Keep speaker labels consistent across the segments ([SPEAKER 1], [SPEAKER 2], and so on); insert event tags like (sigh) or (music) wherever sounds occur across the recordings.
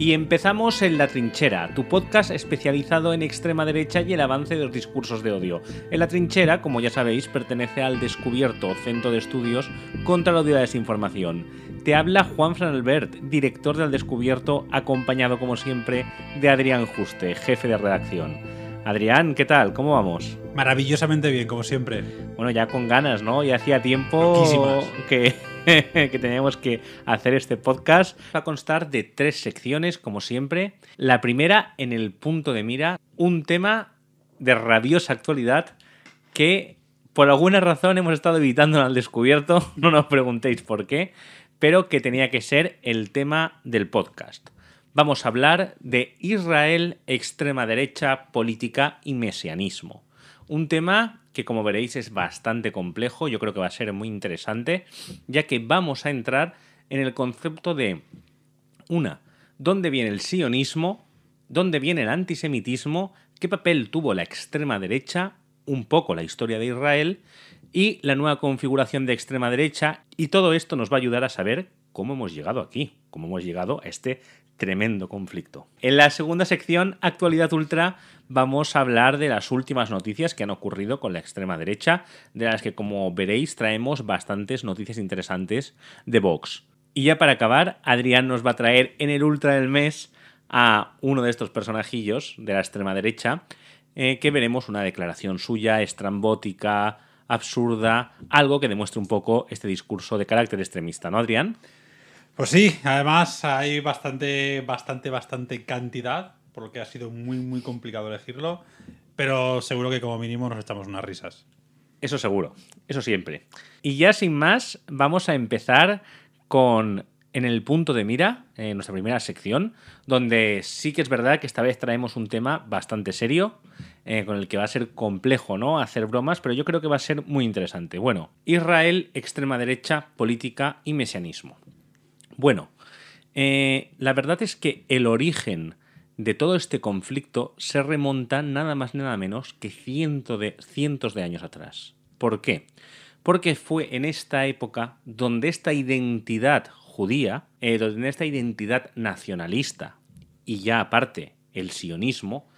[SPEAKER 1] Y empezamos en La Trinchera, tu podcast especializado en extrema derecha y el avance de los discursos de odio. En La Trinchera, como ya sabéis, pertenece al Descubierto, Centro de Estudios contra el Odio y la Desinformación. Te habla Juan Fran Albert, director del Descubierto, acompañado como siempre de Adrián Juste, jefe de redacción. Adrián, ¿qué tal? ¿Cómo vamos?
[SPEAKER 2] Maravillosamente bien, como siempre.
[SPEAKER 1] Bueno, ya con ganas, ¿no? Y hacía tiempo que, (laughs) que teníamos que hacer este podcast. Va a constar de tres secciones, como siempre. La primera, en el punto de mira, un tema de rabiosa actualidad que por alguna razón hemos estado evitando al descubierto, (laughs) no nos preguntéis por qué, pero que tenía que ser el tema del podcast. Vamos a hablar de Israel, extrema derecha, política y mesianismo. Un tema que como veréis es bastante complejo, yo creo que va a ser muy interesante, ya que vamos a entrar en el concepto de, una, dónde viene el sionismo, dónde viene el antisemitismo, qué papel tuvo la extrema derecha, un poco la historia de Israel y la nueva configuración de extrema derecha, y todo esto nos va a ayudar a saber cómo hemos llegado aquí, cómo hemos llegado a este tremendo conflicto. En la segunda sección, Actualidad Ultra, vamos a hablar de las últimas noticias que han ocurrido con la extrema derecha, de las que como veréis traemos bastantes noticias interesantes de Vox. Y ya para acabar, Adrián nos va a traer en el Ultra del mes a uno de estos personajillos de la extrema derecha, eh, que veremos una declaración suya estrambótica, absurda, algo que demuestre un poco este discurso de carácter extremista, ¿no, Adrián? Pues sí, además hay
[SPEAKER 2] bastante, bastante, bastante cantidad, por lo que ha sido muy, muy complicado elegirlo,
[SPEAKER 1] pero seguro que como mínimo nos echamos unas risas. Eso seguro, eso siempre. Y ya sin más, vamos a empezar con en el punto de mira, en eh, nuestra primera sección, donde sí que es verdad que esta vez traemos un tema bastante serio, eh, con el que va a ser complejo, ¿no? Hacer bromas, pero yo creo que va a ser muy interesante. Bueno, Israel, extrema derecha, política y mesianismo. Bueno, eh, la verdad es que el origen de todo este conflicto se remonta nada más nada menos que de, cientos de años atrás. ¿Por qué? Porque fue en esta época donde esta identidad judía, eh, donde esta identidad nacionalista y ya aparte el sionismo,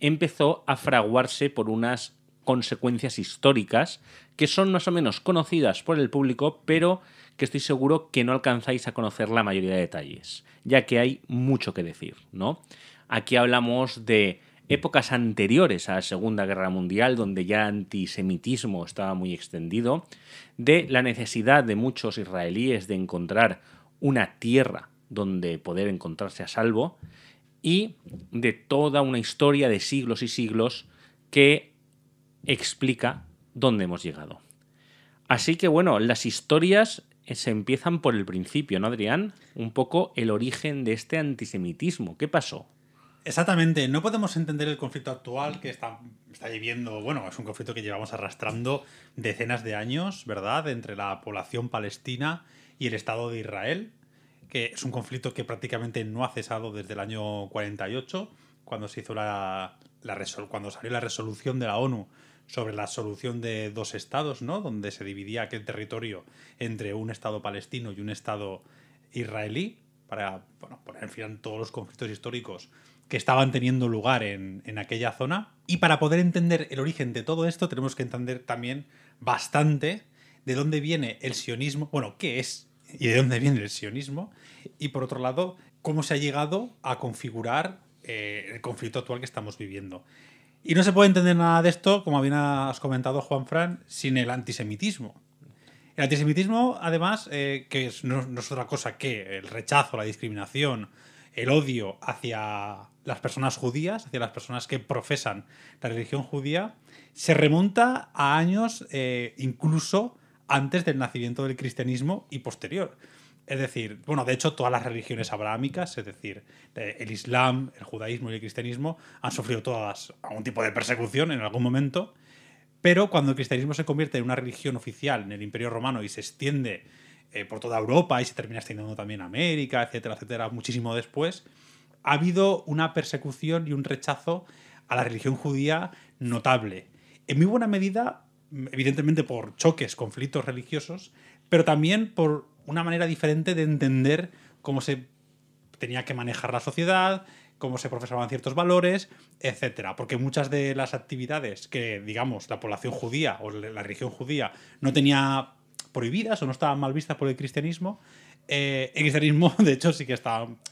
[SPEAKER 1] empezó a fraguarse por unas consecuencias históricas que son más o menos conocidas por el público, pero que estoy seguro que no alcanzáis a conocer la mayoría de detalles, ya que hay mucho que decir, ¿no? Aquí hablamos de épocas anteriores a la Segunda Guerra Mundial, donde ya antisemitismo estaba muy extendido, de la necesidad de muchos israelíes de encontrar una tierra donde poder encontrarse a salvo, y de toda una historia de siglos y siglos que explica dónde hemos llegado. Así que bueno, las historias eh, se empiezan por el principio, ¿no, Adrián? Un poco el origen de este antisemitismo. ¿Qué pasó?
[SPEAKER 2] Exactamente, no podemos entender el conflicto actual que está, está viviendo, bueno, es un conflicto que llevamos arrastrando decenas de años, ¿verdad?, entre la población palestina y el Estado de Israel, que es un conflicto que prácticamente no ha cesado desde el año 48, cuando se hizo la, cuando salió la resolución de la ONU sobre la solución de dos estados, ¿no? Donde se dividía aquel territorio entre un estado palestino y un estado israelí, para poner en fin a todos los conflictos históricos que estaban teniendo lugar en, aquella zona. Y para poder entender el origen de todo esto, tenemos que entender también bastante de dónde viene el sionismo, bueno, qué es y de dónde viene el sionismo, y por otro lado, cómo se ha llegado a configurar eh, el conflicto actual que estamos viviendo. Y no se puede entender nada de esto, como bien has comentado Juan Fran, sin el antisemitismo. El antisemitismo, además, eh, que no, es otra cosa que el rechazo, la discriminación, el odio hacia las personas judías, hacia las personas que profesan la religión judía, se remonta a años eh, incluso antes del nacimiento del cristianismo y posterior. Es decir, bueno, de hecho todas las religiones abrahámicas, es decir, el Islam, el judaísmo y el cristianismo, han sufrido todas algún tipo de persecución en algún momento, pero cuando el cristianismo se convierte en una religión oficial en el Imperio Romano y se extiende eh, por toda Europa y se termina extendiendo también a América, etcétera, etcétera, muchísimo después, ha habido una persecución y un rechazo a la religión judía notable. En muy buena medida, evidentemente por choques, conflictos religiosos, pero también por una manera diferente de entender cómo se tenía que manejar la sociedad, cómo se profesaban ciertos valores, etcétera. Porque muchas de las actividades que, digamos, la población judía o la religión judía no tenía prohibidas o no estaban mal vistas por el cristianismo, eh, el cristianismo, (laughs) de hecho, sí que,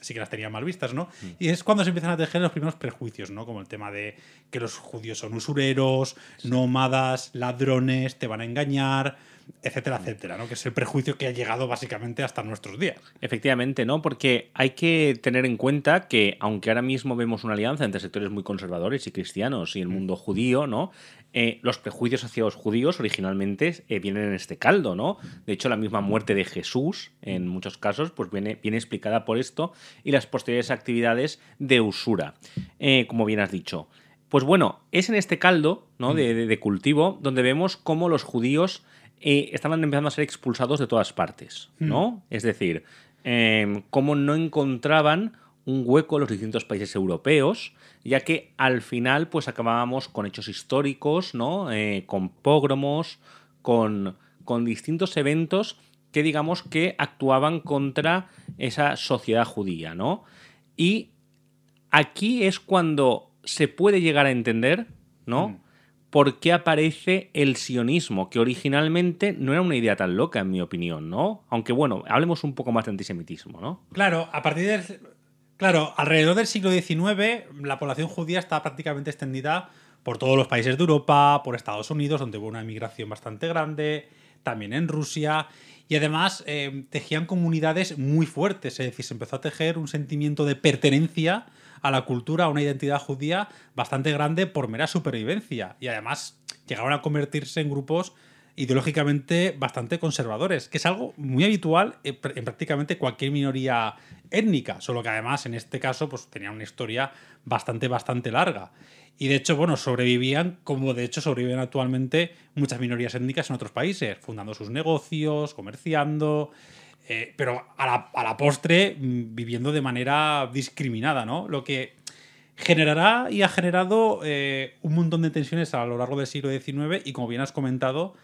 [SPEAKER 2] sí que las tenía mal vistas, ¿no? Mm. Y es cuando se empiezan a tejer los primeros prejuicios, ¿no? Como el tema de que los judíos son usureros, nómadas, ladrones, te van a engañar etcétera,
[SPEAKER 1] etcétera, ¿no? Que es el prejuicio que ha llegado básicamente hasta nuestros días. Efectivamente, ¿no? Porque hay que tener en cuenta que, aunque ahora mismo vemos una alianza entre sectores muy conservadores y cristianos y el mm. mundo judío, ¿no? Eh, los prejuicios hacia los judíos originalmente eh, vienen en este caldo, ¿no? De hecho, la misma muerte de Jesús, en muchos casos, pues viene, viene explicada por esto y las posteriores actividades de usura, eh, como bien has dicho. Pues bueno, es en este caldo ¿no? Mm. de cultivo donde vemos cómo los judíos estaban empezando a ser expulsados de todas partes, mm. ¿no? Es decir, em, cómo no encontraban un hueco los distintos países europeos, ya que al final pues acabábamos con hechos históricos, ¿no? Eh, con pogromos, con, con distintos eventos que digamos que actuaban contra esa sociedad judía, ¿no? Y aquí es cuando se puede llegar a entender, ¿no? Mm por qué aparece el sionismo, que originalmente no era una idea tan loca, en mi opinión, ¿no? Aunque bueno, hablemos un poco más de antisemitismo, ¿no?
[SPEAKER 2] Claro, a partir del. Claro, alrededor del siglo XIX, la población judía está prácticamente extendida por todos los países de Europa, por Estados Unidos, donde hubo una emigración bastante grande, también en Rusia. Y además eh, tejían comunidades muy fuertes, es decir, se empezó a tejer un sentimiento de pertenencia a la cultura, a una identidad judía bastante grande por mera supervivencia. Y además llegaron a convertirse en grupos ideológicamente bastante conservadores, que es algo muy habitual eh, en, prácticamente cualquier minoría étnica, solo que además en este caso pues tenía una historia bastante, bastante larga. Y de hecho, bueno, sobrevivían como de hecho sobreviven actualmente muchas minorías étnicas en otros países, fundando sus negocios, comerciando, eh, pero a la, postre mm, viviendo de manera discriminada, ¿no? Lo que generará y ha generado eh, un montón de tensiones a lo largo del siglo XIX y como bien has comentado,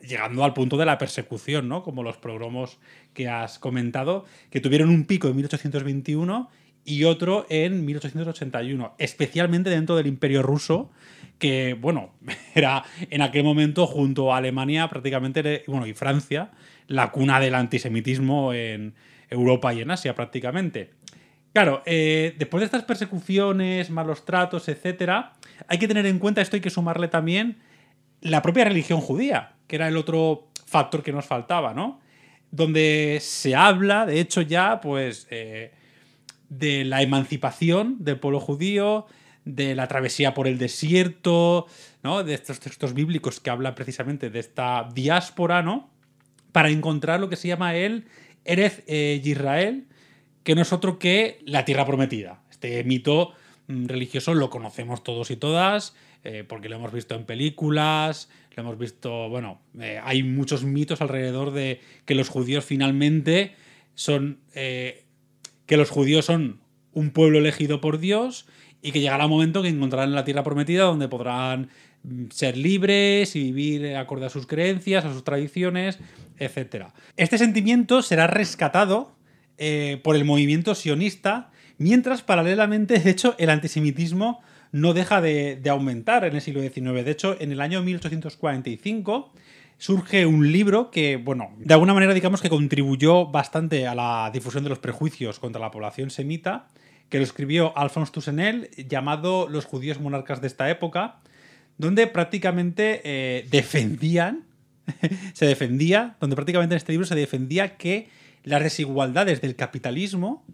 [SPEAKER 2] llegando al punto de la persecución, ¿no? Como los progromos que has comentado, que tuvieron un pico en 1821 y otro en 1881, especialmente dentro del Imperio Ruso, que, bueno, (laughs) era en aquel momento junto a Alemania prácticamente, bueno, y Francia, la cuna del antisemitismo en Europa y en Asia prácticamente. Claro, eh, después de estas persecuciones, malos tratos, etc., hay que tener en cuenta, esto hay que sumarle también la propia religión judía, que era el otro factor que nos faltaba, ¿no? Donde se habla, de hecho ya, pues, eh, de la emancipación del pueblo judío, de la travesía por el desierto, ¿no? De estos textos bíblicos que hablan precisamente de esta diáspora, ¿no? para encontrar lo que se llama el Erez eh, Yisrael... Israel, que no es otro que la Tierra Prometida. Este mito mm, religioso lo conocemos todos y todas, eh, porque lo hemos visto en películas, lo hemos visto, bueno, eh, hay muchos mitos alrededor de que los judíos finalmente son, que los judíos son un pueblo elegido por Dios y que llegará un momento que encontrarán la tierra prometida donde podrán mm, ser libres y vivir acorde a sus creencias, a sus tradiciones etc. Este sentimiento será rescatado eh, por el movimiento sionista, mientras paralelamente, de hecho, el antisemitismo no deja de, aumentar en el siglo XIX. De hecho, en el año 1845 surge un libro que, bueno, de alguna manera digamos que contribuyó bastante a la difusión de los prejuicios contra la población semita, que lo escribió Alphonse Toussenel, llamado Los judíos monarcas de esta época, donde prácticamente eh, defendían (laughs) se defendía, donde prácticamente en este libro se defendía que las desigualdades del capitalismo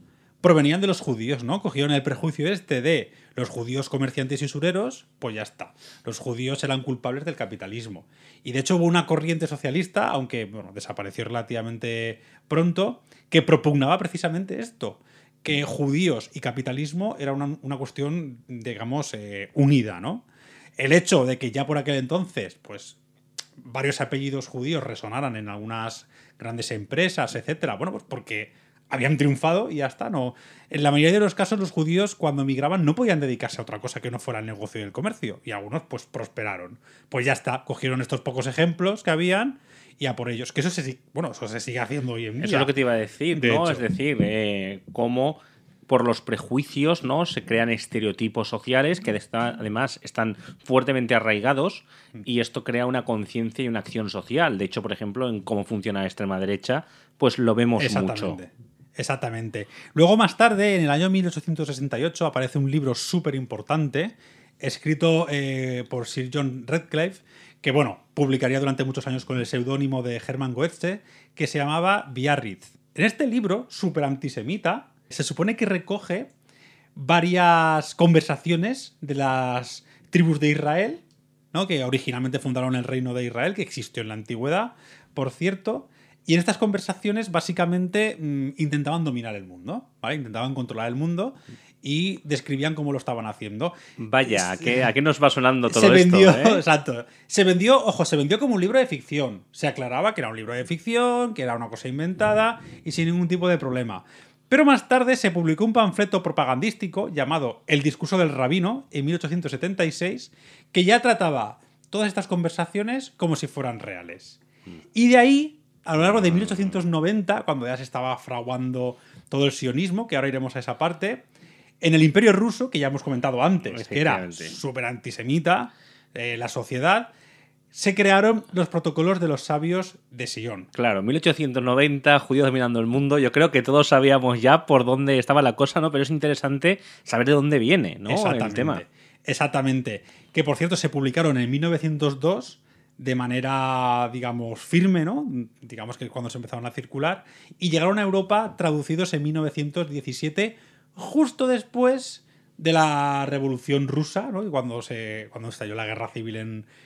[SPEAKER 2] provenían de los judíos, ¿no? Cogieron el prejuicio este de los judíos comerciantes y usureros, pues ya está. Los judíos eran culpables del capitalismo. Y de hecho hubo una corriente socialista, aunque bueno, desapareció relativamente pronto, que propugnaba precisamente esto, que judíos y capitalismo era una, cuestión, digamos, eh, unida, ¿no? El hecho de que ya por aquel entonces, pues varios apellidos judíos resonaran en algunas grandes empresas, etcétera. Bueno, pues porque habían triunfado y ya está. No. En la mayoría de los casos, los judíos, cuando emigraban, no podían dedicarse a otra cosa que no fuera el negocio y el comercio. Y algunos, pues, prosperaron. Pues ya está, cogieron estos pocos ejemplos que habían y a por ellos. Que eso se, bueno, eso se sigue haciendo hoy en día. Eso es lo que te
[SPEAKER 1] iba a decir, ¿no? Es decir, eh, cómo por los prejuicios, ¿no? Se crean estereotipos sociales que además están fuertemente arraigados y esto crea una conciencia y una acción social. De hecho, por ejemplo, en cómo funciona la extrema derecha, pues lo vemos mucho. Exactamente. Luego, más tarde,
[SPEAKER 2] en el año 1868, aparece un libro súper importante, escrito eh, por Sir John Redcliffe que, bueno, publicaría durante muchos años con el seudónimo de Hermann Goetze, que se llamaba Biarritz. En este libro, súper antisemita, se supone que recoge varias conversaciones de las tribus de Israel, ¿no? que originalmente fundaron el reino de Israel, que existió en la antigüedad, por cierto. Y en estas conversaciones básicamente mm, intentaban dominar el mundo, ¿vale? intentaban controlar el mundo y describían cómo lo estaban haciendo. Vaya, ¿a qué, nos va sonando todo esto? Eh? (laughs) Exacto. Se vendió, ojo, se vendió como un libro de ficción. Se aclaraba que era un libro de ficción, que era una cosa inventada y sin ningún tipo de problema. Pero más tarde se publicó un panfleto propagandístico llamado El discurso del rabino en 1876, que ya trataba todas estas conversaciones como si fueran reales. Y de ahí, a lo largo de 1890, cuando ya se estaba fraguando todo el sionismo, que ahora iremos a esa parte, en el imperio ruso, que ya hemos comentado antes, que era súper antisemita, eh, la sociedad, se crearon los protocolos de los sabios de
[SPEAKER 1] Sion. Claro, 1890, judíos dominando el mundo. Yo creo que todos sabíamos ya por dónde estaba la cosa, ¿no? Pero es interesante saber de dónde viene, ¿no? Exactamente. Exactamente. Que por
[SPEAKER 2] cierto, se publicaron en 1902 de manera, digamos, firme, ¿no? Digamos que cuando se empezaron a circular. Y llegaron a Europa traducidos en 1917, justo después de la Revolución Rusa, ¿no? Y cuando, se, cuando estalló la guerra civil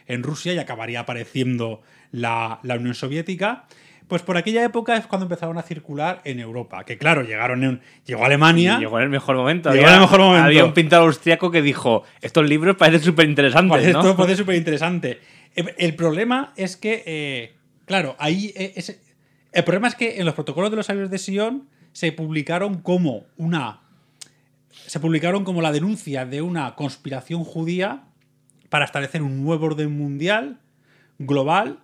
[SPEAKER 2] en, Rusia y acabaría apareciendo la, Unión Soviética, pues por aquella época es cuando empezaron a circular en Europa. Que claro, llegaron en, llegó a Alemania. llegó en el mejor momento. Llegó había, en el mejor momento. Había un
[SPEAKER 1] pintor austriaco que dijo: Estos libros parecen súper interesantes. esto ¿no? parece
[SPEAKER 2] súper interesante. El problema es que, eh, claro, ahí. Eh, el problema es que en los protocolos de los sabios de Sion se publicaron como una se publicaron como la denuncia de una conspiración judía para establecer un nuevo orden mundial, global,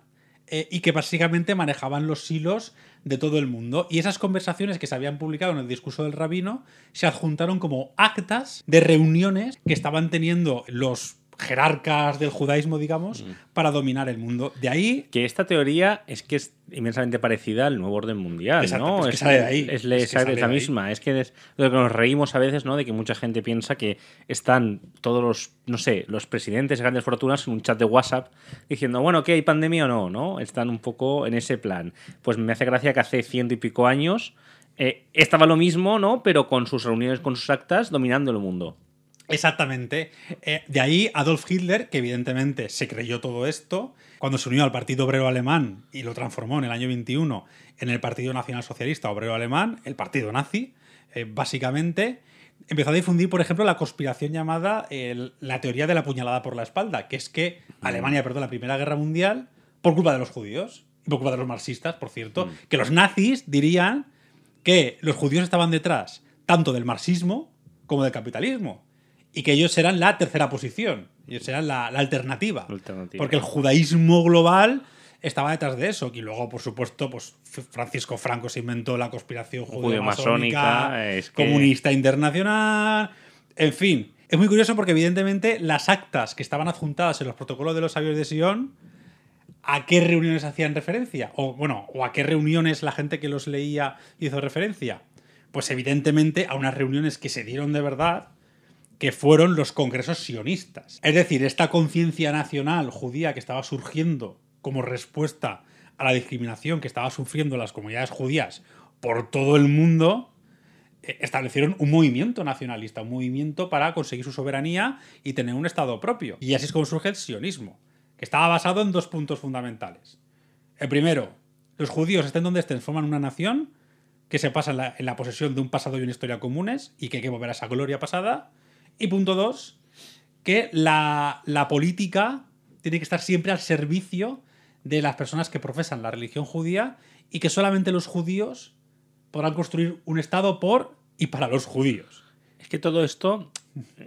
[SPEAKER 2] eh, y que básicamente manejaban los hilos de todo el mundo. Y esas conversaciones que se habían publicado en el discurso del rabino se adjuntaron como actas de reuniones que estaban teniendo los jerarcas del judaísmo, digamos, para dominar el mundo.
[SPEAKER 1] De ahí. Que esta teoría es que es inmensamente parecida al nuevo orden mundial, ¿no? Pues es, sale la misma. Es que nos reímos a veces, ¿no? De que mucha gente piensa que están todos los, no sé, los presidentes de grandes fortunas en un chat de WhatsApp diciendo, bueno, ¿qué hay pandemia o no? ¿No? Están un poco en ese plan. Pues me hace gracia que hace ciento y pico años. Eh, estaba lo mismo, ¿no? Pero con sus reuniones, con sus actas, dominando el mundo.
[SPEAKER 2] Exactamente. Eh, de
[SPEAKER 1] ahí Adolf Hitler,
[SPEAKER 2] que evidentemente se creyó todo esto, cuando se unió al Partido Obrero Alemán y lo transformó en el año 21 en el Partido Nacional Socialista Obrero Alemán, el Partido Nazi, eh, básicamente, empezó a difundir, por ejemplo, la conspiración llamada la teoría de la puñalada por la espalda, que es que mm. Alemania perdió la Primera Guerra Mundial por culpa de los judíos, y por culpa de los marxistas, por cierto, mm. que los nazis dirían que los judíos estaban detrás tanto del marxismo como del capitalismo y que ellos serán la tercera posición, ellos eran la, alternativa, Porque el judaísmo global estaba detrás de eso. Y luego, por supuesto, pues Francisco Franco se inventó la conspiración judeo-masónica, es comunista internacional, en fin. Es muy curioso porque, evidentemente, las actas que estaban adjuntadas en los protocolos de los sabios de Sion, ¿a qué reuniones hacían referencia? O, bueno, o a qué reuniones la gente que los leía hizo referencia. Pues, evidentemente, a unas reuniones que se dieron de verdad que fueron los congresos sionistas. Es decir, esta conciencia nacional judía que estaba surgiendo como respuesta a la discriminación que estaba sufriendo las comunidades judías por todo el mundo, eh, establecieron un movimiento nacionalista, un movimiento para conseguir su soberanía y tener un Estado propio. Y así es como surge el sionismo, que estaba basado en dos puntos fundamentales. El primero, los judíos estén donde estén, forman una nación que se pasa en la, en la posesión de un pasado y una historia comunes y que hay que volver a esa gloria pasada. Y punto dos, que la, política tiene que estar siempre al servicio de las personas que profesan la religión judía y que solamente los judíos podrán construir un Estado por y para los
[SPEAKER 1] judíos. Es que todo esto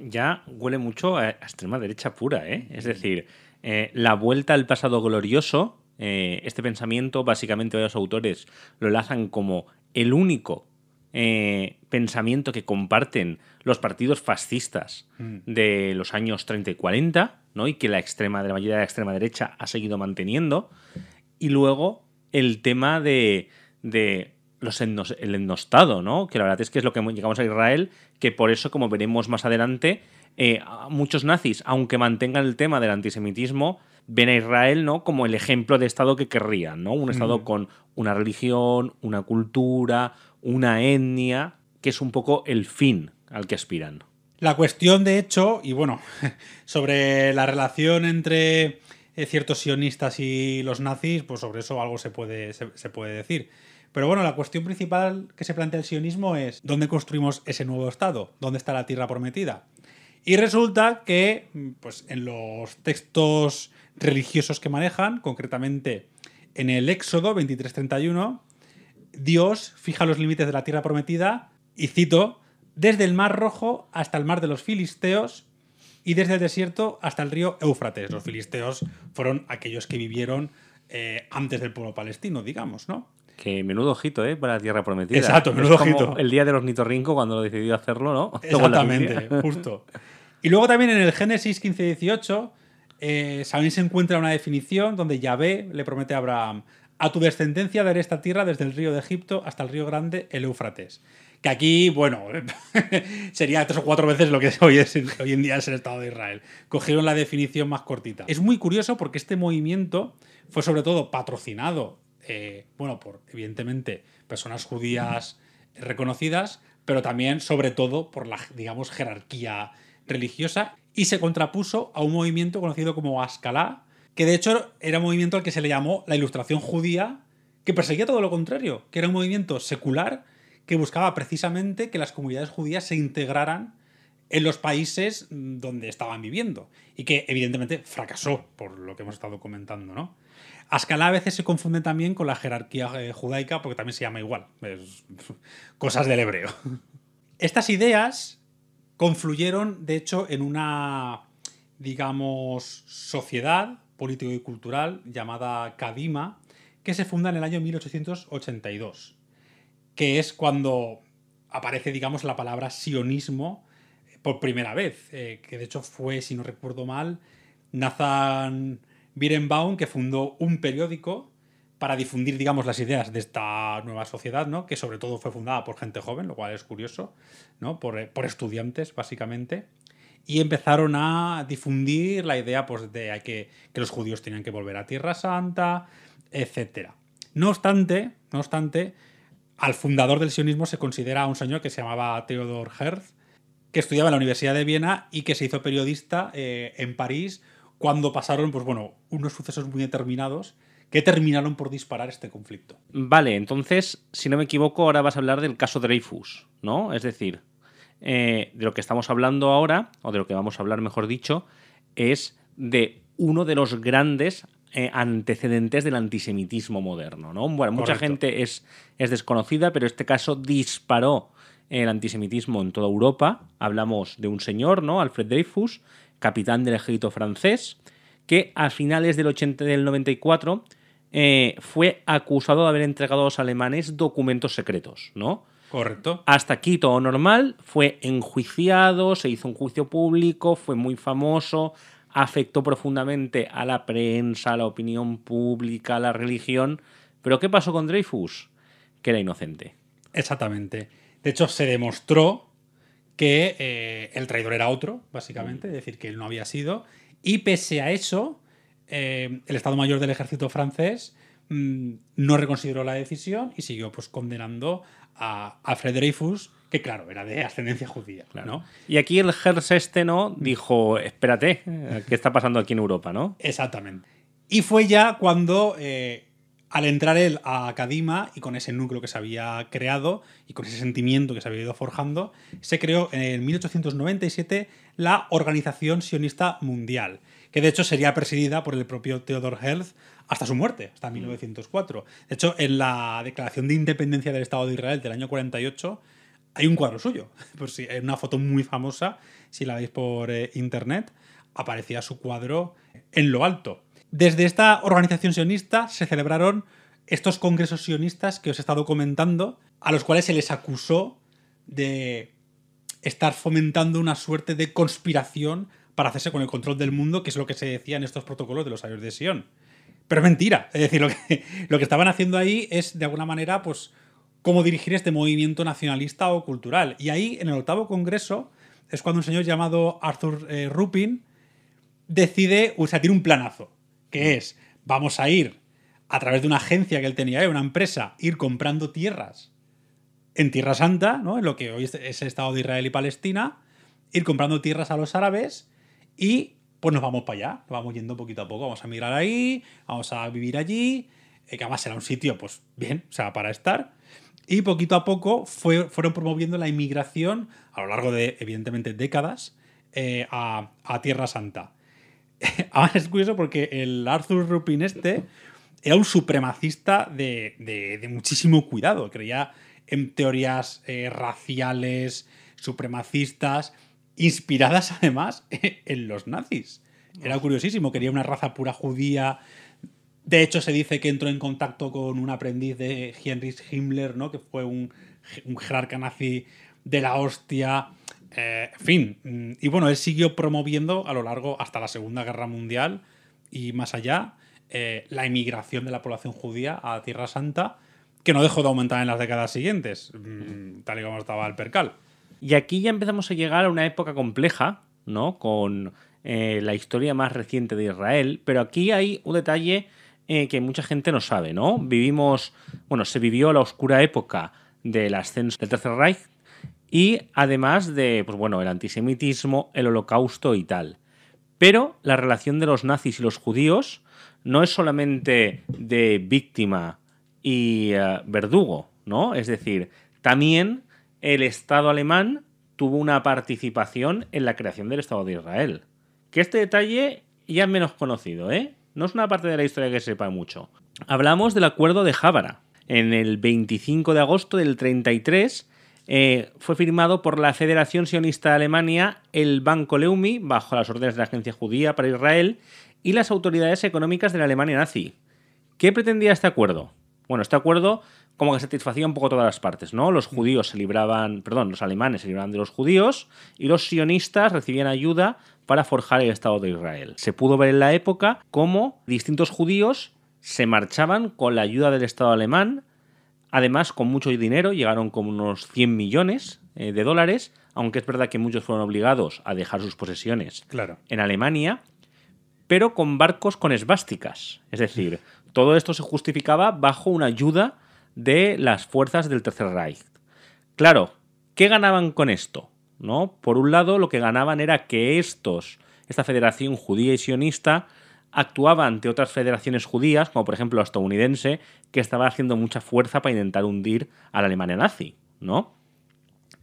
[SPEAKER 1] ya huele mucho a, extrema derecha pura, ¿eh? Es decir, eh, la vuelta al pasado glorioso, eh, este pensamiento básicamente los autores lo lanzan como el único eh, pensamiento que comparten los partidos fascistas mm. de los años 30 y 40, ¿no? y que la, extrema, de la mayoría de la extrema derecha ha seguido manteniendo, y luego el tema de, de los el ¿no? que la verdad es que es lo que llegamos a Israel, que por eso, como veremos más adelante, eh, muchos nazis, aunque mantengan el tema del antisemitismo, ven a Israel ¿no? como el ejemplo de Estado que querrían, ¿no? Un Estado con una religión, una cultura, una etnia, que es un poco el fin al que aspiran.
[SPEAKER 2] La cuestión, de hecho, y bueno, (laughs)
[SPEAKER 1] sobre la relación
[SPEAKER 2] entre eh, ciertos sionistas y los nazis, pues sobre eso algo se puede, se puede decir. Pero bueno, la cuestión principal que se plantea el sionismo es ¿dónde construimos ese nuevo Estado? ¿Dónde está la tierra prometida? Y resulta que, pues en los textos religiosos que manejan, concretamente en el Éxodo 23:31, Dios fija los límites de la tierra prometida, y cito, desde el Mar Rojo hasta el Mar de los Filisteos y desde el desierto hasta el río Éufrates. Los filisteos fueron aquellos que vivieron eh, antes del pueblo palestino, digamos, ¿no?
[SPEAKER 1] Que menudo ojito, ¿eh? Para la tierra prometida. Exacto, menudo ojito. El día de los Nitorrinco, cuando lo decidió hacerlo, ¿no? (laughs) Exactamente,
[SPEAKER 2] justo. Y luego también en el Génesis 15-18 eh, se encuentra una definición donde Yahvé le promete a Abraham, a tu descendencia daré esta tierra desde el río de Egipto hasta el río grande, el Éufrates. Que aquí, bueno, (laughs) sería tres o cuatro veces lo que hoy, en día es el Estado de Israel. Cogieron la definición más cortita. Es muy curioso porque este movimiento fue sobre todo patrocinado, eh, bueno, por evidentemente personas judías reconocidas, pero también sobre todo por la, digamos, jerarquía religiosa y se contrapuso a un movimiento conocido como Ascalá, que de hecho era un movimiento al que se le llamó la Ilustración Judía, que perseguía todo lo contrario, que era un movimiento secular que buscaba precisamente que las comunidades judías se integraran en los países mm, donde estaban viviendo y que evidentemente fracasó por lo que hemos estado comentando, ¿no? Ascalá a veces se confunde también con la jerarquía eh, judaica porque también se llama igual, (laughs) cosas del hebreo. (laughs) Estas ideas confluyeron, de hecho, en una, digamos, sociedad político y cultural llamada Kadima, que se funda en el año 1882, que es cuando aparece, digamos, la palabra sionismo eh, por primera vez, eh, que de hecho fue, si no recuerdo mal, Nathan Birenbaum, que fundó un periódico para difundir, digamos, las ideas de esta nueva sociedad, ¿no? Que sobre todo fue fundada por gente joven, lo cual es curioso, ¿no? Por, eh, estudiantes, básicamente. Y empezaron a difundir la idea pues, de que, los judíos tenían que volver a Tierra Santa, etc. No obstante, no obstante, al fundador del sionismo se considera un señor que se llamaba Theodor Herz, que estudiaba en la Universidad de Viena y que se hizo periodista eh, en París cuando pasaron, pues bueno, unos sucesos muy determinados que terminaron por disparar este conflicto.
[SPEAKER 1] Vale, entonces, si no me equivoco, ahora vas a hablar del caso Dreyfus, ¿no? Es decir, eh, de lo que estamos hablando ahora, o de lo que vamos a hablar, mejor dicho, es de uno de los grandes eh, antecedentes del antisemitismo moderno, ¿no? Bueno, mucha gente es, es desconocida, pero este caso disparó el antisemitismo en toda Europa. Hablamos de un señor, ¿no? Alfred Dreyfus, capitán del ejército francés, que a finales del, 80, del 94 eh, fue acusado de haber entregado a los alemanes documentos secretos, ¿no? Correcto. Hasta aquí todo normal, fue enjuiciado, se hizo un juicio público, fue muy famoso, afectó profundamente a la prensa, a la opinión pública, a la religión. Pero ¿qué pasó con Dreyfus? Que era inocente.
[SPEAKER 2] Exactamente. De hecho, se demostró que eh, el traidor era otro, básicamente, mm. es decir, que él no había sido, y pese a eso, eh, el Estado Mayor del Ejército francés mm, no reconsideró la decisión y siguió pues, condenando a, a que claro, era de ascendencia judía.
[SPEAKER 1] Y aquí el Herzeste dijo, espérate, ¿qué está pasando aquí en Europa? ¿no?
[SPEAKER 2] Exactamente. Y fue ya cuando eh, al entrar él a Kadima y con ese núcleo que se había creado y con ese sentimiento que se había ido forjando, se creó en 1897 la Organización Sionista Mundial, que de hecho sería presidida por el propio Theodor Herz hasta su muerte, hasta 1904. Mm. De hecho, en la Declaración de Independencia del Estado de Israel del año 48 hay un cuadro suyo, (laughs) por si una foto muy famosa, si la veis por eh, internet, aparecía su cuadro en lo alto desde esta organización sionista se celebraron estos congresos sionistas que os he estado comentando, a los cuales se les acusó de estar fomentando una suerte de conspiración para hacerse con el control del mundo, que es lo que se decía en estos protocolos de los sabios de Sion. Pero es mentira. Es decir, lo que, (laughs) estaban haciendo ahí es, de alguna manera, pues, cómo dirigir este movimiento nacionalista o cultural. Y ahí, en el octavo congreso, es cuando un señor llamado Arthur Ruppin eh, Rupin decide, o sea, tiene un planazo que es, vamos a ir a través de una agencia que él tenía, eh, una empresa, ir comprando tierras en Tierra Santa, ¿no? en lo que hoy es el Estado de Israel y Palestina, ir comprando tierras a los árabes y pues nos vamos para allá, vamos yendo poquito a poco, vamos a migrar ahí, vamos a vivir allí, eh, que además será un sitio, pues bien, o sea, para estar. Y poquito a poco fueron promoviendo la inmigración a lo largo de, evidentemente, décadas eh, a Tierra Santa. (laughs) Ahora es curioso porque el Arthur Rupin este era un supremacista de, muchísimo cuidado. Creía en teorías eh, raciales, supremacistas, inspiradas (laughs) además en los nazis. Era curiosísimo, quería una raza pura judía. De hecho, se dice que entró en contacto con un aprendiz de Heinrich Himmler, ¿no? que fue un jerarca nazi de la hostia. En eh, fin, mm, y bueno, él siguió promoviendo a lo largo hasta la Segunda Guerra Mundial y más allá eh, la emigración de la población judía a Tierra Santa,
[SPEAKER 1] que no dejó de aumentar en las décadas siguientes, mm, tal y como estaba el percal. Y aquí ya empezamos a llegar a una época compleja, ¿no? Con eh, la historia más reciente de Israel, pero aquí hay un detalle que mucha gente no sabe, ¿no? Vivimos, bueno, se vivió la oscura época del ascenso del Tercer Reich, y además de, pues bueno, el antisemitismo, el holocausto y tal. Pero la relación de los nazis y los judíos no es solamente de víctima y eh, verdugo, ¿no? Es decir, también el Estado alemán tuvo una participación en la creación del Estado de Israel. Que este detalle ya es menos conocido, ¿eh? No es una parte de la historia que sepa mucho. Hablamos del acuerdo de Jávara. En el 25 de agosto del 33 eh, fue firmado por la Federación Sionista de Alemania, el Banco Leumi, bajo las órdenes de la Agencia Judía para Israel, y las autoridades económicas de la Alemania nazi. ¿Qué pretendía este acuerdo? Bueno, este acuerdo como que satisfacía un poco todas las partes, ¿no? Los mm. judíos se libraban, perdón, los alemanes se libraban de los judíos y los sionistas recibían ayuda para forjar el Estado de Israel. Se pudo ver en la época cómo distintos judíos se marchaban con la ayuda del Estado alemán Además, con mucho dinero, llegaron con unos 100 millones eh, de dólares, aunque es verdad que muchos fueron obligados a dejar sus posesiones claro. en Alemania, pero con barcos con esvásticas. Es decir, todo esto se justificaba bajo una ayuda de las fuerzas del Tercer Reich. Claro, ¿qué ganaban con esto? ¿No? Por un lado, lo que ganaban era que estos, esta federación judía y sionista, actuaba ante otras federaciones judías, como por ejemplo la estadounidense, que estaba haciendo mucha fuerza para intentar hundir a la Alemania nazi, ¿no?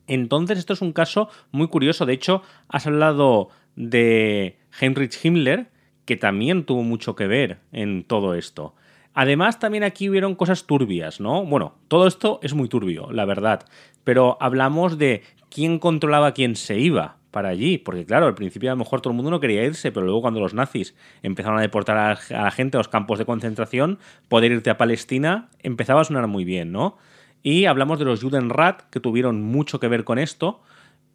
[SPEAKER 1] Entonces, esto es un caso muy curioso. De hecho, has hablado de Heinrich Himmler, que también tuvo mucho que ver en todo esto. Además, también aquí hubieron cosas turbias, ¿no? Bueno, todo esto es muy turbio, la verdad. Pero hablamos de quién controlaba quién se iba, para allí, porque claro, al principio a lo mejor todo el mundo no quería irse, pero luego cuando los nazis empezaron a deportar a, la gente a los campos de concentración, poder irte a Palestina empezaba a sonar muy bien, ¿no? Y hablamos de los Judenrat, que tuvieron mucho que ver con esto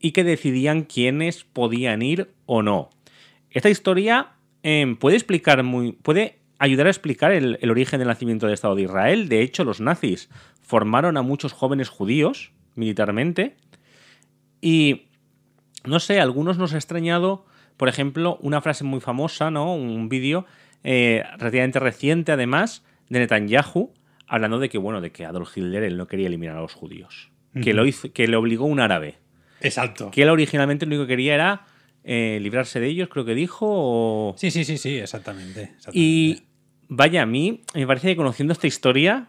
[SPEAKER 1] y que decidían quiénes podían ir o no. Esta historia em, puede explicar muy. puede ayudar a explicar el origen del nacimiento del Estado de Israel. De hecho, los nazis formaron a muchos jóvenes judíos militarmente y no sé, a algunos nos ha extrañado, por ejemplo, una frase muy famosa, ¿no? Un vídeo eh, relativamente reciente, además, de Netanyahu, hablando de que, bueno, de que Adolf Hitler no quería eliminar a los judíos. Que lo hizo, que le obligó un árabe. Exacto. Que él originalmente lo único que quería era eh, librarse de ellos, creo que dijo. Sí, sí, sí, sí,
[SPEAKER 2] exactamente,
[SPEAKER 1] Y vaya, a mí me parece que conociendo esta historia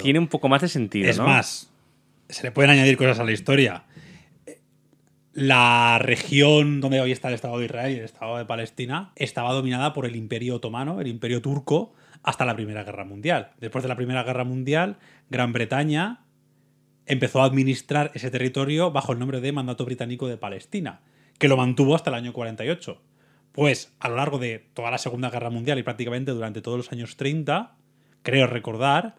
[SPEAKER 1] tiene un poco más de sentido. Es más,
[SPEAKER 2] se le pueden añadir cosas a la historia la región donde hoy está el Estado de Israel y el Estado de Palestina estaba dominada por el Imperio Otomano, el Imperio Turco, hasta la Primera Guerra Mundial. Después de la Primera Guerra Mundial, Gran Bretaña empezó a administrar ese territorio bajo el nombre de Mandato Británico de Palestina, que lo mantuvo hasta el año 48. Pues a lo largo de toda la Segunda Guerra Mundial y prácticamente durante todos los años 30, creo recordar,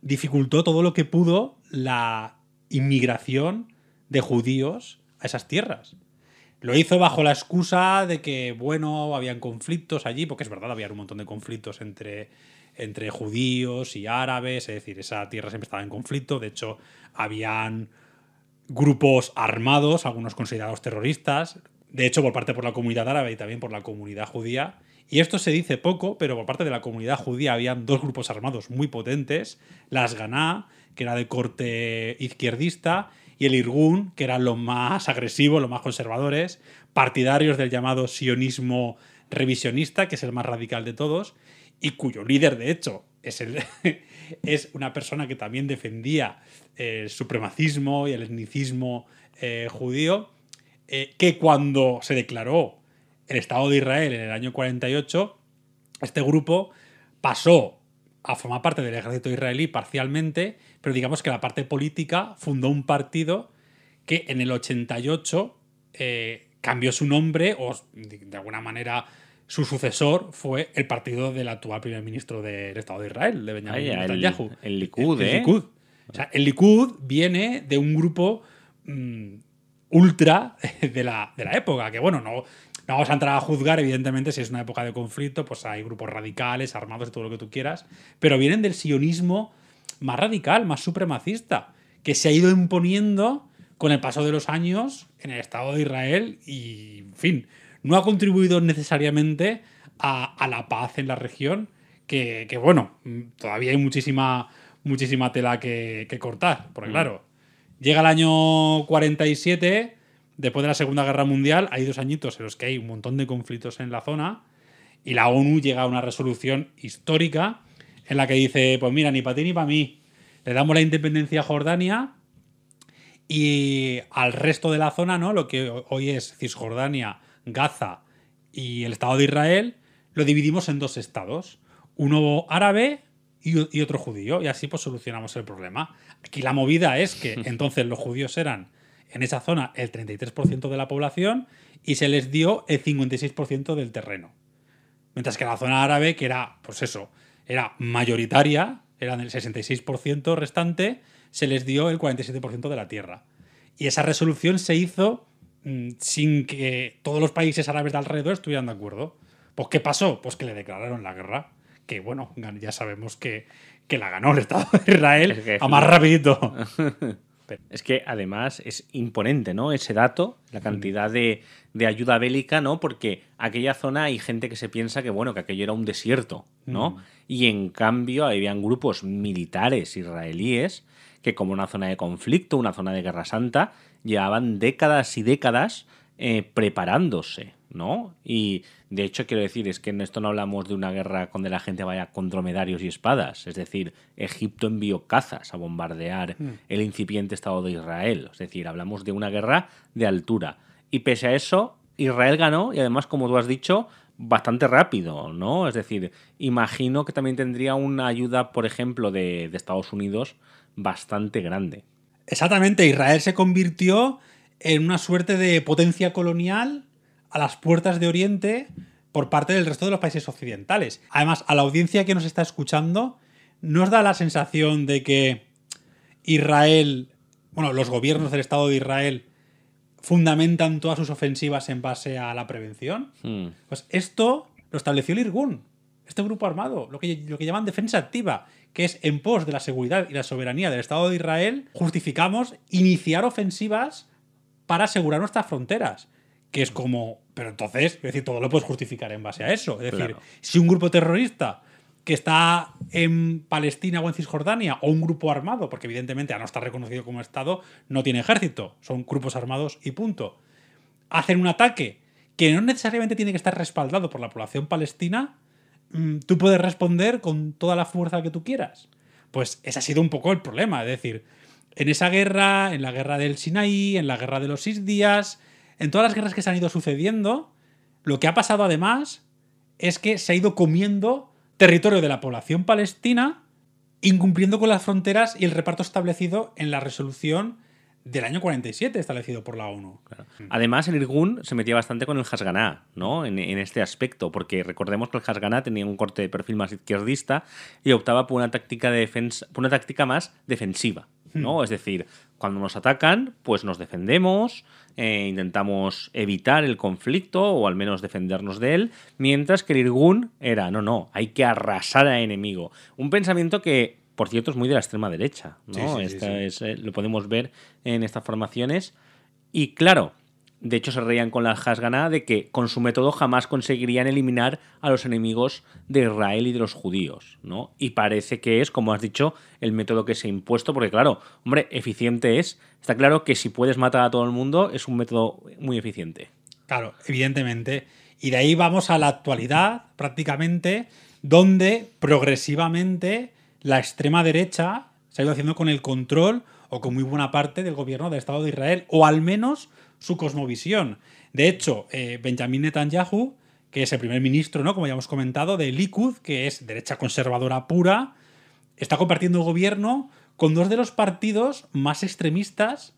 [SPEAKER 2] dificultó todo lo que pudo la inmigración de judíos esas tierras. Lo hizo bajo la excusa de que, bueno, habían conflictos allí, porque es verdad, había un montón de conflictos entre, entre judíos y árabes, es decir, esa tierra siempre estaba en conflicto, de hecho, habían grupos armados, algunos considerados terroristas, de hecho, por parte por la comunidad árabe y también por la comunidad judía. Y esto se dice poco, pero por parte de la comunidad judía habían dos grupos armados muy potentes, las Ganá, que era de corte izquierdista, y el Irgun, que eran los más agresivos, los más conservadores, partidarios del llamado sionismo revisionista, que es el más radical de todos, y cuyo líder, de hecho, es, (laughs) es una persona que también defendía el supremacismo y el etnicismo eh, judío, eh, que cuando se declaró el Estado de Israel en el año 48, este grupo pasó a formar parte del ejército israelí parcialmente pero digamos que la parte política fundó un partido que en el 88 eh, cambió su nombre o de alguna manera su sucesor fue el partido del actual primer ministro del Estado de Israel, de Benjamin Netanyahu.
[SPEAKER 1] El, Likud,
[SPEAKER 2] el, ¿eh? Likud, O el Likud viene de un grupo mm, ultra (laughs) de la, de la, época, que bueno, no, no vamos a entrar a juzgar, evidentemente, si es una época de conflicto, pues hay grupos radicales, armados todo lo que tú quieras, pero vienen del sionismo más radical, más supremacista, que se ha ido imponiendo con el paso de los años en el Estado de Israel y, en fin, no ha contribuido necesariamente a, la paz en la región, que, bueno, mm, todavía hay muchísima, muchísima tela que, cortar, porque mm. claro, llega el año 47, después de la Segunda Guerra Mundial, hay dos añitos en los que hay un montón de conflictos en la zona, y la ONU llega a una resolución histórica en la que dice, pues mira, ni para ti ni para mí, le damos la independencia a Jordania y al resto de la zona, ¿no? Lo que hoy es Cisjordania, Gaza y el Estado de Israel, lo dividimos en dos estados, uno árabe y, otro judío, y así pues solucionamos el problema. Aquí la movida es que (laughs) entonces los judíos eran en esa zona el 33% de la población y se les dio el 56% del terreno. Mientras que la zona árabe, que era, pues eso, era mayoritaria, eran el 66% restante, se les dio el 47% de la tierra. Y esa resolución se hizo mm, sin que todos los países árabes de alrededor estuvieran de acuerdo. Pues ¿qué pasó? Pues que le declararon la guerra. Que bueno, ya sabemos que, que la ganó el Estado de Israel a más
[SPEAKER 1] rapidito. (laughs) es que además es imponente, ¿no? Ese dato, la cantidad de, de, ayuda bélica, ¿no? Porque aquella zona hay gente que se piensa que, bueno, que aquello era un desierto, ¿no? Y en cambio habían grupos militares israelíes que como una zona de conflicto, una zona de guerra santa, llevaban décadas y décadas eh, preparándose, ¿no? Y de hecho quiero decir, es que en esto no hablamos de una guerra donde la gente vaya con dromedarios y espadas, es decir, Egipto envió cazas a bombardear hmm. el incipiente Estado de Israel, es decir, hablamos de una guerra de altura. Y pese a eso, Israel ganó y además, como tú has dicho, bastante rápido, ¿no? Es decir, imagino que también tendría una ayuda, por ejemplo, de Estados Unidos bastante grande.
[SPEAKER 2] Exactamente, Israel se convirtió en una suerte de potencia colonial a las puertas de Oriente por parte del resto de los países occidentales. Además, a la audiencia que nos está escuchando, nos da la sensación de que Israel, bueno, los gobiernos del Estado de Israel fundamentan todas sus ofensivas en base a la prevención? Hmm. Pues esto lo estableció el IRGUN, este grupo armado, lo que, lo que llaman defensa activa, que es en pos de la seguridad y la soberanía del Estado de Israel, justificamos iniciar ofensivas para asegurar nuestras fronteras. Que es como, pero entonces, es decir, todo lo puedes justificar en base a eso. Es decir, si un grupo terrorista que está en Palestina o en Cisjordania, o un grupo armado, porque evidentemente a no estar reconocido como Estado, no tiene ejército, son grupos armados y punto. Hacen un ataque que no necesariamente tiene que estar respaldado por la población palestina, mm, tú puedes responder con toda la fuerza que tú quieras. Pues ese ha sido un poco el problema, es decir, en esa guerra, en la guerra del Sinaí, en la guerra de los seis días, en todas las guerras que se han ido sucediendo, lo que ha pasado además es que se ha ido comiendo territorio de la población palestina, incumpliendo con las fronteras y el reparto establecido en la resolución del año 47 establecido por la ONU.
[SPEAKER 1] Además, el Irgun se metía bastante con el Hasganá, ¿no? En, este aspecto, porque recordemos que el Hasganá tenía un corte de perfil más izquierdista y optaba por una táctica por una táctica más defensiva. Hmm. Es decir, cuando nos atacan, pues nos defendemos, eh, intentamos evitar el conflicto o al menos defendernos de él, mientras que el Irgun era, no, no, hay que arrasar al enemigo. Un pensamiento que, por cierto, es muy de la extrema derecha, eh, lo podemos ver en estas formaciones. Y claro, de hecho se reían con la Hasganá de que con su método jamás conseguirían eliminar a los enemigos de Israel y de los judíos, ¿no? Y parece que es, como has dicho, el método que se ha impuesto, porque claro, hombre, eficiente es. Está claro que si puedes matar a todo el mundo es un método muy eficiente.
[SPEAKER 2] Claro, evidentemente. Y de ahí vamos a la actualidad, prácticamente, donde progresivamente la extrema derecha se ha ido haciendo con el control o con muy buena parte del gobierno del Estado de Israel, o al menos su cosmovisión. De hecho, eh, Benjamin Netanyahu, que es el primer ministro, ¿no? Como ya hemos comentado, de Likud, que es derecha conservadora pura, está compartiendo gobierno con dos de los partidos más extremistas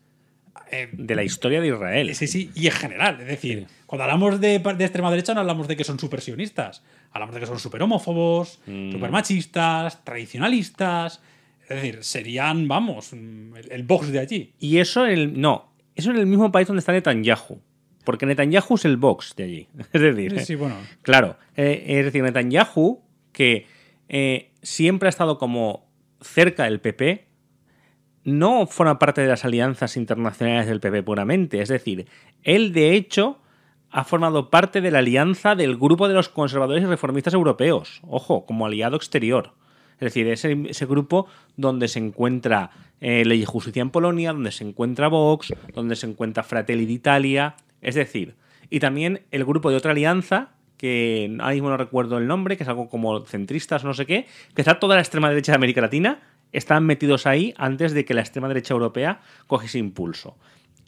[SPEAKER 2] eh, de la historia de Israel. Sí, sí, y en general. Es decir, cuando hablamos de, extrema derecha no hablamos de que son supersionistas. hablamos de que son super homófobos, machistas, mm. tradicionalistas. Es decir,
[SPEAKER 1] serían, vamos, el, Vox box de allí. Y eso, el, no, eso en el mismo país donde está Netanyahu. Porque Netanyahu es el Vox de allí. (laughs) Es decir, sí, bueno. claro. Eh, es decir, Netanyahu, que eh, siempre ha estado como cerca del PP, no forma parte de las alianzas internacionales del PP puramente. Es decir, él de hecho ha formado parte de la alianza del grupo de los conservadores y reformistas europeos, ojo, como aliado exterior. Es decir, ese, ese grupo donde se encuentra eh, Ley y Justicia en Polonia, donde se encuentra Vox, donde se encuentra Fratelli d'Italia, es decir, y también el grupo de otra alianza que ahora mismo no recuerdo el nombre, que es algo como centristas, no sé qué, que está toda la extrema derecha de América Latina, están metidos ahí antes de que la extrema derecha europea coge impulso.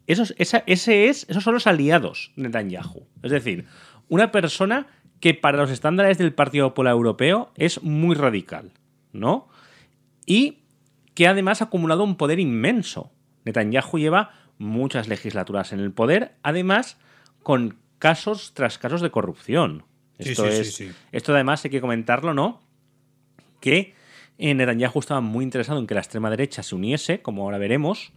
[SPEAKER 1] es, esos son los aliados de Netanyahu. Es decir, una persona que para los estándares del Partido Popular Europeo es muy radical. ¿no? Y que además ha acumulado un poder inmenso. Netanyahu lleva muchas legislaturas en el poder, además con casos tras casos de corrupción. Esto, es, esto además hay que comentarlo, ¿no? Que eh, Netanyahu estaba muy interesado en que la extrema derecha se uniese, como ahora veremos,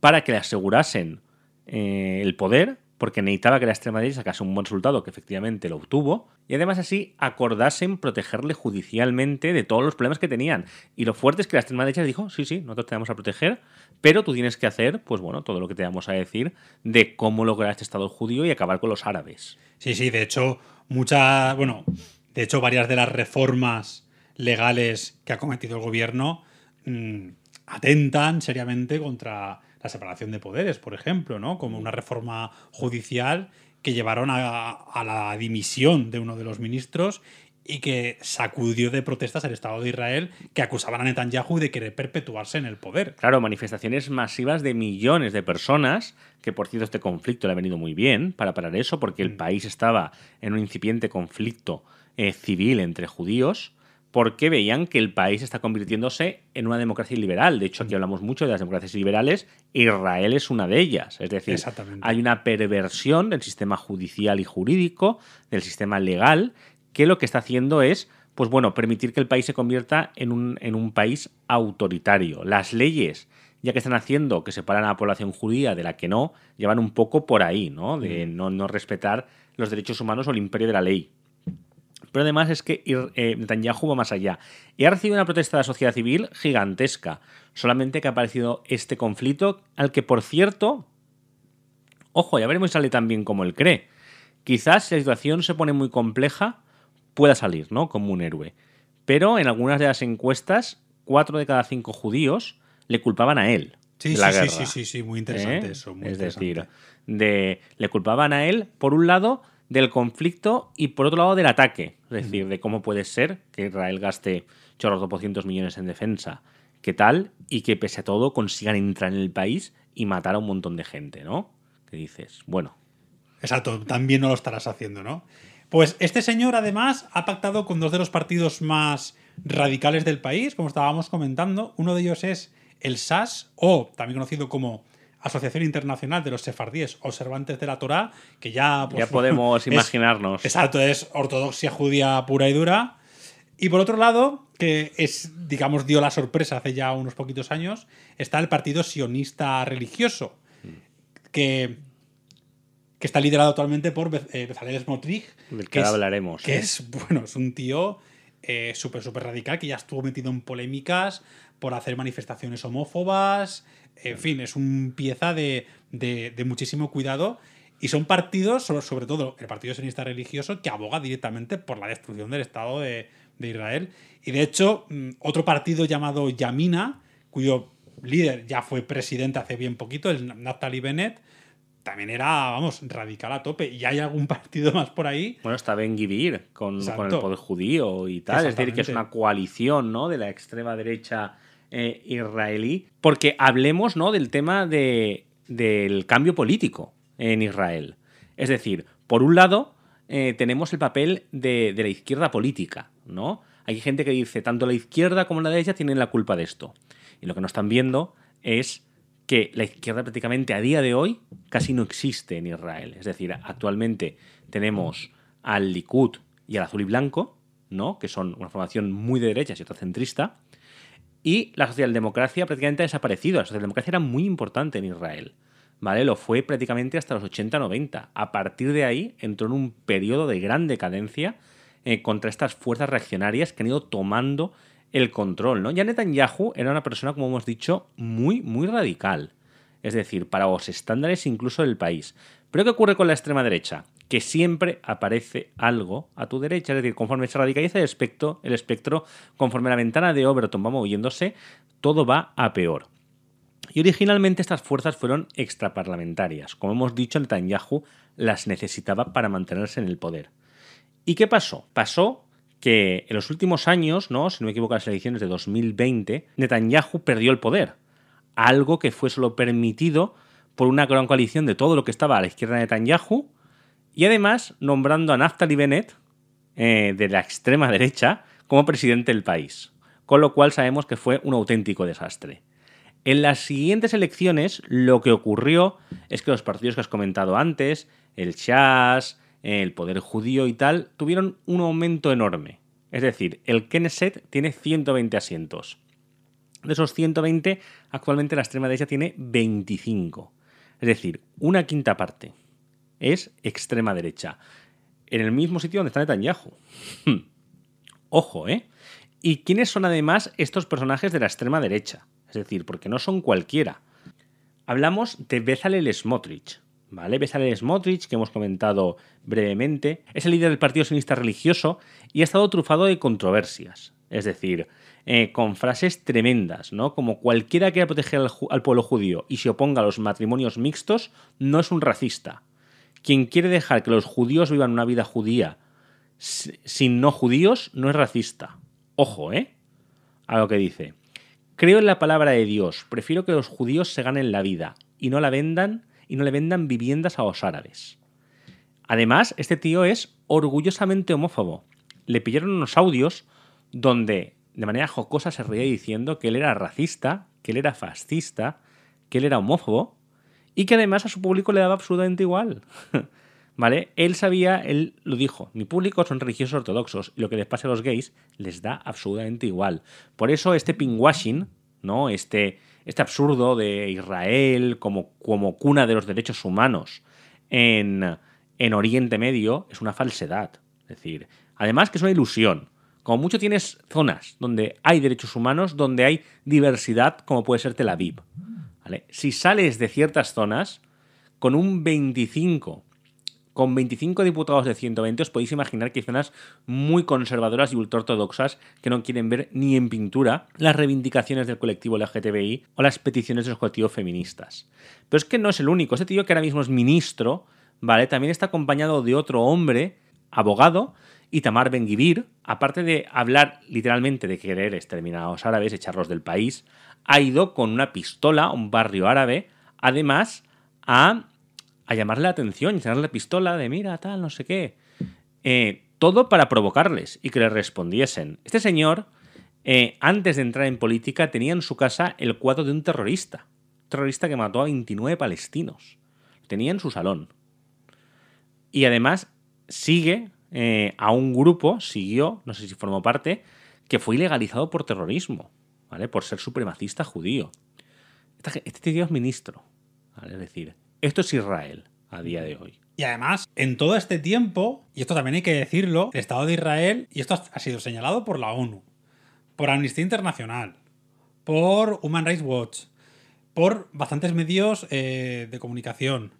[SPEAKER 1] para que le asegurasen eh, el poder porque necesitaba que la extrema derecha sacase un buen resultado, que efectivamente lo obtuvo, y además así acordasen protegerle judicialmente de todos los problemas que tenían. Y lo fuerte es que la extrema derecha dijo, sí, sí, nosotros te vamos a proteger, pero tú tienes que hacer, pues bueno, todo lo que te vamos a decir de cómo lograr este Estado judío y acabar con los árabes. Sí, sí, de hecho, muchas, bueno, de hecho
[SPEAKER 2] varias de las reformas legales que ha cometido el gobierno mm, atentan seriamente contra la separación de poderes, por ejemplo, ¿no? Como una reforma judicial que llevaron a, la dimisión de uno de los ministros y que sacudió de protestas al Estado de Israel que acusaban a Netanyahu de querer perpetuarse en
[SPEAKER 1] el poder. Claro, manifestaciones masivas de millones de personas, que por cierto este conflicto le ha venido muy bien para parar eso, porque el mm. país estaba en un incipiente conflicto eh, civil entre judíos porque veían que el país está convirtiéndose en una democracia liberal. De hecho, aquí hablamos mucho de las democracias liberales. Israel es una de ellas. Es decir, hay una perversión del sistema judicial y jurídico, del sistema legal, que lo que está haciendo es, pues bueno, permitir que el país se convierta en un, país autoritario. Las leyes ya que están haciendo que separan a la población judía de la que no, llevan un poco por ahí, ¿no? De no respetar los derechos humanos o el imperio de la ley. Pero además es que eh, Netanyahu va más allá. Y ha recibido una protesta de la sociedad civil gigantesca. Solamente que ha aparecido este conflicto, al que por cierto, ojo, ya veremos si sale tan bien como él cree. Quizás si la situación se pone muy compleja, pueda salir, ¿no? Como un héroe. Pero en algunas de las encuestas, cuatro de cada cinco judíos le culpaban a él. Sí, sí, sí, sí, sí, muy interesante ¿eh? eso. es decir, le culpaban a él, por un lado, del conflicto y por otro lado del ataque, es decir, de cómo puede ser que Israel gaste chorros 200 millones en defensa, qué tal, y que pese a todo consigan entrar en el país y matar a un montón de gente, ¿no? Que dices, bueno. Exacto, también no lo estarás haciendo, ¿no? Pues este señor además ha pactado
[SPEAKER 2] con dos de los partidos más radicales del país, como estábamos comentando. Uno de ellos es el SAS, o también conocido como Asociación Internacional de los Sefardíes Observantes de la Torá, que ya... Pues, ya podemos (laughs)
[SPEAKER 1] imaginarnos. Exacto,
[SPEAKER 2] es ortodoxia judía pura y dura. Y por otro lado, que es, digamos, dio la sorpresa hace ya unos poquitos años, está el Partido Sionista Religioso, mm. que, que está liderado actualmente por eh, Bezalel Smotrich. Del que, hablaremos. que ¿eh? es, (laughs) bueno, es un tío eh, súper, súper radical, que ya estuvo metido en polémicas por hacer manifestaciones homófobas, en fin, es un pieza de, de, muchísimo cuidado. Y son partidos, sobre todo el Partido Sionista Religioso, que aboga directamente por la destrucción del Estado de, de, Israel. Y de hecho, mm, otro partido llamado Yamina, cuyo líder ya fue presidente hace bien poquito, el Naftali Bennett, también era, vamos,
[SPEAKER 1] radical a tope. Y hay algún (laughs) partido más por ahí. Bueno, está Ben Gibir con, con el poder judío y tal. Es decir, que es una coalición ¿no? de la extrema derecha eh, israelí, porque hablemos ¿no? del tema del cambio político en Israel. Es decir, por un lado, eh, tenemos el papel de, la izquierda política, ¿no? Hay gente que dice, tanto la izquierda como la derecha tienen la culpa de esto. Y lo que nos están viendo es que la izquierda prácticamente a día de hoy casi no existe en Israel. Es decir, actualmente tenemos al Likud y al Azul y Blanco, ¿no? que son una formación muy de derechas y otra centrista, y la socialdemocracia prácticamente ha desaparecido. La socialdemocracia era muy importante en Israel. ¿Vale? Lo fue prácticamente hasta los 80-90. A partir de ahí entró en un periodo de gran decadencia eh, contra estas fuerzas reaccionarias que han ido tomando el control, ¿no? Ya Netanyahu era una persona, como hemos dicho, muy, muy radical. Es decir, para los estándares incluso del país. Pero ¿qué ocurre con la extrema derecha? que siempre aparece algo a tu derecha. Es decir, conforme se radicaliza el espectro, el espectro conforme la ventana de Overton va moviéndose, todo va a peor. Y originalmente estas fuerzas fueron extraparlamentarias. Como hemos dicho, Netanyahu las necesitaba para mantenerse en el poder. ¿Y qué pasó? Pasó que en los últimos años, ¿no? si no me equivoco, las elecciones de 2020, Netanyahu perdió el poder. Algo que fue solo permitido por una gran coalición de todo lo que estaba a la izquierda de Netanyahu y además nombrando a Naftali Bennett, eh, de la extrema derecha, como presidente del país. Con lo cual sabemos que fue un auténtico desastre. En las siguientes elecciones lo que ocurrió es que los partidos que has comentado antes, el Chas, el Poder Judío y tal, tuvieron un aumento enorme. Es decir, el Knesset tiene 120 asientos. De esos 120, actualmente la extrema derecha tiene 25. Es decir, una quinta parte es extrema derecha. En el mismo sitio donde está Netanyahu. Hmm. Ojo, ¿eh? ¿Y quiénes son además estos personajes de la extrema derecha? Es decir, porque no son cualquiera. Hablamos de Bezalel Smotrich, ¿vale? Bezalel Smotrich, que hemos comentado brevemente, es el líder del Partido Sionista Religioso y ha estado trufado de controversias. Es decir, eh, con frases tremendas, ¿no? Como cualquiera que proteger al pueblo judío y se oponga a los matrimonios mixtos no es un racista. Quien quiere dejar que los judíos vivan una vida judía sin no judíos no es racista. Ojo, ¿eh? A lo que dice. Creo en la palabra de Dios. Prefiero que los judíos se ganen la vida y no la vendan y no le vendan viviendas a los árabes. Además, este tío es orgullosamente homófobo. Le pillaron unos audios donde de manera jocosa se reía diciendo que él era racista, que él era fascista, que él era homófobo y que además a su público le daba absolutamente igual. (laughs) ¿Vale? Él sabía, él lo dijo, mi público son religiosos ortodoxos y lo que les pase a los gays les da absolutamente igual. Por eso este pinkwashing, ¿no? Este, este absurdo de Israel como, como cuna de los derechos humanos en, en Oriente Medio es una falsedad. Es decir, además que es una ilusión. Como mucho tienes zonas donde hay derechos humanos, donde hay diversidad, como puede ser Tel Aviv. Si sales de ciertas zonas, con un 25, con 25 diputados de 120, os podéis imaginar que hay zonas muy conservadoras y ultraortodoxas que no quieren ver ni en pintura las reivindicaciones del colectivo LGTBI o las peticiones de los colectivos feministas. Pero es que no es el único. Ese tío que ahora mismo es ministro, ¿vale? También está acompañado de otro hombre, abogado, Itamar Ben aparte de hablar literalmente de querer exterminar a los árabes, echarlos del país, ha ido con una pistola a un barrio árabe, además, a, llamarle llamar la atención, llenar la pistola de mira, tal, no sé qué. Eh, todo para provocarles y que le respondiesen. Este señor, eh, antes de entrar en política, tenía en su casa el cuadro de un terrorista. terrorista que mató a 29 palestinos. tenía en su salón. Y además sigue eh, a un grupo, siguió, no sé si formó parte, que fue ilegalizado por terrorismo. Por ser supremacista judío. Este, tío es ministro, Es decir, esto es Israel a día de hoy.
[SPEAKER 2] Y además, en todo este tiempo, y esto también hay que decirlo, el Estado de Israel, y esto ha sido señalado por la ONU, por Amnistía Internacional, por Human Rights Watch, por bastantes medios eh, de comunicación,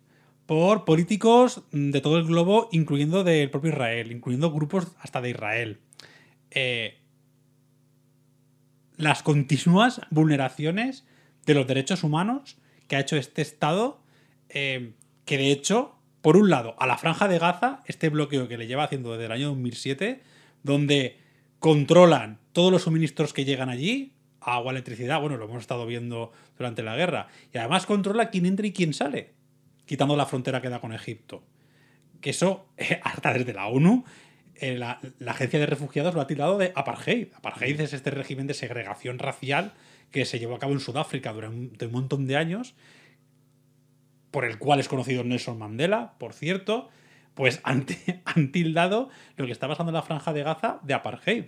[SPEAKER 2] por políticos de todo el globo, incluyendo del propio Israel, incluyendo grupos hasta de Israel. Eh, las continuas vulneraciones de los derechos humanos que ha hecho este Estado, eh, que de hecho, por un lado, a la franja de Gaza, este bloqueo que le lleva haciendo desde el año 2007, donde controlan todos los suministros que llegan allí, agua, electricidad, bueno, lo hemos estado viendo durante la guerra, y además controla quién entra y quién sale, quitando la frontera que da con Egipto. Que eso, (laughs) hasta desde la ONU, eh, la, Agencia de Refugiados lo ha tildado de apartheid. Apartheid es este régimen de segregación racial que se llevó a cabo en Sudáfrica durante un montón de años, por el cual es conocido Nelson Mandela, por cierto, pues (laughs) han, tildado lo que está pasando en la franja de Gaza de apartheid.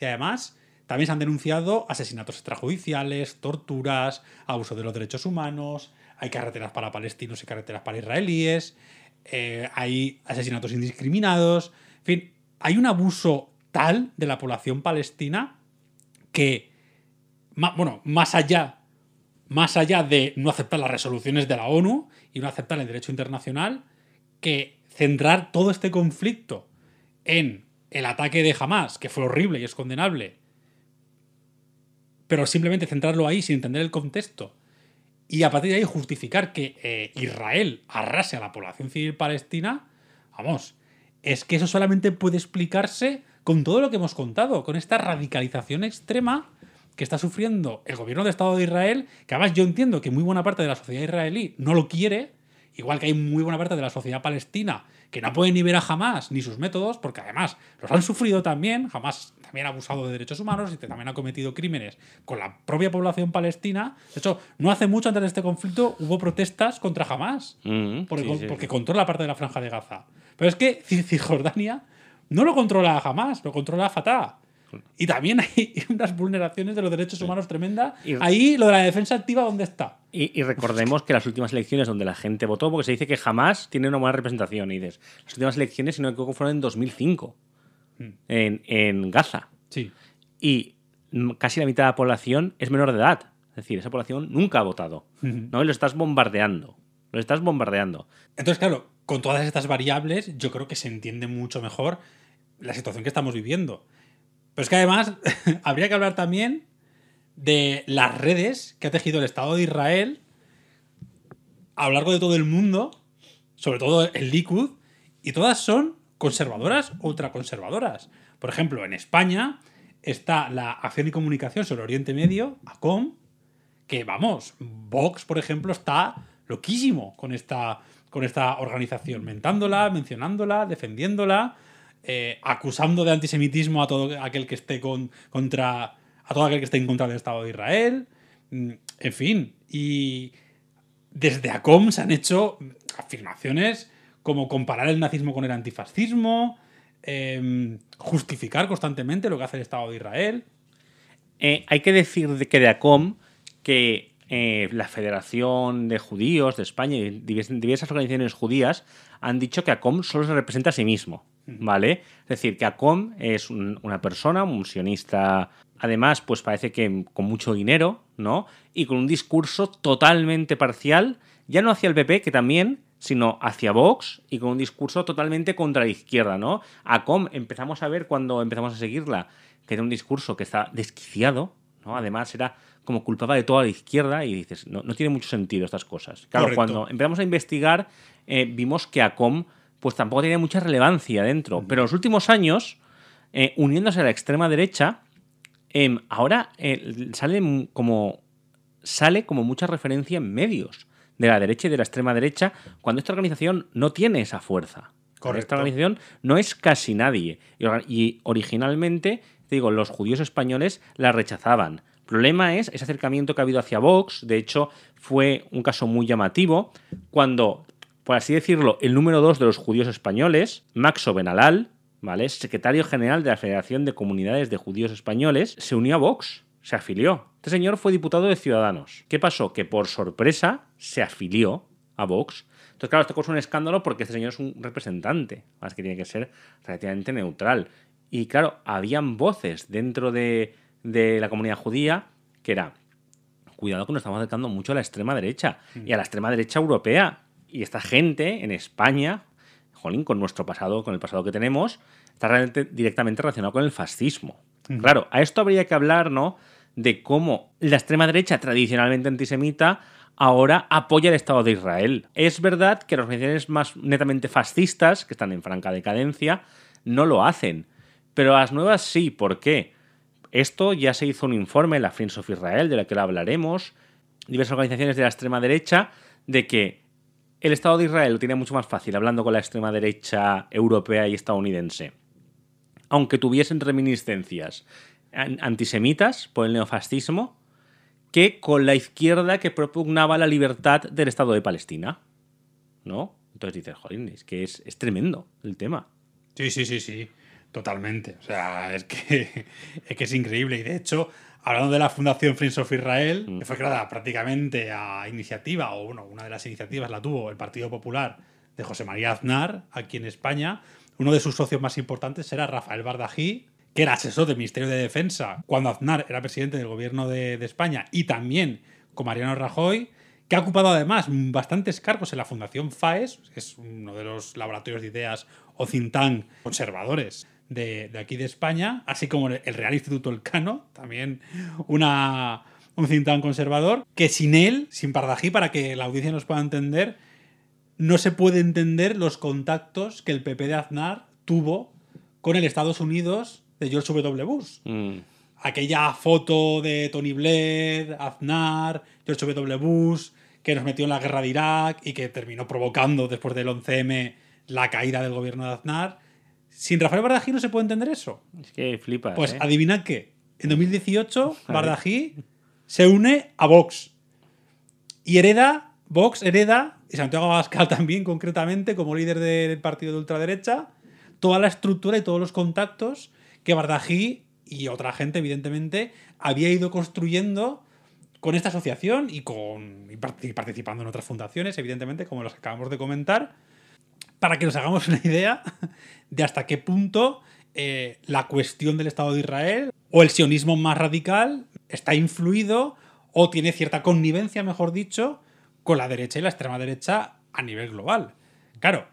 [SPEAKER 2] Y además, también se han denunciado asesinatos extrajudiciales, torturas, abuso de los derechos humanos, hay carreteras para palestinos y carreteras para israelíes, eh, hay asesinatos indiscriminados, en fin, hay un abuso tal de la población palestina que, bueno, más allá, más allá de no aceptar las resoluciones de la ONU y no aceptar el derecho internacional, que centrar todo este conflicto en el ataque de Hamas, que fue horrible y es condenable, pero simplemente centrarlo ahí sin entender el contexto y a partir de ahí justificar que eh, Israel arrase a la población civil palestina, vamos, es que eso solamente puede explicarse con todo lo que hemos contado, con esta radicalización extrema que está sufriendo el gobierno de Estado de Israel, que además yo entiendo que muy buena parte de la sociedad israelí no lo quiere, igual que hay muy buena parte de la sociedad palestina que no puede ni ver a jamás ni sus métodos, porque además los han sufrido también, jamás también ha abusado de derechos humanos y también ha cometido crímenes con la propia población palestina. De hecho, no hace mucho antes de este conflicto hubo protestas contra jamás
[SPEAKER 1] mm, porque,
[SPEAKER 2] controla la parte de la franja de Gaza. Pero es que Cisjordania no lo controla jamás, lo controla Fatah. Y también hay (laughs) unas vulneraciones de los derechos humanos tremendas.
[SPEAKER 1] Ahí lo de la defensa activa, ¿dónde está? Y, recordemos que las últimas elecciones donde la gente votó, porque se dice que jamás tiene una buena representación, y dices, las últimas elecciones, si no me fueron en 2005, mm. en, Gaza. Sí. Y casi la mitad de la población es menor de edad. Es decir, esa población nunca ha votado. ¿no? Y lo estás bombardeando. Lo estás bombardeando. Entonces, claro, con
[SPEAKER 2] todas estas variables, yo creo que se entiende mucho mejor la situación que estamos viviendo. Pero es que además (laughs) habría que hablar también de las redes que ha tejido el Estado de Israel a lo largo de todo el mundo, sobre todo el Likud, y todas son conservadoras o ultraconservadoras. Por ejemplo, en España está la Acción y Comunicación sobre Oriente Medio, ACOM, que vamos, Vox, por ejemplo, está loquísimo con esta, con esta organización, mentándola, mencionándola, defendiéndola, eh, acusando de antisemitismo a todo aquel que esté con, contra. a todo aquel que esté en contra del Estado de Israel. Mm, en fin. Y desde ACOM se han hecho afirmaciones como comparar el nazismo con el antifascismo, em, justificar constantemente lo que hace el Estado de Israel.
[SPEAKER 1] Eh, hay que decir que de ACOM que eh, la Federación de Judíos de España y diversas organizaciones judías han dicho que ACOM solo se representa a sí mismo, ¿vale? Es decir, que ACOM es una persona, un sionista, además, pues parece que con mucho dinero, ¿no? Y con un discurso totalmente parcial, ya no hacia el PP, que también, sino hacia Vox y con un discurso totalmente contra la izquierda, ¿no? ACOM empezamos a ver cuando empezamos a seguirla, que era un discurso que está desquiciado, ¿no? Además era como culpaba de toda la izquierda y dices, no, tiene mucho sentido estas cosas. Claro, cuando empezamos a investigar, eh, vimos que ACOM pues tampoco tenía mucha relevancia dentro. Pero en los últimos años, eh, uniéndose a la extrema derecha, eh, ahora sale como sale como mucha referencia en medios de la derecha y de la extrema derecha, cuando esta organización no tiene esa fuerza. Correcto. Esta organización no es casi nadie. Y originalmente, digo, los judíos españoles la rechazaban. El problema es ese acercamiento que ha habido hacia Vox. De hecho, fue un caso muy llamativo cuando, por así decirlo, el número dos de los judíos españoles, Maxo Benalal, ¿vale? secretario general de la Federación de Comunidades de Judíos Españoles, se unió a Vox, se afilió. Este señor fue diputado de Ciudadanos. ¿Qué pasó? Que por sorpresa se afilió a Vox. Entonces, claro, esto es un escándalo porque este señor es un representante, más que tiene que ser relativamente neutral. Y claro, habían voces dentro de de la comunidad judía, que era, cuidado que nos estamos acercando mucho a la extrema derecha mm. y a la extrema derecha europea. Y esta gente en España, jolín, con nuestro pasado, con el pasado que tenemos, está realmente, directamente relacionado con el fascismo. Mm. Claro, a esto habría que hablar, ¿no? De cómo la extrema derecha tradicionalmente antisemita ahora apoya el Estado de Israel. Es verdad que las organizaciones más netamente fascistas, que están en franca decadencia, no lo hacen. Pero las nuevas sí, ¿por qué? Esto ya se hizo un informe en la Friends of Israel, de la que hablaremos, diversas organizaciones de la extrema derecha, de que el Estado de Israel lo tiene mucho más fácil hablando con la extrema derecha europea y estadounidense. Aunque tuviesen reminiscencias antisemitas por el neofascismo, que con la izquierda que propugnaba la libertad del Estado de Palestina. ¿No? Entonces dices, joder, es que es tremendo el tema. Sí, sí, sí, sí. Totalmente. O sea, (laughs) es que,
[SPEAKER 2] es increíble. Y de hecho, hablando de la Fundación Friends of Israel, mm. que fue creada prácticamente a iniciativa, o bueno, una de las iniciativas la tuvo el Partido Popular de José María Aznar, aquí en España, uno de sus socios más importantes era Rafael Bardají, que era asesor del Ministerio de Defensa cuando Aznar era presidente del gobierno de, España y también con Mariano Rajoy, que ha ocupado además bastantes cargos en la Fundación FAES, es uno de los laboratorios de ideas o think tank conservadores de, aquí de España, así como el Real Instituto Elcano, también una, un cintán conservador, que sin él, sin Pardají, para que la audiencia nos pueda entender, no se puede entender los contactos que el PP de Aznar tuvo con el Estados Unidos de George W. Bush. Mm. Aquella foto de Tony Blair, Aznar, George W. Bush, que nos metió en la guerra de Irak y que terminó provocando después del 11M la caída del gobierno de Aznar sin Rafael Bardají no se puede entender eso. Es que flipas. Pues ¿eh? adivina adivinad qué. En 2018, (laughs) Bardají se une a Vox. Y hereda, Vox hereda, y Santiago Abascal (laughs) también concretamente, como líder del partido de ultraderecha, toda la estructura y todos los contactos que Bardají y otra gente, evidentemente, había ido construyendo con esta asociación y, con, participando en otras fundaciones, evidentemente, como las acabamos de comentar para que nos hagamos una idea de hasta qué punto eh, la cuestión del Estado de Israel o el sionismo más radical está influido o tiene cierta connivencia, mejor dicho, con la derecha y la extrema derecha a nivel global. Claro,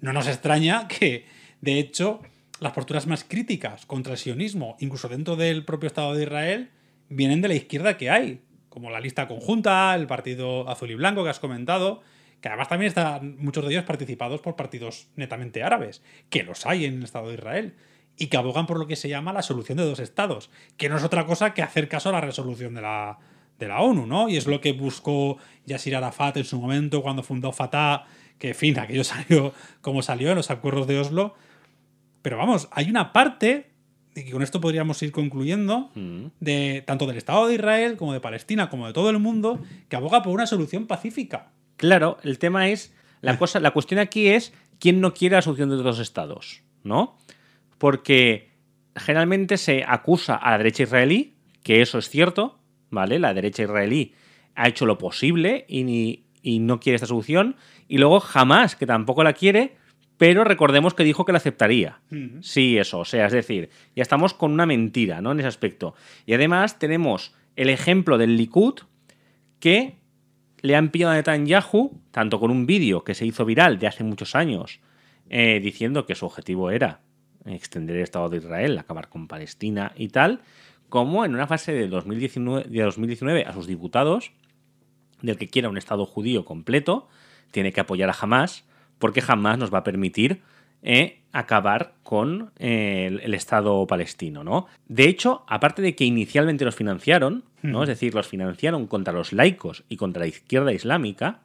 [SPEAKER 2] no nos extraña que, de hecho, las posturas más críticas contra el sionismo, incluso dentro del propio Estado de Israel, vienen de la izquierda que hay, como la lista conjunta, el partido azul y blanco que has comentado, que además también están muchos de ellos participados por partidos netamente árabes, que los hay en el Estado de Israel, y que abogan por lo que se llama la solución de dos estados, que no es otra cosa que hacer caso a la resolución de la, de la ONU, ¿no? Y es lo que buscó Yasir Arafat en su momento cuando fundó Fatah, que en fin, aquello (laughs) salió como salió en los acuerdos de Oslo. Pero vamos, hay una parte, y con esto podríamos ir concluyendo, mm. de tanto del Estado de Israel como de Palestina, como de todo el mundo,
[SPEAKER 1] que aboga por una solución pacífica. Claro, el tema es. La, ah. cosa, la cuestión aquí es quién no quiere la solución de otros estados, ¿no? Porque generalmente se acusa a la derecha israelí, que eso es cierto, ¿vale? La derecha israelí ha hecho lo posible y, ni, no quiere esta solución, y luego jamás, que tampoco la quiere, pero recordemos que dijo que la aceptaría. Sí, eso, o sea, es decir, ya estamos con una mentira, ¿no? En ese aspecto. Y además tenemos el ejemplo del Likud, que le han pillado a Netanyahu, tanto con un vídeo que se hizo viral de hace muchos años, eh, diciendo que su objetivo era extender el Estado de Israel, acabar con Palestina y tal, como en una fase de 2019, de 2019 a sus diputados, del que quiera un Estado judío completo, tiene que apoyar a Hamas, porque Jamás nos va a permitir eh, acabar con eh, el, Estado palestino, ¿no? De hecho, aparte de que inicialmente los financiaron, ¿no? Es decir, los financiaron contra los laicos y contra la izquierda islámica,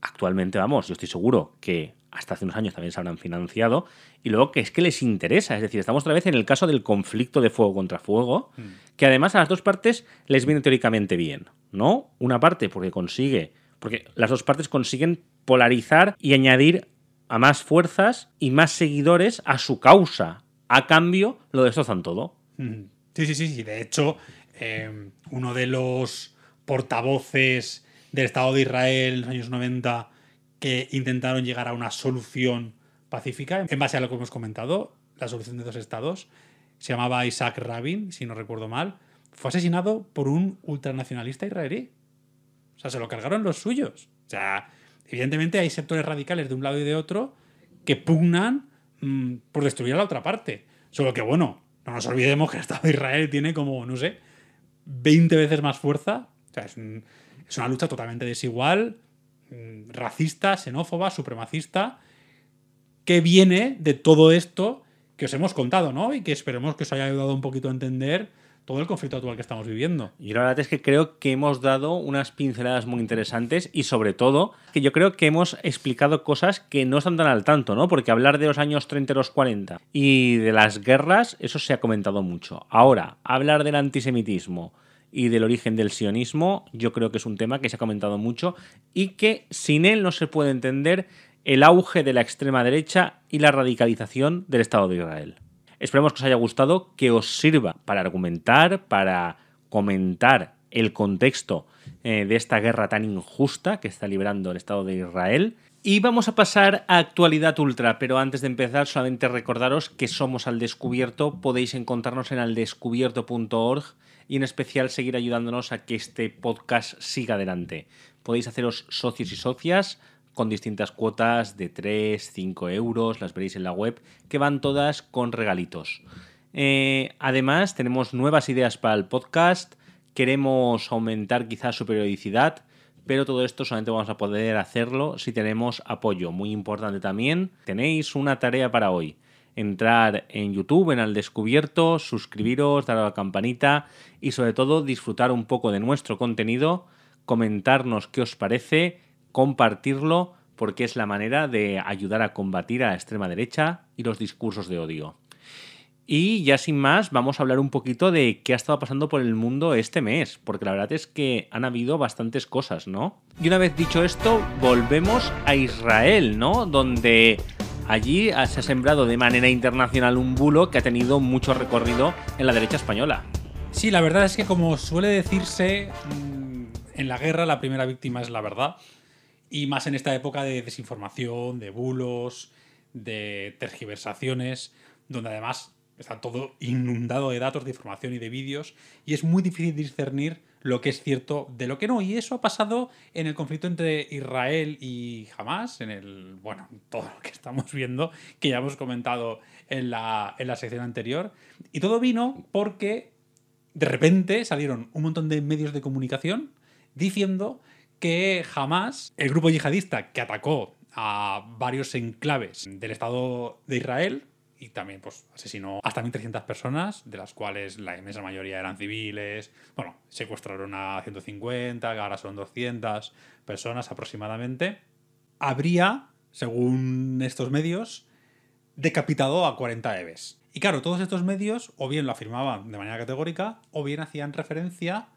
[SPEAKER 1] actualmente, vamos, yo estoy seguro que hasta hace unos años también se habrán financiado, y luego que es que les interesa, es decir, estamos otra vez en el caso del conflicto de fuego contra fuego, mm. que además a las dos partes les viene teóricamente bien, ¿no? Una parte porque consigue, porque las dos partes consiguen polarizar y añadir a más fuerzas y más seguidores a su causa. A cambio, lo destrozan todo.
[SPEAKER 2] Sí, sí, sí. sí. De hecho, em, uno de los portavoces del Estado de Israel en los años 90 que intentaron llegar a una solución pacífica, en base a lo que hemos comentado, la solución de dos estados, se llamaba Isaac Rabin, si no recuerdo mal, fue asesinado por un ultranacionalista israelí. O sea, se lo cargaron los suyos. O sea, Evidentemente hay sectores radicales de un lado y de otro que pugnan mm, por destruir a la otra parte. Solo que, bueno, no nos olvidemos que el Estado de Israel tiene como, no sé, 20 veces más fuerza. sea, es, una lucha totalmente desigual, mm, racista, xenófoba, supremacista, ¿Qué viene de todo esto que os hemos contado, ¿no? Y que esperemos que os haya ayudado un poquito a entender todo el conflicto actual que estamos viviendo.
[SPEAKER 1] Y la verdad es que creo que hemos dado unas pinceladas muy interesantes y sobre todo que yo creo que hemos explicado cosas que no están tan al tanto, ¿no? Porque hablar de los años 30 y los 40 y de las guerras, eso se ha comentado mucho. Ahora, hablar del antisemitismo y del origen del sionismo, yo creo que es un tema que se ha comentado mucho y que sin él no se puede entender el auge de la extrema derecha y la radicalización del Estado de Israel. Esperemos que os haya gustado, que os sirva para argumentar, para comentar el contexto eh, de esta guerra tan injusta que está librando el Estado de Israel. Y vamos a pasar a actualidad ultra, pero antes de empezar solamente recordaros que somos al descubierto, podéis encontrarnos en aldescubierto.org y en especial seguir ayudándonos a que este podcast siga adelante. Podéis haceros socios y socias con distintas cuotas de 3, 5 euros, las veréis en la web, que van todas con regalitos. Eh, además, tenemos nuevas ideas para el podcast, queremos aumentar quizás su periodicidad, pero todo esto solamente vamos a poder hacerlo si tenemos apoyo. Muy importante también, tenéis una tarea para hoy. Entrar en YouTube, en Al Descubierto, suscribiros, dar a la campanita y sobre todo disfrutar un poco de nuestro contenido, comentarnos qué os parece compartirlo porque es la manera de ayudar a combatir a la extrema derecha y los discursos de odio. Y ya sin más, vamos a hablar un poquito de qué ha estado pasando por el mundo este mes, porque la verdad es que han habido bastantes cosas, ¿no? Y una vez dicho esto, volvemos a Israel, ¿no? Donde allí se ha sembrado de manera internacional un bulo que ha tenido mucho recorrido en la derecha española.
[SPEAKER 2] Sí, la verdad es que como suele decirse, mm, en la guerra la primera víctima es la verdad. Y más en esta época de desinformación, de bulos, de tergiversaciones, donde además está todo inundado de datos, de información y de vídeos, y es muy difícil discernir lo que es cierto de lo que no. Y eso ha pasado en el conflicto entre Israel y Hamas, en el, bueno, todo lo que estamos viendo, que ya hemos comentado en la, en la sección anterior. Y todo vino porque de repente salieron un montón de medios de comunicación diciendo que jamás el grupo yihadista que atacó a varios enclaves del Estado de Israel y también pues, asesinó hasta 1.300 personas, de las cuales la inmensa mayoría eran civiles. Bueno, secuestraron a 150, ahora son 200 personas aproximadamente. Habría, según estos medios, decapitado a 40 Eves. Y claro, todos estos medios o bien lo afirmaban de manera categórica o bien hacían referencia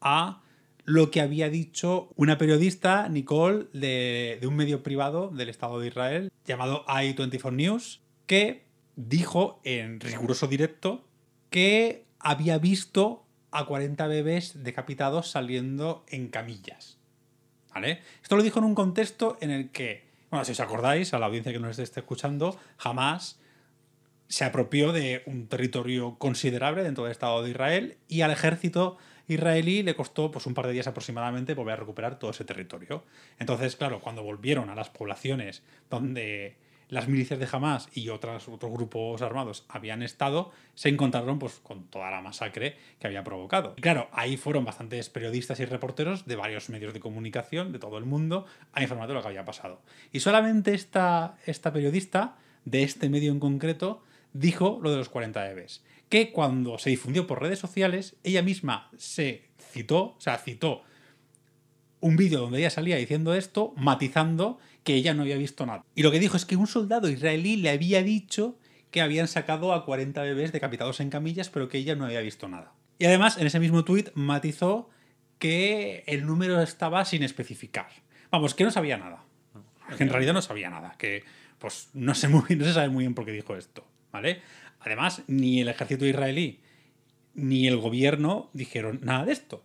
[SPEAKER 2] a lo que había dicho una periodista, Nicole, de, un medio privado del Estado de Israel llamado i24 News, que dijo en riguroso directo que había visto a 40 bebés decapitados saliendo en camillas. ¿Vale? Esto lo dijo en un contexto en el que, bueno, si os acordáis, a la audiencia que nos esté escuchando, jamás se apropió de un territorio considerable dentro del Estado de Israel y al ejército israelí le costó pues, un par de días aproximadamente volver a recuperar todo ese territorio. Entonces, claro, cuando volvieron a las poblaciones donde las milicias de Hamas y otras, otros grupos armados habían estado, se encontraron pues, con toda la masacre que había provocado. Y claro, ahí fueron bastantes periodistas y reporteros de varios medios de comunicación de todo el mundo a informar de lo que había pasado. Y solamente esta, esta periodista, de este medio en concreto, dijo lo de los 40 EVs que cuando se difundió por redes sociales, ella misma se citó, o sea, citó un vídeo donde ella salía diciendo esto, matizando que ella no había visto nada. Y lo que dijo es que un soldado israelí le había dicho que habían sacado a 40 bebés decapitados en camillas, pero que ella no había visto nada. Y además, en ese mismo tuit matizó que el número estaba sin especificar. Vamos, que no sabía nada. Que en realidad no sabía nada. Que pues no se, muy, no se sabe muy bien por qué dijo esto. ¿Vale? Además, ni el ejército israelí ni el gobierno dijeron nada de esto.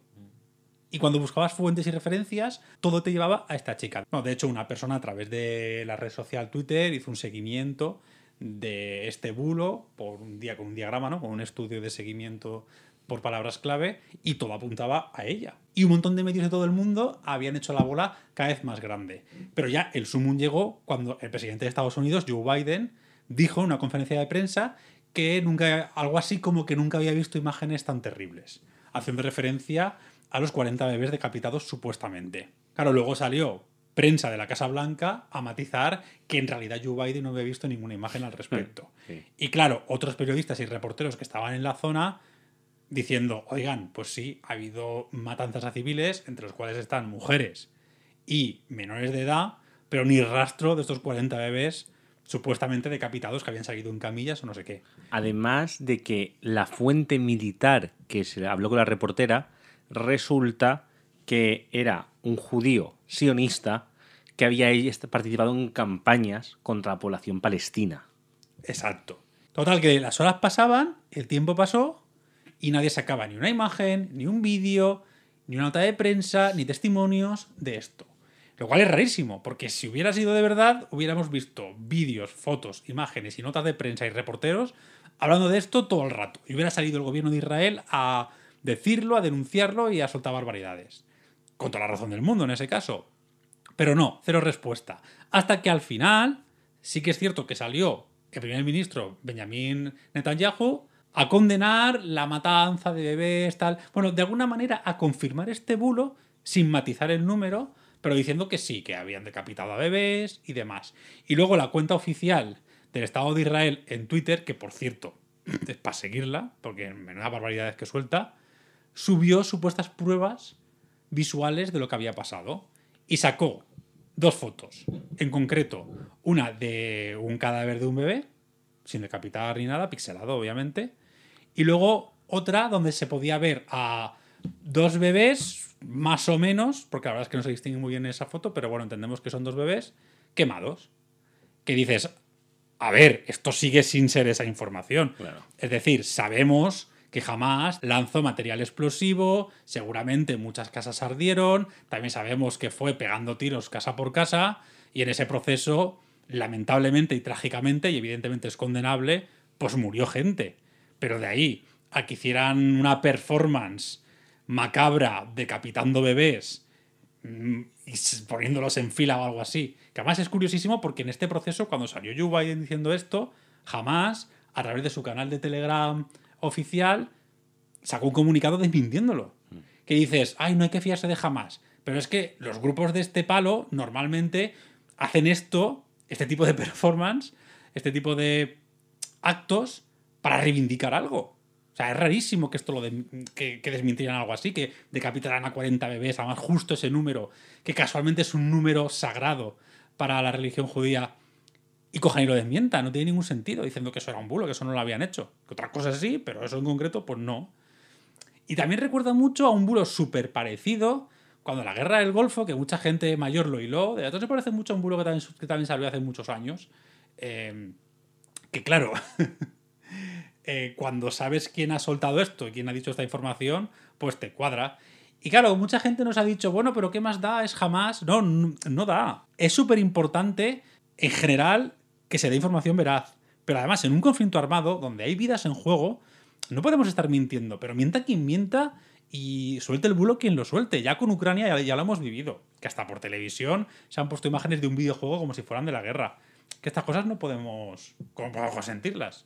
[SPEAKER 2] Y cuando buscabas fuentes y referencias, todo te llevaba a esta chica. No, de hecho, una persona a través de la red social Twitter hizo un seguimiento de este bulo por un día con un diagrama, ¿no? Con un estudio de seguimiento por palabras clave y todo apuntaba a ella. Y un montón de medios de todo el mundo habían hecho la bola cada vez más grande. Pero ya el sumum llegó cuando el presidente de Estados Unidos, Joe Biden, dijo en una conferencia de prensa que nunca, algo así como que nunca había visto imágenes tan terribles, haciendo referencia a los 40 bebés decapitados supuestamente. Claro, luego salió prensa de la Casa Blanca a matizar que en realidad Joe Biden no había visto ninguna imagen al respecto. Hmm, y claro, otros periodistas y reporteros que estaban en la zona diciendo, oigan, pues sí, ha habido matanzas a civiles, entre los cuales están mujeres y menores de edad, pero ni rastro de estos 40 bebés supuestamente decapitados que habían salido en camillas o no sé qué.
[SPEAKER 1] Además de que la fuente militar que se habló con la reportera resulta que era un judío sionista que había participado en campañas contra la población palestina. Exacto.
[SPEAKER 2] Total, que las horas pasaban, el tiempo pasó y nadie sacaba ni una imagen, ni un vídeo, ni una nota de prensa, ni testimonios de esto. Lo cual es rarísimo, porque si hubiera sido de verdad, hubiéramos visto vídeos, fotos, imágenes y notas de prensa y reporteros hablando de esto todo el rato. Y hubiera salido el gobierno de Israel a decirlo, a denunciarlo y a soltar barbaridades. Con toda la razón del mundo en ese caso. Pero no, cero respuesta. Hasta que al final, sí que es cierto que salió el primer ministro Benjamín Netanyahu a condenar la matanza de bebés, tal. Bueno, de alguna manera a confirmar este bulo sin matizar el número pero diciendo que sí, que habían decapitado a bebés y demás. Y luego la cuenta oficial del Estado de Israel en Twitter, que por cierto, (clears throat) es para seguirla, porque menuda barbaridades que suelta, subió supuestas pruebas visuales de lo que había pasado y sacó dos fotos. En concreto, una de un cadáver de un bebé, sin decapitar ni nada, pixelado obviamente, y luego otra donde se podía ver a dos bebés más o menos, porque la verdad es que no se distingue muy bien esa foto, pero bueno, entendemos que son dos bebés quemados. Que dices, a ver, esto sigue sin ser esa información. Es decir, sabemos que jamás lanzó material explosivo, seguramente muchas casas ardieron, también sabemos que fue pegando tiros casa por casa y en ese proceso, lamentablemente y trágicamente, y evidentemente es condenable, pues murió gente. Pero de ahí a que hicieran una performance macabra decapitando bebés mm, y poniéndolos en fila o algo así. Que además es curiosísimo porque en este proceso, cuando salió Joe diciendo esto, jamás, a través de su canal de Telegram oficial, sacó un comunicado desmintiéndolo. Que dices, ay, no hay que fiarse de jamás. Pero es que los grupos de este palo normalmente hacen esto, este tipo de (laughs) performance, este tipo de actos, para reivindicar algo. O sea, es rarísimo que esto lo que, desmintieran algo así, que decapitaran a 40 bebés, a más justo ese número, que casualmente es un número sagrado para la religión judía, y cojan y lo desmientan, no tiene ningún sentido, diciendo que eso era un bulo, que eso no lo habían hecho. Que otras cosas sí, pero eso en concreto, pues no. Y también recuerda mucho a un bulo súper parecido, cuando la guerra del Golfo, que mucha gente mayor lo hiló, de hecho, se parece mucho a un bulo que también, que salió hace muchos años. Eh, que claro... (laughs) Eh, cuando sabes quién ha soltado esto y quién ha dicho esta información, pues te cuadra. Y claro, mucha gente nos ha dicho, bueno, pero ¿qué más da? Es jamás. No, no, da. Es súper importante, en general, que se dé información veraz. Pero además, en un conflicto armado, donde hay vidas en juego, no podemos estar mintiendo. Pero mienta quien mienta y suelte el bulo quien lo suelte. Ya con Ucrania ya, ya lo hemos vivido. Que hasta por televisión se han puesto imágenes de un videojuego como si fueran de la guerra. Que estas cosas no podemos, ¿cómo podemos sentirlas.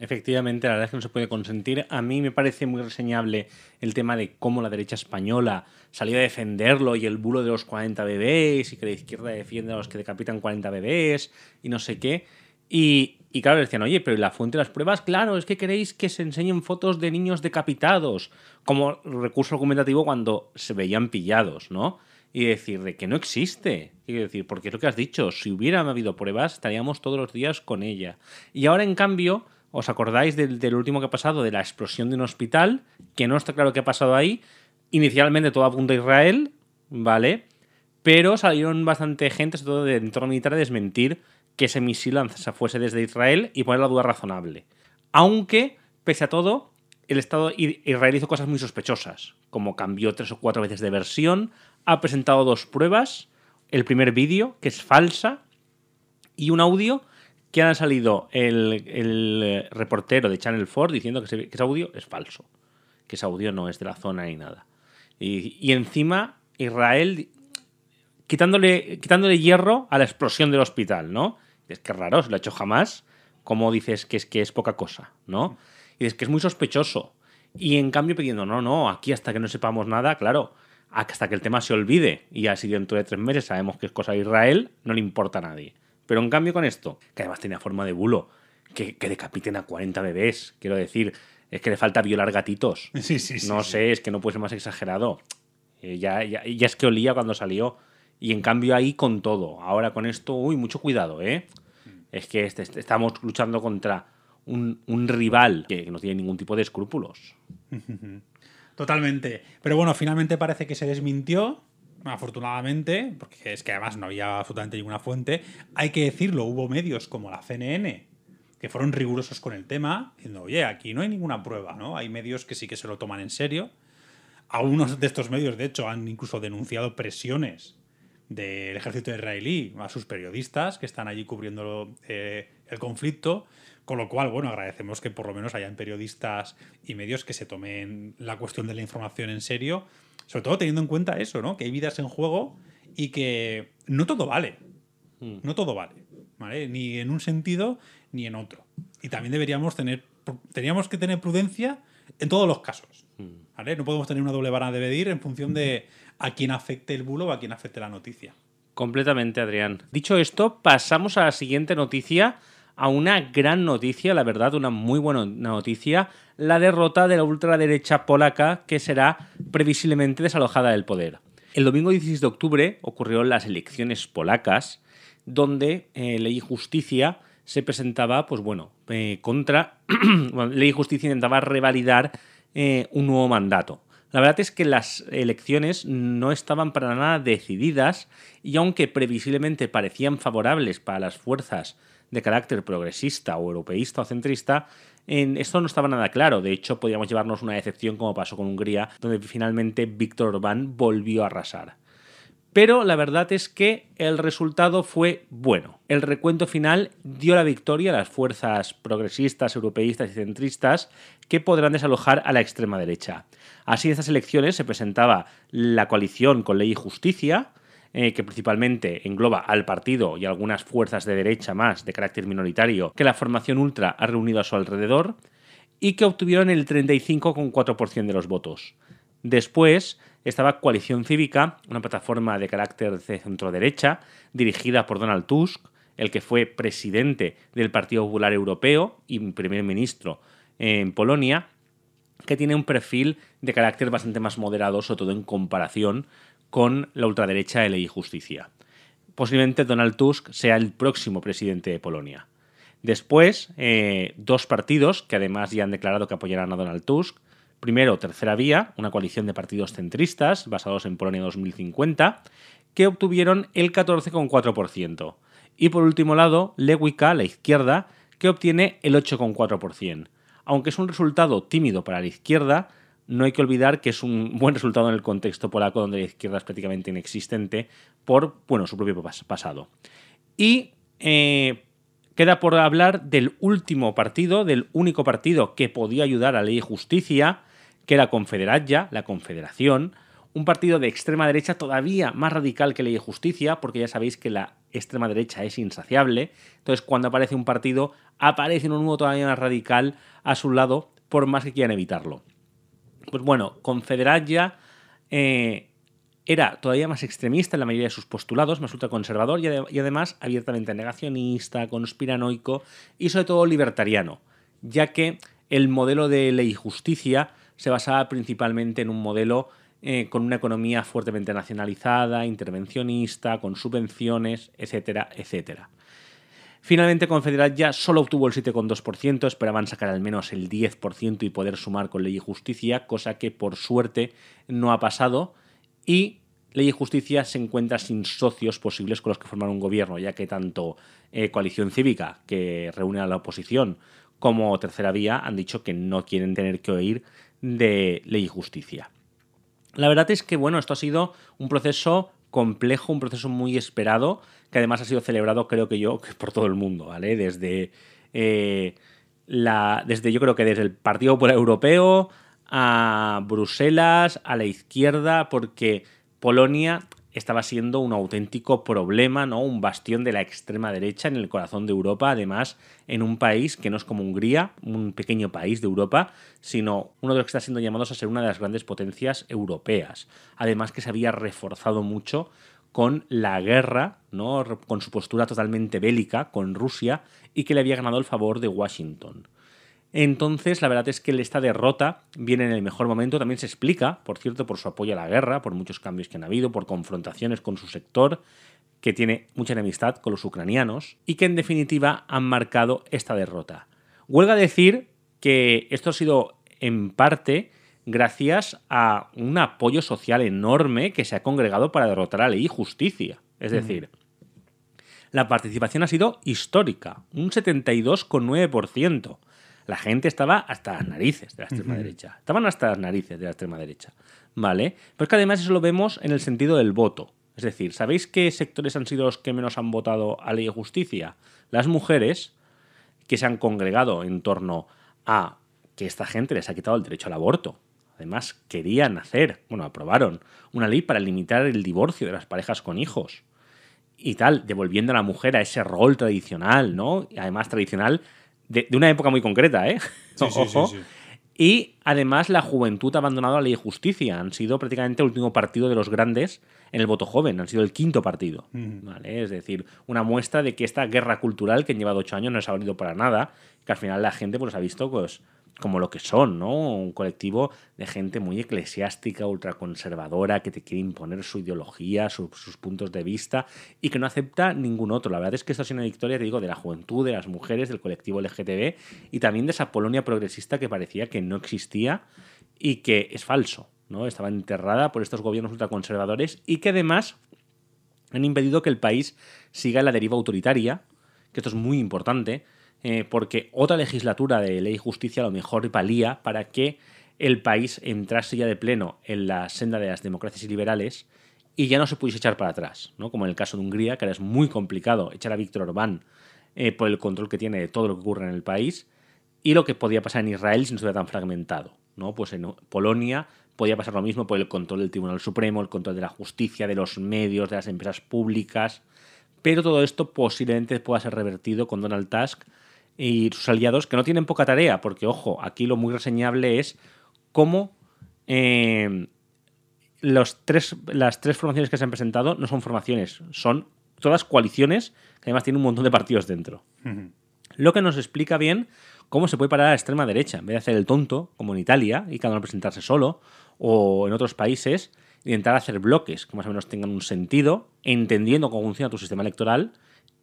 [SPEAKER 1] Efectivamente, la verdad es que no se puede consentir. A mí me parece muy reseñable el tema de cómo la derecha española salió a defenderlo y el bulo de los 40 bebés y que la izquierda defiende a los que decapitan 40 bebés y no sé qué. Y, y claro, decían, oye, pero la fuente de las pruebas? Claro, es que queréis que se enseñen fotos de niños decapitados como recurso argumentativo cuando se veían pillados, ¿no? y decir de que no existe. Quiero decir, porque es lo que has dicho, si hubiera habido pruebas estaríamos todos los días con ella. Y ahora, en cambio, ¿os acordáis del, último que ha pasado, de la explosión de un hospital? Que no está claro qué ha pasado ahí. Inicialmente todo apunta a Israel, ¿vale? Pero salieron bastante gente, sobre todo del entorno militar, a desmentir que ese misil fuese desde Israel y poner la duda razonable. Aunque, pese a todo, el Estado israelí hizo cosas muy sospechosas, como cambió tres o cuatro veces de versión, ha presentado dos pruebas, el primer vídeo, que es falsa, y un audio que ha salido el, reportero de Channel 4 diciendo que ese, audio es falso, que ese audio no es de la zona ni nada. Y, encima Israel quitándole, quitándole hierro a la explosión del hospital, ¿no? Es que raro, se lo ha hecho jamás. Como dices que es que es poca cosa, ¿no? Y es que es muy sospechoso. Y en cambio pidiendo, no, no, aquí hasta que no sepamos nada, claro, hasta que el tema se olvide y así dentro de tres meses sabemos que es cosa de Israel, no le importa a nadie. Pero en cambio con esto, que además tenía forma de bulo, que, decapiten a 40 bebés, quiero decir, es que le falta violar gatitos. Sí, sí, sí. No sé, es que no puede ser más exagerado. Eh, ya, ya, es que olía cuando salió. Y en cambio ahí con todo. Ahora con esto, uy, mucho cuidado, ¿eh? Es que este, este, estamos luchando contra un, rival que, no tiene ningún tipo de escrúpulos.
[SPEAKER 2] (laughs) Totalmente. Pero bueno, finalmente parece que se desmintió afortunadamente, porque es que además no había absolutamente ninguna fuente, hay que decirlo, hubo medios como la CNN que fueron rigurosos con el tema, diciendo, oye, aquí no hay ninguna prueba, ¿no? Hay medios que sí que se lo toman en serio. Algunos de estos medios, de hecho, han incluso denunciado presiones del ejército israelí a sus periodistas que están allí cubriendo eh, el conflicto. Con lo cual, bueno, agradecemos que por lo menos hayan periodistas y medios que se tomen la cuestión de la información en serio, sobre todo teniendo en cuenta eso, ¿no? Que hay vidas en juego y que no todo vale. Hmm. No todo vale, ¿vale? Ni en un sentido ni en otro. Y también deberíamos tener, teníamos que tener prudencia en todos los casos. Hmm. ¿vale? No podemos tener una doble vara de medir en función de a quién afecte el bulo o a quién afecte la noticia.
[SPEAKER 1] Completamente, Adrián. Dicho esto, pasamos a la siguiente noticia a una gran noticia, la verdad, una muy buena noticia, la derrota de la ultraderecha polaca que será previsiblemente desalojada del poder. El domingo 16 de octubre ocurrieron las elecciones polacas, donde eh, Ley y Justicia se presentaba, pues bueno, eh, contra. (clears throat) Ley Justicia intentaba revalidar eh, un nuevo mandato. La verdad es que las elecciones no estaban para nada decididas y aunque previsiblemente parecían favorables para las fuerzas de carácter progresista o europeísta o centrista, en esto no estaba nada claro. De hecho, podíamos llevarnos una decepción como pasó con Hungría, donde finalmente Víctor Orbán volvió a arrasar. Pero la verdad es que el resultado fue bueno. El recuento final dio la victoria a las fuerzas progresistas, europeístas y centristas que podrán desalojar a la extrema derecha. Así en estas elecciones se presentaba la coalición con Ley y Justicia, eh, que principalmente engloba al partido y algunas fuerzas de derecha más de carácter minoritario que la formación ultra ha reunido a su alrededor y que obtuvieron el 35,4% de los votos. Después estaba Coalición Cívica, una plataforma de carácter de centro-derecha, dirigida por Donald Tusk, el que fue presidente del Partido Popular Europeo y primer ministro en Polonia, que tiene un perfil de carácter bastante más moderado, sobre todo en comparación con la ultraderecha de ley y Justicia. Posiblemente Donald Tusk sea el próximo presidente de Polonia. Después, eh, dos partidos que además ya han declarado que apoyarán a Donald Tusk. Primero, Tercera Vía, una coalición de partidos centristas basados en Polonia 2050, que obtuvieron el 14,4%. Y por último lado, Lewica, la izquierda, que obtiene el 8,4%. Aunque es un resultado tímido para la izquierda, no hay que olvidar que es un (laughs) buen resultado en el contexto polaco, donde la izquierda es prácticamente inexistente por bueno, su propio pasado. Y eh, queda por hablar del último partido, del único partido que podía ayudar a Ley y Justicia, que era Confederatia la Confederación, un partido de extrema derecha todavía más radical que Ley y Justicia, porque ya sabéis que la extrema derecha es insaciable. Entonces, cuando aparece un partido, aparece un nuevo todavía más radical a su lado, por más que quieran evitarlo. Pues bueno, confederalla eh, era todavía más extremista en la mayoría de sus postulados, más ultraconservador y, además abiertamente negacionista, conspiranoico y sobre todo libertariano, ya que el modelo de ley y justicia se basaba principalmente en un modelo eh, con una economía fuertemente nacionalizada, intervencionista, con subvenciones, etcétera, etcétera. Finalmente, Confederal ya solo obtuvo el 7,2%, esperaban sacar al menos el 10% y poder sumar con Ley y Justicia, cosa que por suerte no ha pasado. Y Ley y Justicia se encuentra sin socios posibles con los que formar un gobierno, ya que tanto eh, Coalición Cívica, que reúne a la oposición, como Tercera Vía han dicho que no quieren tener que oír de Ley y Justicia. La verdad es que, bueno, esto ha sido un proceso complejo, un proceso muy esperado, que además ha sido celebrado, creo que yo, (laughs) por todo el mundo, ¿vale? Desde, eh, la, desde yo creo que desde el Partido Popular Europeo a Bruselas, a la izquierda, porque Polonia estaba siendo un auténtico problema, ¿no? Un bastión de la extrema derecha en el corazón de Europa, además, en un país que no es como Hungría, un pequeño país de Europa, sino uno de los que está siendo llamados a ser una de las grandes potencias europeas. Además que se había reforzado mucho con la guerra, ¿no? con su postura totalmente bélica con Rusia y que le había ganado el favor de Washington. Entonces, la verdad es que esta derrota viene en el mejor momento. También se explica, por cierto, por su apoyo a la guerra, por muchos cambios que han habido, por confrontaciones con su sector, que tiene mucha enemistad con los ucranianos, y que en definitiva han marcado esta derrota. Huelga decir que esto ha sido en parte gracias a un apoyo social enorme que se ha congregado para derrotar a la ley y justicia. Es decir, la participación ha sido histórica, un 72,9%. La gente estaba hasta las narices de la extrema derecha. Estaban hasta las narices de la extrema derecha. ¿Vale? Pero que además eso lo vemos en el sentido del voto. Es decir, ¿sabéis qué sectores han sido los que menos han votado a ley de justicia? Las mujeres que se han congregado en torno a que esta gente les ha quitado el derecho al aborto. Además, querían hacer, bueno, aprobaron una ley para limitar el divorcio de las parejas con hijos y tal, devolviendo a la mujer a ese rol tradicional, ¿no? Y además tradicional de, una época muy concreta, ¿eh? (laughs) Ojo. y además la juventud ha abandonado la ley de justicia. Han sido prácticamente el último partido de los grandes en el voto joven. Han sido el quinto partido. ¿vale? Es decir, una muestra de que esta guerra cultural que han llevado ocho años no se ha valido para nada. Que al final la gente pues, ha visto pues, como lo que son, ¿no? Un colectivo de gente muy eclesiástica, ultraconservadora, que te quiere imponer su ideología, sus puntos de vista y que no acepta ningún otro. La verdad es que esto es una victoria, te digo, de la juventud, de las mujeres, del colectivo LGTB y también de esa Polonia progresista que parecía que no existía y que es falso, ¿no? Estaba enterrada por estos gobiernos ultraconservadores y que además han impedido que el país siga la deriva autoritaria, que esto es muy importante, eh, porque otra legislatura de ley y justicia a lo mejor valía para que el país entrase ya de pleno en la senda de las democracias y liberales y ya no se pudiese echar para atrás, como en el caso de Hungría, que ahora es muy complicado echar a Víctor Orbán eh, por el control que tiene de todo lo que ocurre en el país y lo que podía pasar en Israel si no estuviera tan fragmentado. ¿no? Pues en Polonia podía pasar lo mismo por el control del Tribunal Supremo, el control de la justicia, de los medios, de las empresas públicas, pero todo esto posiblemente pueda ser revertido con Donald Tusk y sus aliados, que no tienen poca tarea, porque ojo, aquí lo muy reseñable es cómo em, los tres, las tres formaciones que se han presentado no son formaciones, son todas coaliciones que además tienen un montón de partidos dentro. Lo que nos explica bien cómo se puede parar a la extrema derecha, en vez de hacer el tonto, como en Italia, y cada uno presentarse solo, o en otros países, intentar hacer bloques que más o menos tengan un sentido, entendiendo cómo funciona tu sistema electoral,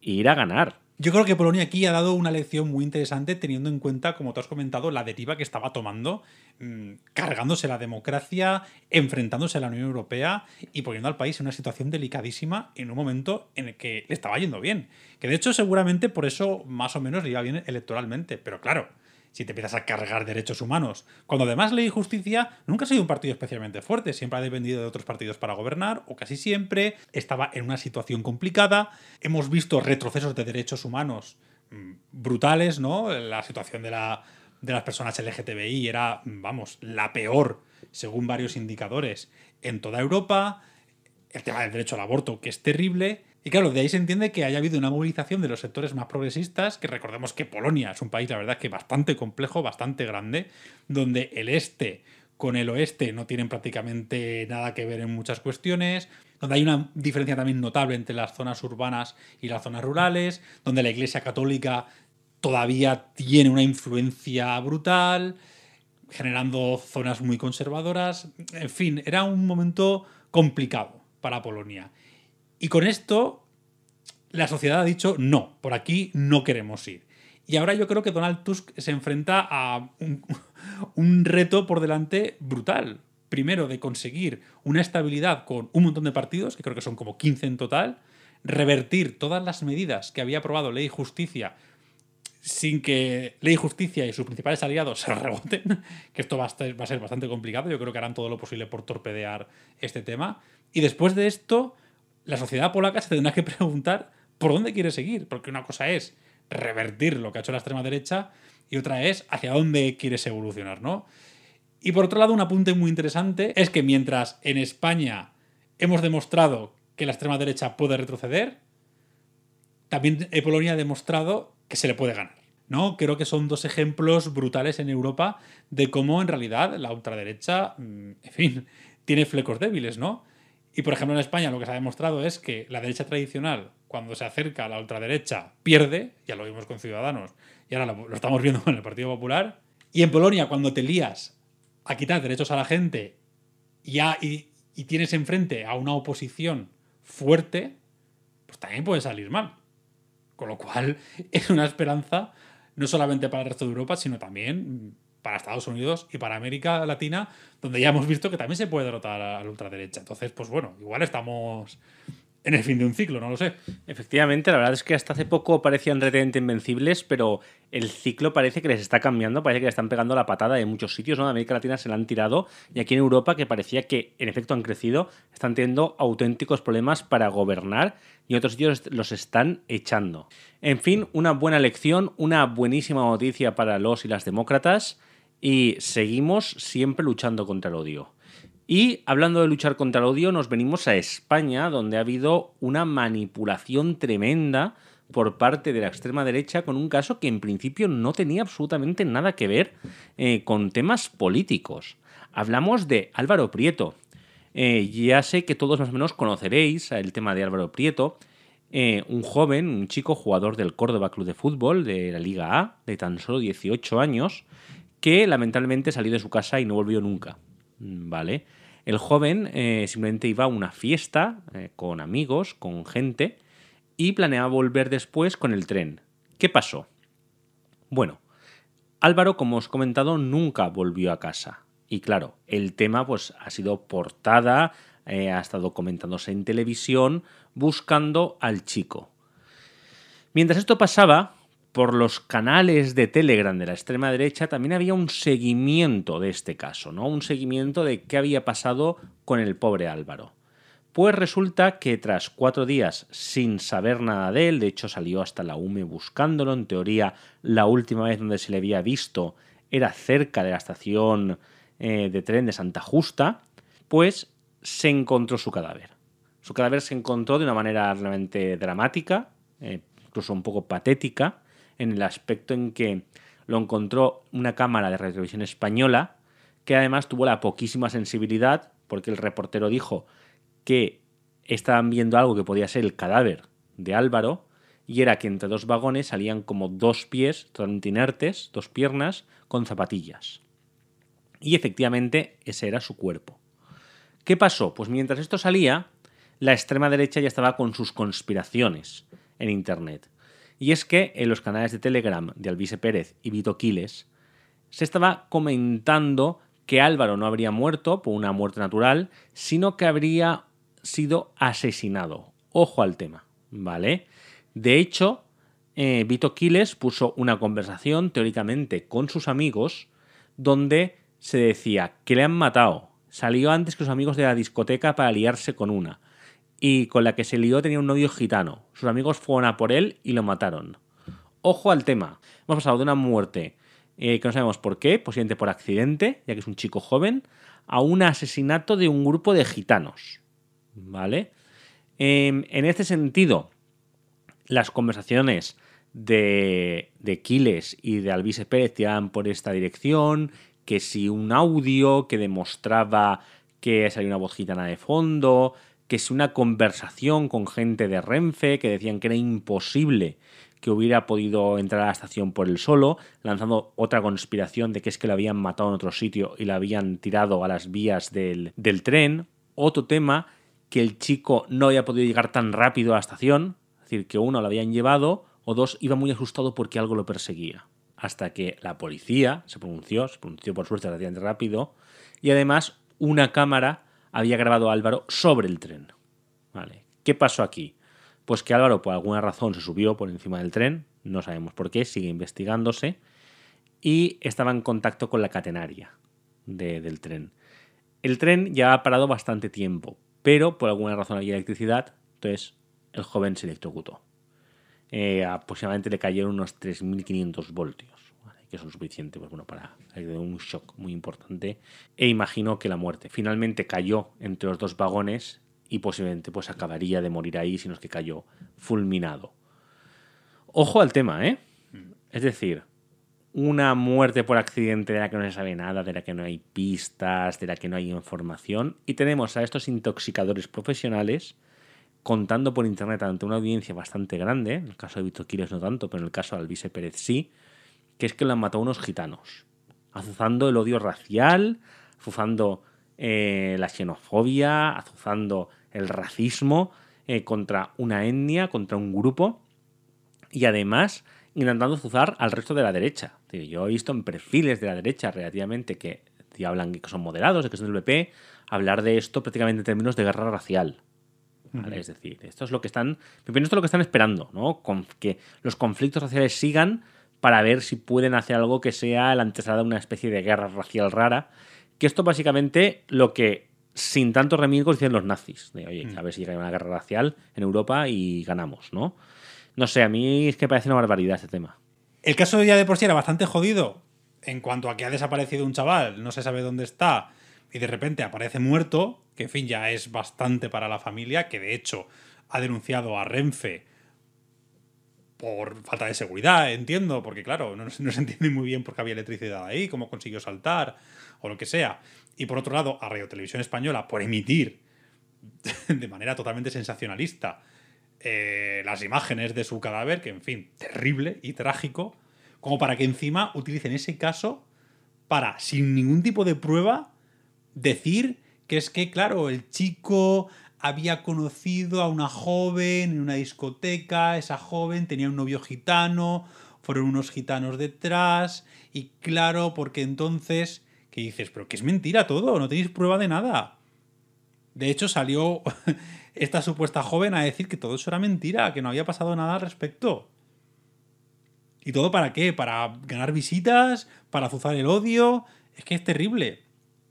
[SPEAKER 1] e ir a ganar.
[SPEAKER 2] Yo creo que Polonia aquí ha dado una lección muy interesante teniendo en cuenta, como tú has comentado, la deriva que estaba tomando, mm, cargándose la democracia, enfrentándose a la Unión Europea y poniendo al país en una situación delicadísima en un momento en el que le estaba yendo bien. Que de hecho seguramente por eso más o menos le iba bien electoralmente. Pero claro, si te empiezas a cargar derechos humanos. Cuando además Ley Justicia nunca ha sido un partido especialmente fuerte, siempre ha dependido de otros partidos para gobernar, o casi siempre, estaba en una situación complicada, hemos visto retrocesos de derechos humanos mm, brutales, ¿no? La situación de, de las personas LGTBI era, mm, vamos, la peor, según varios indicadores, en toda Europa, el tema del derecho al aborto, que es terrible, y claro, de ahí se entiende que haya habido una movilización de los sectores más progresistas, que recordemos que Polonia es un país, la verdad, que bastante complejo, bastante grande, donde el este con el oeste no tienen prácticamente nada que ver en muchas cuestiones, donde hay una diferencia también notable entre las zonas urbanas y las zonas rurales, donde la Iglesia Católica todavía tiene una influencia brutal, generando zonas muy conservadoras. En fin, era un momento complicado para Polonia. Y con esto, la sociedad ha dicho, no, por aquí no queremos ir. Y ahora yo creo que Donald Tusk se enfrenta a un, (laughs) reto por delante brutal. Primero, de conseguir una estabilidad con un montón de partidos, que creo que son como 15 en total, revertir todas las medidas que había aprobado Ley Justicia sin que Ley Justicia y sus principales aliados se (laughs) reboten, que esto va a ser bastante complicado, yo creo que harán todo lo posible por torpedear este tema. Y después de esto, la sociedad polaca se tendrá que preguntar por dónde quiere seguir, porque una cosa es revertir lo que ha hecho la extrema derecha y otra es hacia dónde quieres evolucionar, ¿no? Y por otro lado, un apunte muy interesante es que mientras en España hemos demostrado que la extrema derecha puede retroceder, también Polonia ha demostrado que se le puede ganar. ¿no? Creo que son dos ejemplos brutales en Europa de cómo en realidad la ultraderecha, mm, en fin, tiene flecos débiles, ¿no? Y por ejemplo en España lo que se ha demostrado es que la derecha tradicional, cuando se acerca a la ultraderecha, pierde, ya lo vimos con Ciudadanos, y ahora lo, estamos viendo con el Partido Popular. Y en Polonia, cuando te lías a quitar derechos a la gente y, y tienes enfrente a una oposición fuerte, pues también puede salir mal. Con lo cual (laughs) es una esperanza no solamente para el resto de Europa, sino también para Estados Unidos y para América Latina, donde ya hemos visto que también se puede derrotar a la ultraderecha. Entonces, pues bueno, igual estamos
[SPEAKER 1] en el fin de un ciclo, no lo sé. Efectivamente, la verdad es que hasta hace poco parecían realmente invencibles, pero el ciclo parece que les está cambiando, parece que les están pegando la patada en muchos sitios, ¿no? En América Latina se la han tirado y aquí en Europa, que parecía que en efecto han crecido, están teniendo auténticos problemas para gobernar y otros sitios los están echando. En fin, una buena lección, una buenísima noticia para los y las demócratas y seguimos siempre luchando contra el odio. Y hablando de luchar contra el odio, nos venimos a España, donde ha habido una manipulación tremenda por parte de la extrema derecha con un caso que en principio no tenía absolutamente nada que ver eh, con temas políticos. Hablamos de Álvaro Prieto. Eh, ya sé que todos más o menos conoceréis el tema de Álvaro Prieto, eh, un joven, un chico jugador del Córdoba Club de Fútbol de la Liga A, de tan solo 18 años, que lamentablemente salió de su casa y no volvió nunca. Mm, ¿Vale? El joven eh, simplemente iba a una fiesta eh, con amigos, con gente, y planeaba volver después con el tren. ¿Qué pasó? Bueno, Álvaro, como os he comentado, nunca volvió a casa. Y claro, el tema pues, ha sido portada, eh, ha estado comentándose en televisión, buscando al chico. Mientras esto pasaba, por los canales de Telegram de la extrema derecha también había un seguimiento de este caso, ¿no? Un seguimiento de qué había pasado con el pobre Álvaro. Pues resulta que tras cuatro días sin saber nada de él, de hecho salió hasta la UME buscándolo, en teoría la última vez donde se le había visto era cerca de la estación eh, de tren de Santa Justa, pues se encontró su cadáver. Su cadáver se encontró de una manera realmente dramática, eh, incluso un poco patética, en el aspecto en que lo encontró una cámara de televisión española que además tuvo la poquísima sensibilidad porque el reportero dijo que estaban viendo algo que podía ser el cadáver de Álvaro y era que entre dos vagones salían como dos pies totalmente inertes, dos piernas con zapatillas. Y efectivamente ese era su cuerpo. ¿Qué pasó? Pues mientras esto salía, la extrema derecha ya estaba con sus conspiraciones en Internet. Y es que en los canales de Telegram de Alvise Pérez y Vito Quiles se estaba comentando que Álvaro no habría muerto por una muerte natural, sino que habría sido asesinado. Ojo al tema, ¿vale? De hecho, eh, Vito Quiles puso una conversación teóricamente con sus amigos donde se decía que le han matado, salió antes que sus amigos de la discoteca para liarse con una, y con la que se lió tenía un novio gitano. Sus amigos fueron a por él y lo mataron. Ojo al tema. Hemos pasado de una muerte eh, que no sabemos por qué, posiblemente por accidente, ya que es un chico joven, a un asesinato de un grupo de gitanos. ¿Vale? Em, en este sentido, las conversaciones de, de Quiles y de Alvise Pérez tiraban por esta dirección, que si un audio que demostraba que salía una voz gitana de fondo, que es una conversación con gente de Renfe que decían que era imposible que hubiera podido entrar a la estación por él solo, lanzando otra conspiración de que es que lo habían matado en otro sitio y lo habían tirado a las vías del, del tren. Otro tema, que el chico no había podido llegar tan rápido a la estación, es decir, que uno lo habían llevado, o dos, iba muy asustado porque algo lo perseguía. Hasta que la policía se pronunció, se pronunció por suerte relativamente rápido, y además una cámara había grabado Álvaro sobre el tren. Vale. ¿Qué pasó aquí? Pues que Álvaro por alguna razón se subió por encima del tren, no sabemos por qué, sigue investigándose, y estaba en contacto con la catenaria del tren. El tren ya ha parado bastante tiempo, pero por alguna razón había electricidad, entonces el joven se electrocutó. Eh, aproximadamente le cayeron unos 3.500 voltios que son suficientes pues bueno, para un shock muy importante. E imagino que la muerte. Finalmente cayó entre los dos vagones y posiblemente pues acabaría de morir ahí, sino que cayó fulminado. Ojo al tema, ¿eh? Mm. Es decir, una muerte por accidente de la que no se sabe nada, de la que no hay pistas, de la que no hay información. Y tenemos a estos intoxicadores profesionales contando por internet ante una audiencia bastante grande, en el caso de Víctor Quiles no tanto, pero en el caso de Alvise Pérez sí, que es que la han matado unos gitanos, azuzando el odio racial, azuzando eh, la xenofobia, azuzando el racismo eh, contra una etnia, contra un grupo, y además intentando azuzar al resto de la derecha. Yo he visto en perfiles de la derecha relativamente que hablan que son moderados, que son del PP, hablar de esto prácticamente en términos de guerra racial. Es decir, esto es lo que están, esto lo que están esperando, ¿no? Con, que los conflictos raciales sigan para ver si pueden hacer algo que sea la antesala de una especie de guerra racial rara. Que esto básicamente lo que sin tantos remilgos dicen los nazis. De, oye, mm. a ver si hay una guerra racial en Europa y ganamos, ¿no? No sé, a mí es que parece una barbaridad este tema.
[SPEAKER 2] El caso de ya de por sí era bastante jodido en cuanto a que ha desaparecido un chaval, no se sabe dónde está y de repente aparece muerto, que en fin ya es bastante para la familia, que de hecho ha denunciado a Renfe por falta de seguridad, entiendo, porque claro, no, se entiende muy bien por qué había electricidad ahí, cómo consiguió saltar o lo que sea. Y por otro lado, a Radio Televisión Española por emitir (laughs) de manera totalmente sensacionalista eh, las imágenes de su cadáver, que en fin, terrible y trágico, como para que encima utilicen ese caso para, sin ningún tipo de prueba, decir que es que, claro, el chico había conocido a una joven en una discoteca, esa joven tenía un novio gitano, fueron unos gitanos detrás, y claro, porque entonces, que dices, pero que es mentira todo, no tenéis prueba de nada. De hecho, salió (laughs) esta supuesta joven a decir que todo eso era mentira, que no había pasado nada al respecto. ¿Y todo para qué? ¿Para ganar visitas? ¿Para azuzar el odio? Es que es terrible.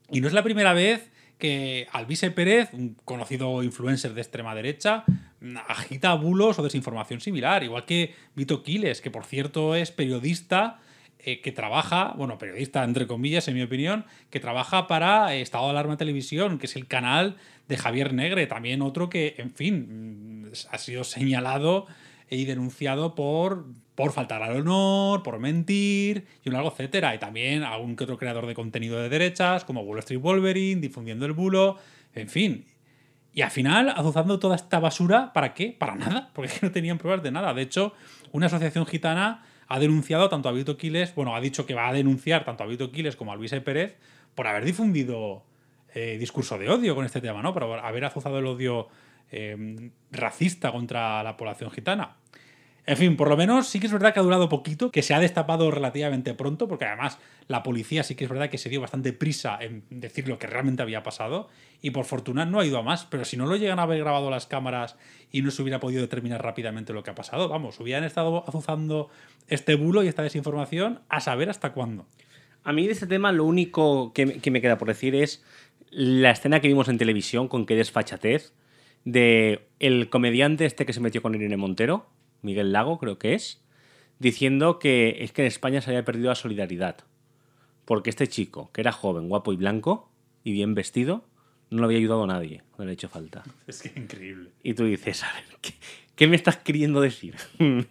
[SPEAKER 2] Y no es la primera vez que Alvise Pérez, un conocido influencer de extrema derecha, agita bulos o desinformación similar, igual que Vito Quiles, que por cierto es periodista eh, que trabaja, bueno, periodista entre comillas, en mi opinión, que trabaja para eh, Estado de Alarma Televisión, que es el canal de Javier Negre, también otro que, en fin, mm, ha sido señalado y denunciado por por faltar al honor, por mentir y un largo etcétera. Y también algún que otro creador de contenido de derechas, como Wall Street Wolverine, difundiendo el bulo, en fin. Y al final, azuzando toda esta basura, ¿para qué? Para nada, (laughs) porque no tenían pruebas de nada. De hecho, una asociación gitana ha denunciado tanto a Vito Quiles, bueno, ha dicho que va a denunciar tanto a Vito Quiles como a Luis e. Pérez por haber difundido eh, discurso de odio con este tema, ¿no? Por haber azuzado el odio eh, racista contra la población gitana. En fin, por lo menos sí que es verdad que ha durado poquito, que se ha destapado relativamente pronto, porque además la policía sí que es verdad que se dio bastante prisa en decir lo que realmente había pasado, y por fortuna no ha ido a más, pero si no lo llegan a haber grabado las cámaras y no se hubiera podido determinar rápidamente lo que ha pasado, vamos, hubieran estado azuzando este bulo y esta desinformación a saber hasta cuándo.
[SPEAKER 1] A mí de este tema lo único que, me queda por decir es la escena que vimos en televisión con qué desfachatez de el comediante este que se metió con Irene Montero Miguel Lago creo que es, diciendo que es que en España se había perdido la solidaridad. Porque este chico, que era joven, guapo y blanco, y bien vestido, no lo había ayudado a nadie, no le ha hecho falta. Es que increíble. Y tú dices, a ver, ¿qué, me estás queriendo decir,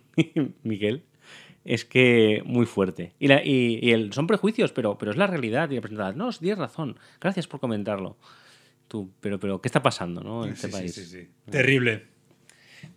[SPEAKER 1] (laughs) Miguel? Es que muy fuerte. Y, son prejuicios, pero, pero es la realidad y la presentada. No, tienes razón. Gracias por comentarlo. Tú, pero, pero, ¿qué está pasando ¿no? en sí, este sí, país? Sí, Terrible.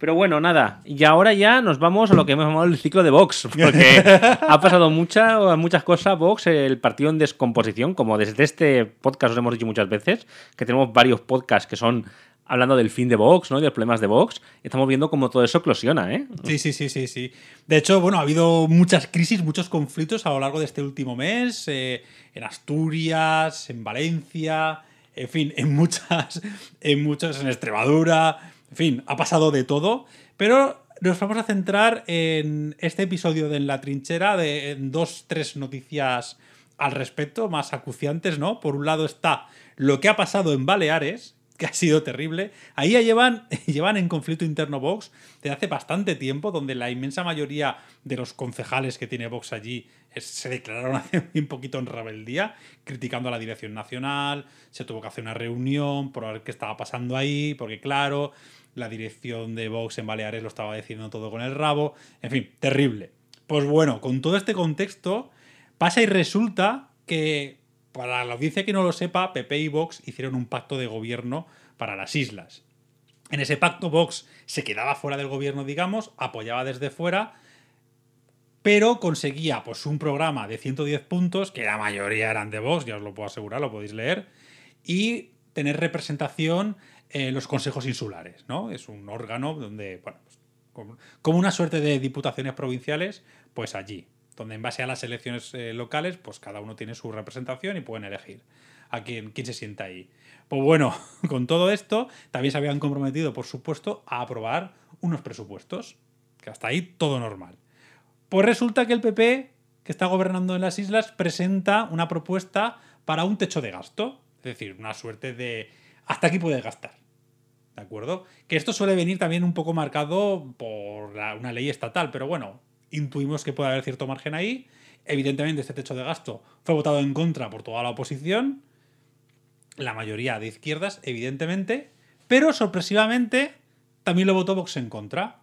[SPEAKER 1] Pero bueno, nada. Y ahora ya nos vamos a lo que hemos llamado el ciclo de Vox. (laughs) Porque ha pasado muchas cosas, Vox, el partido en descomposición, como desde este podcast os hemos dicho muchas veces, que tenemos varios podcasts que son hablando del fin de Vox, ¿no? Y de los problemas de Vox. Estamos viendo cómo todo eso eclosiona, ¿eh? Sí, sí, sí, sí, sí. De hecho,
[SPEAKER 2] bueno, ha habido muchas crisis, muchos conflictos a lo largo de este último mes, eh, en Asturias, en Valencia, en fin, en muchas, en muchas, en Extremadura. En fin, ha pasado de todo, pero nos vamos a centrar en este episodio de En la trinchera, de en dos, tres noticias al respecto, más acuciantes, ¿no? Por un lado está lo que ha pasado en Baleares, que ha sido terrible. Ahí ya llevan, (laughs) llevan en conflicto interno Vox desde hace bastante tiempo, donde la inmensa mayoría de los concejales que tiene Vox allí se declararon (laughs) hace un poquito en rebeldía, criticando a la dirección nacional, se tuvo que hacer una reunión por ver qué estaba pasando ahí, porque claro, la dirección de Vox en Baleares lo estaba diciendo todo con el rabo, en fin, terrible. Pues bueno, con todo este contexto, pasa y resulta que para la audiencia que no lo sepa, PP y Vox hicieron un pacto de gobierno para las islas. En ese pacto Vox se quedaba fuera del gobierno, digamos, apoyaba desde fuera, pero conseguía pues, un programa de 110 puntos, que la mayoría eran de Vox, ya os lo puedo asegurar, lo podéis leer, y tener representación en los consejos insulares, ¿no? Es un órgano donde, pues, como una suerte de diputaciones provinciales, pues allí, donde en base a las elecciones eh, locales, pues cada uno tiene su representación y pueden elegir a quién, se sienta ahí. Pues bueno, (laughs) con todo esto, también se habían comprometido, por supuesto, a aprobar unos presupuestos, que hasta ahí todo normal. Pues resulta que el PP, que está gobernando en las islas, presenta una propuesta para un techo de gasto, es decir, una suerte de hasta aquí puedes gastar. ¿De acuerdo? Que esto suele venir también un poco marcado por una ley estatal, pero bueno, intuimos que puede haber cierto margen ahí. Evidentemente, este techo de gasto fue votado en contra por toda la oposición, la mayoría de izquierdas, evidentemente, pero sorpresivamente también lo votó Vox en contra.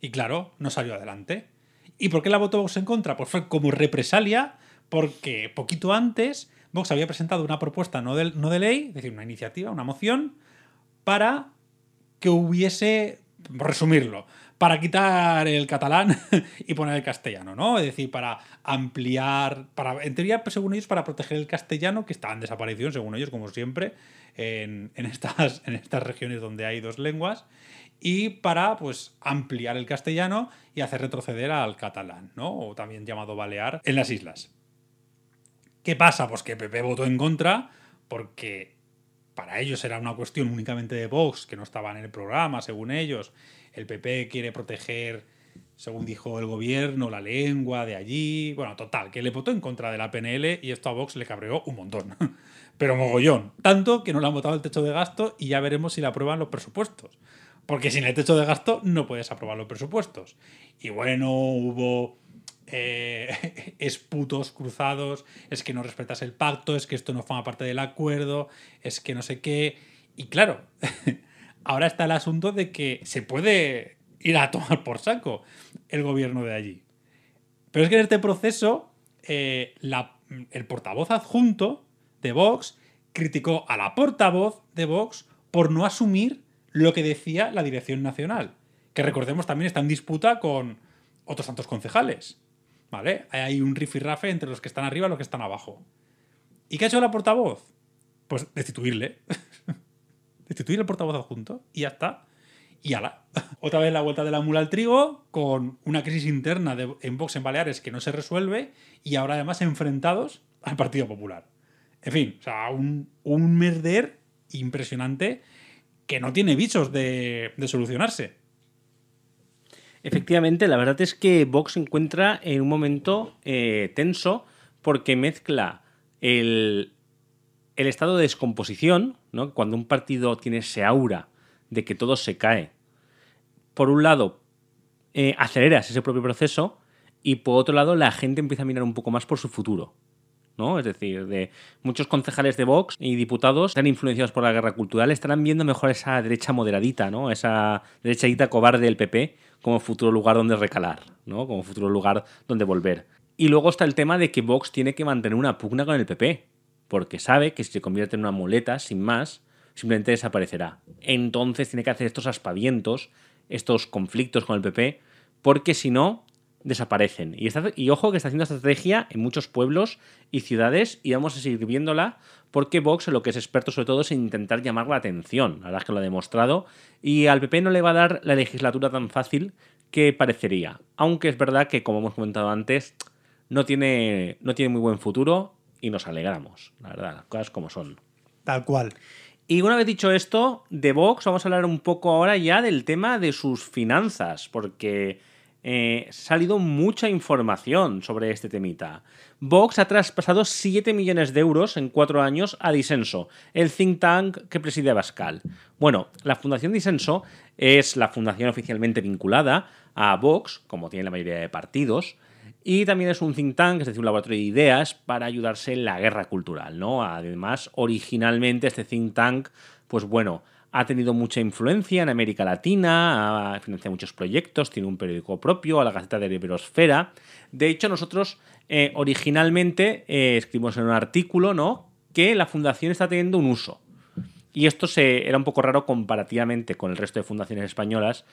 [SPEAKER 2] Y claro, no salió adelante. ¿Y por qué la votó Vox en contra? Pues fue como represalia, porque poquito antes Vox había presentado una propuesta no de, no de ley, es decir, una iniciativa, una moción, para que hubiese, resumirlo, para quitar el catalán (laughs) y poner el castellano, ¿no? Es decir, para ampliar, para, en teoría, según ellos, para proteger el castellano, que está en desaparición, según ellos, como siempre, en, estas, (laughs) en estas regiones donde hay dos lenguas, y para pues, ampliar el castellano y hacer retroceder al catalán, ¿no? O también llamado balear, en las islas. ¿Qué pasa? Pues que Pepe votó en contra porque para ellos era una cuestión únicamente de Vox, que no estaba en el programa, según ellos, el PP quiere proteger, según dijo el gobierno, la lengua de allí. Bueno, total, que le votó en contra de la PNL y esto a Vox le cabreó un montón. (laughs) Pero mogollón. Tanto que no le han votado el techo de gasto y ya veremos si le aprueban los presupuestos. Porque sin el techo de gasto no puedes aprobar los presupuestos. Y bueno, hubo eh, (laughs) esputos cruzados, es que no respetas el pacto, es que esto no forma parte del acuerdo, es que no sé qué. Y claro, (laughs) ahora está el asunto de que se puede ir a tomar por saco el gobierno de allí. Pero es que en este proceso, eh, el portavoz adjunto de Vox criticó a la portavoz de Vox por no asumir lo que decía la dirección nacional, que recordemos también está en disputa con otros tantos concejales. ¿Vale? Hay un rifirrafe entre los que están arriba y los que están abajo. ¿Y qué ha hecho la portavoz? Pues destituirle. (laughs) destituir el portavoz adjunto y ya está. Y ala. (laughs) Otra vez la vuelta de la mula al trigo, con una crisis interna en Vox en Baleares que no se resuelve y ahora además enfrentados al Partido Popular. En fin, o sea, un, un merder impresionante que no tiene bichos de,
[SPEAKER 1] solucionarse. Efectivamente, la verdad es que Vox se encuentra en un momento eh, tenso porque mezcla el, el estado de descomposición, cuando un partido tiene ese aura de que todo se cae, por un lado, eh, aceleras ese propio proceso y por otro lado, la gente empieza a mirar un poco más por su futuro. ¿no? Es decir, de muchos concejales de Vox y diputados están influenciados por la guerra cultural, estarán viendo mejor esa derecha moderadita, ¿no? Esa derechadita cobarde del PP como futuro lugar donde recalar, Como futuro lugar donde volver. Y luego está el tema de que Vox tiene que mantener una pugna con el PP porque sabe que si se convierte en una muleta, sin más, simplemente desaparecerá. Entonces tiene que hacer estos aspavientos, estos conflictos con el PP, porque si no, desaparecen. Y, y ojo que está haciendo estrategia en muchos pueblos y ciudades y vamos a seguir viéndola porque Vox lo que es experto sobre todo es intentar llamar la atención. La verdad es que lo ha demostrado y al PP no le va a dar la legislatura tan fácil que parecería. Aunque es verdad que, como hemos comentado antes, no tiene, no tiene muy buen futuro y nos alegramos, la verdad, las cosas como son. Tal cual. Y una vez dicho esto, de Vox vamos a hablar un poco ahora ya del tema de sus finanzas, porque eh, ha salido mucha información sobre este temita. Vox ha traspasado 7 millones de euros en 4 años a Disenso, el think tank que preside Bascal. Bueno, la Fundación Disenso es la fundación oficialmente vinculada a Vox, como tiene la mayoría de partidos, y también es un think tank, es decir, un laboratorio de ideas para ayudarse en la guerra cultural, ¿no? Además, originalmente este think tank, pues bueno, ha tenido mucha influencia en América Latina, ha financiado muchos proyectos, tiene un periódico propio, a la Gaceta de Liberosfera. De hecho, nosotros eh, originalmente eh, escribimos en un artículo, ¿no? Que la fundación está teniendo un uso. Y esto era un poco raro comparativamente con el resto de fundaciones españolas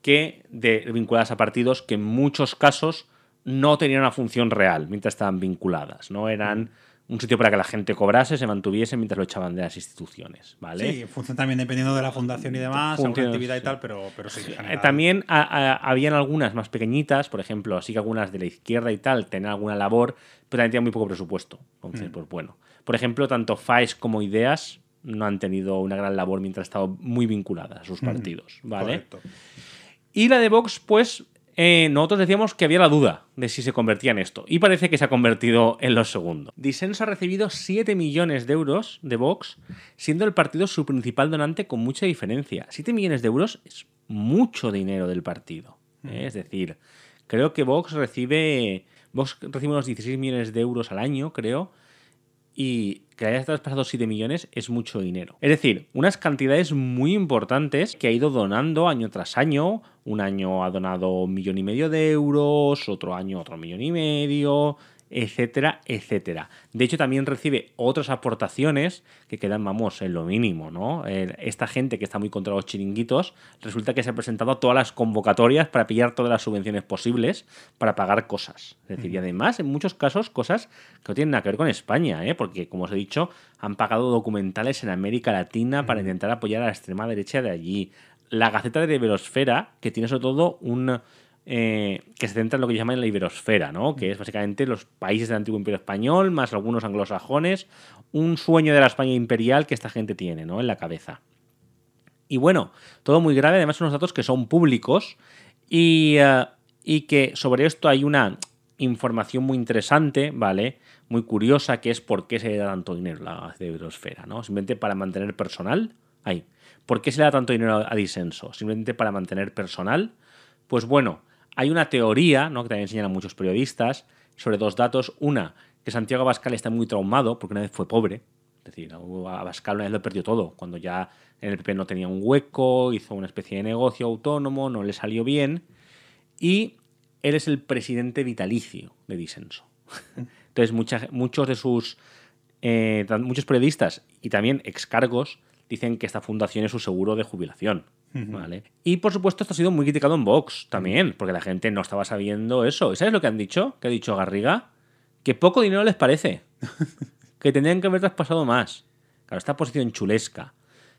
[SPEAKER 1] que vinculadas a partidos que en muchos casos no tenían una función real mientras estaban vinculadas, ¿no? Eran mm. un sitio para que la gente cobrase, se mantuviese mientras lo echaban de las instituciones, ¿vale?
[SPEAKER 2] Sí, también dependiendo de la fundación y mm, demás, la actividad y tal, pero, sí. Eh,
[SPEAKER 1] también habían algunas más pequeñitas, por ejemplo, así que algunas de la izquierda y tal tenían alguna labor, pero también tenían muy poco presupuesto, entonces, mm. pues bueno. Por ejemplo, tanto FAES como IDEAS no han tenido una gran labor mientras estaban estado muy vinculadas a sus partidos, ¿vale? Correcto. Y la de Vox, pues, eh, nosotros decíamos que había la duda de si se convertía en esto, y parece que se ha convertido en lo segundo. Disenso ha recibido 7 millones de euros de Vox, siendo el partido su principal donante con mucha diferencia. 7 millones de euros es mucho dinero del partido. Mm. ¿eh? Es decir, creo que Vox recibe, Vox recibe unos 16 millones de euros al año, creo, y que haya traspasado 7 millones es mucho dinero. Es decir, unas cantidades muy importantes que ha ido donando año tras año. Un año ha donado un millón y medio de euros, otro año otro millón y medio, etcétera, etcétera. De hecho, también recibe otras aportaciones que quedan, vamos, en lo mínimo, ¿no? Esta gente que está muy contra los chiringuitos, resulta que se ha presentado a todas las convocatorias para pillar todas las subvenciones posibles para pagar cosas. Es decir, y además, en muchos casos, cosas que no tienen nada que ver con España, ¿eh? Porque, como os he dicho, han pagado documentales en América Latina para intentar apoyar a la extrema derecha de allí. La Gaceta de Velosfera, que tiene sobre todo un eh, que se centra en lo que llaman la iberosfera, ¿no? que es básicamente los países del antiguo imperio español, más algunos anglosajones, un sueño de la España imperial que esta gente tiene ¿no? en la cabeza. Y bueno, todo muy grave, además son unos datos que son públicos y, eh, que sobre esto hay una información muy interesante, ¿vale? Muy curiosa, que es por qué se da tanto dinero a la iberosfera, ¿no? Simplemente para mantener personal. ¿Por qué se le da tanto dinero a disenso? Simplemente para mantener personal. Pues bueno, hay una teoría, ¿no? que también enseñan muchos periodistas, sobre dos datos. Una, que Santiago Abascal está muy traumado porque una vez fue pobre. Es decir, Abascal una vez lo perdió todo, cuando ya en el PP no tenía un hueco, hizo una especie de negocio autónomo, no le salió bien. Y él es el presidente vitalicio de Disenso. (laughs) Entonces, muchos de sus. Eh, muchos periodistas y también ex cargos dicen que esta fundación es su seguro de jubilación. Y por supuesto, esto ha sido muy criticado en Vox también, porque la gente no estaba sabiendo eso. ¿Y sabes lo que han dicho? ¿Qué ha dicho Garriga? Que poco dinero les parece. (laughs) que tendrían que haber traspasado más. Claro, esta posición chulesca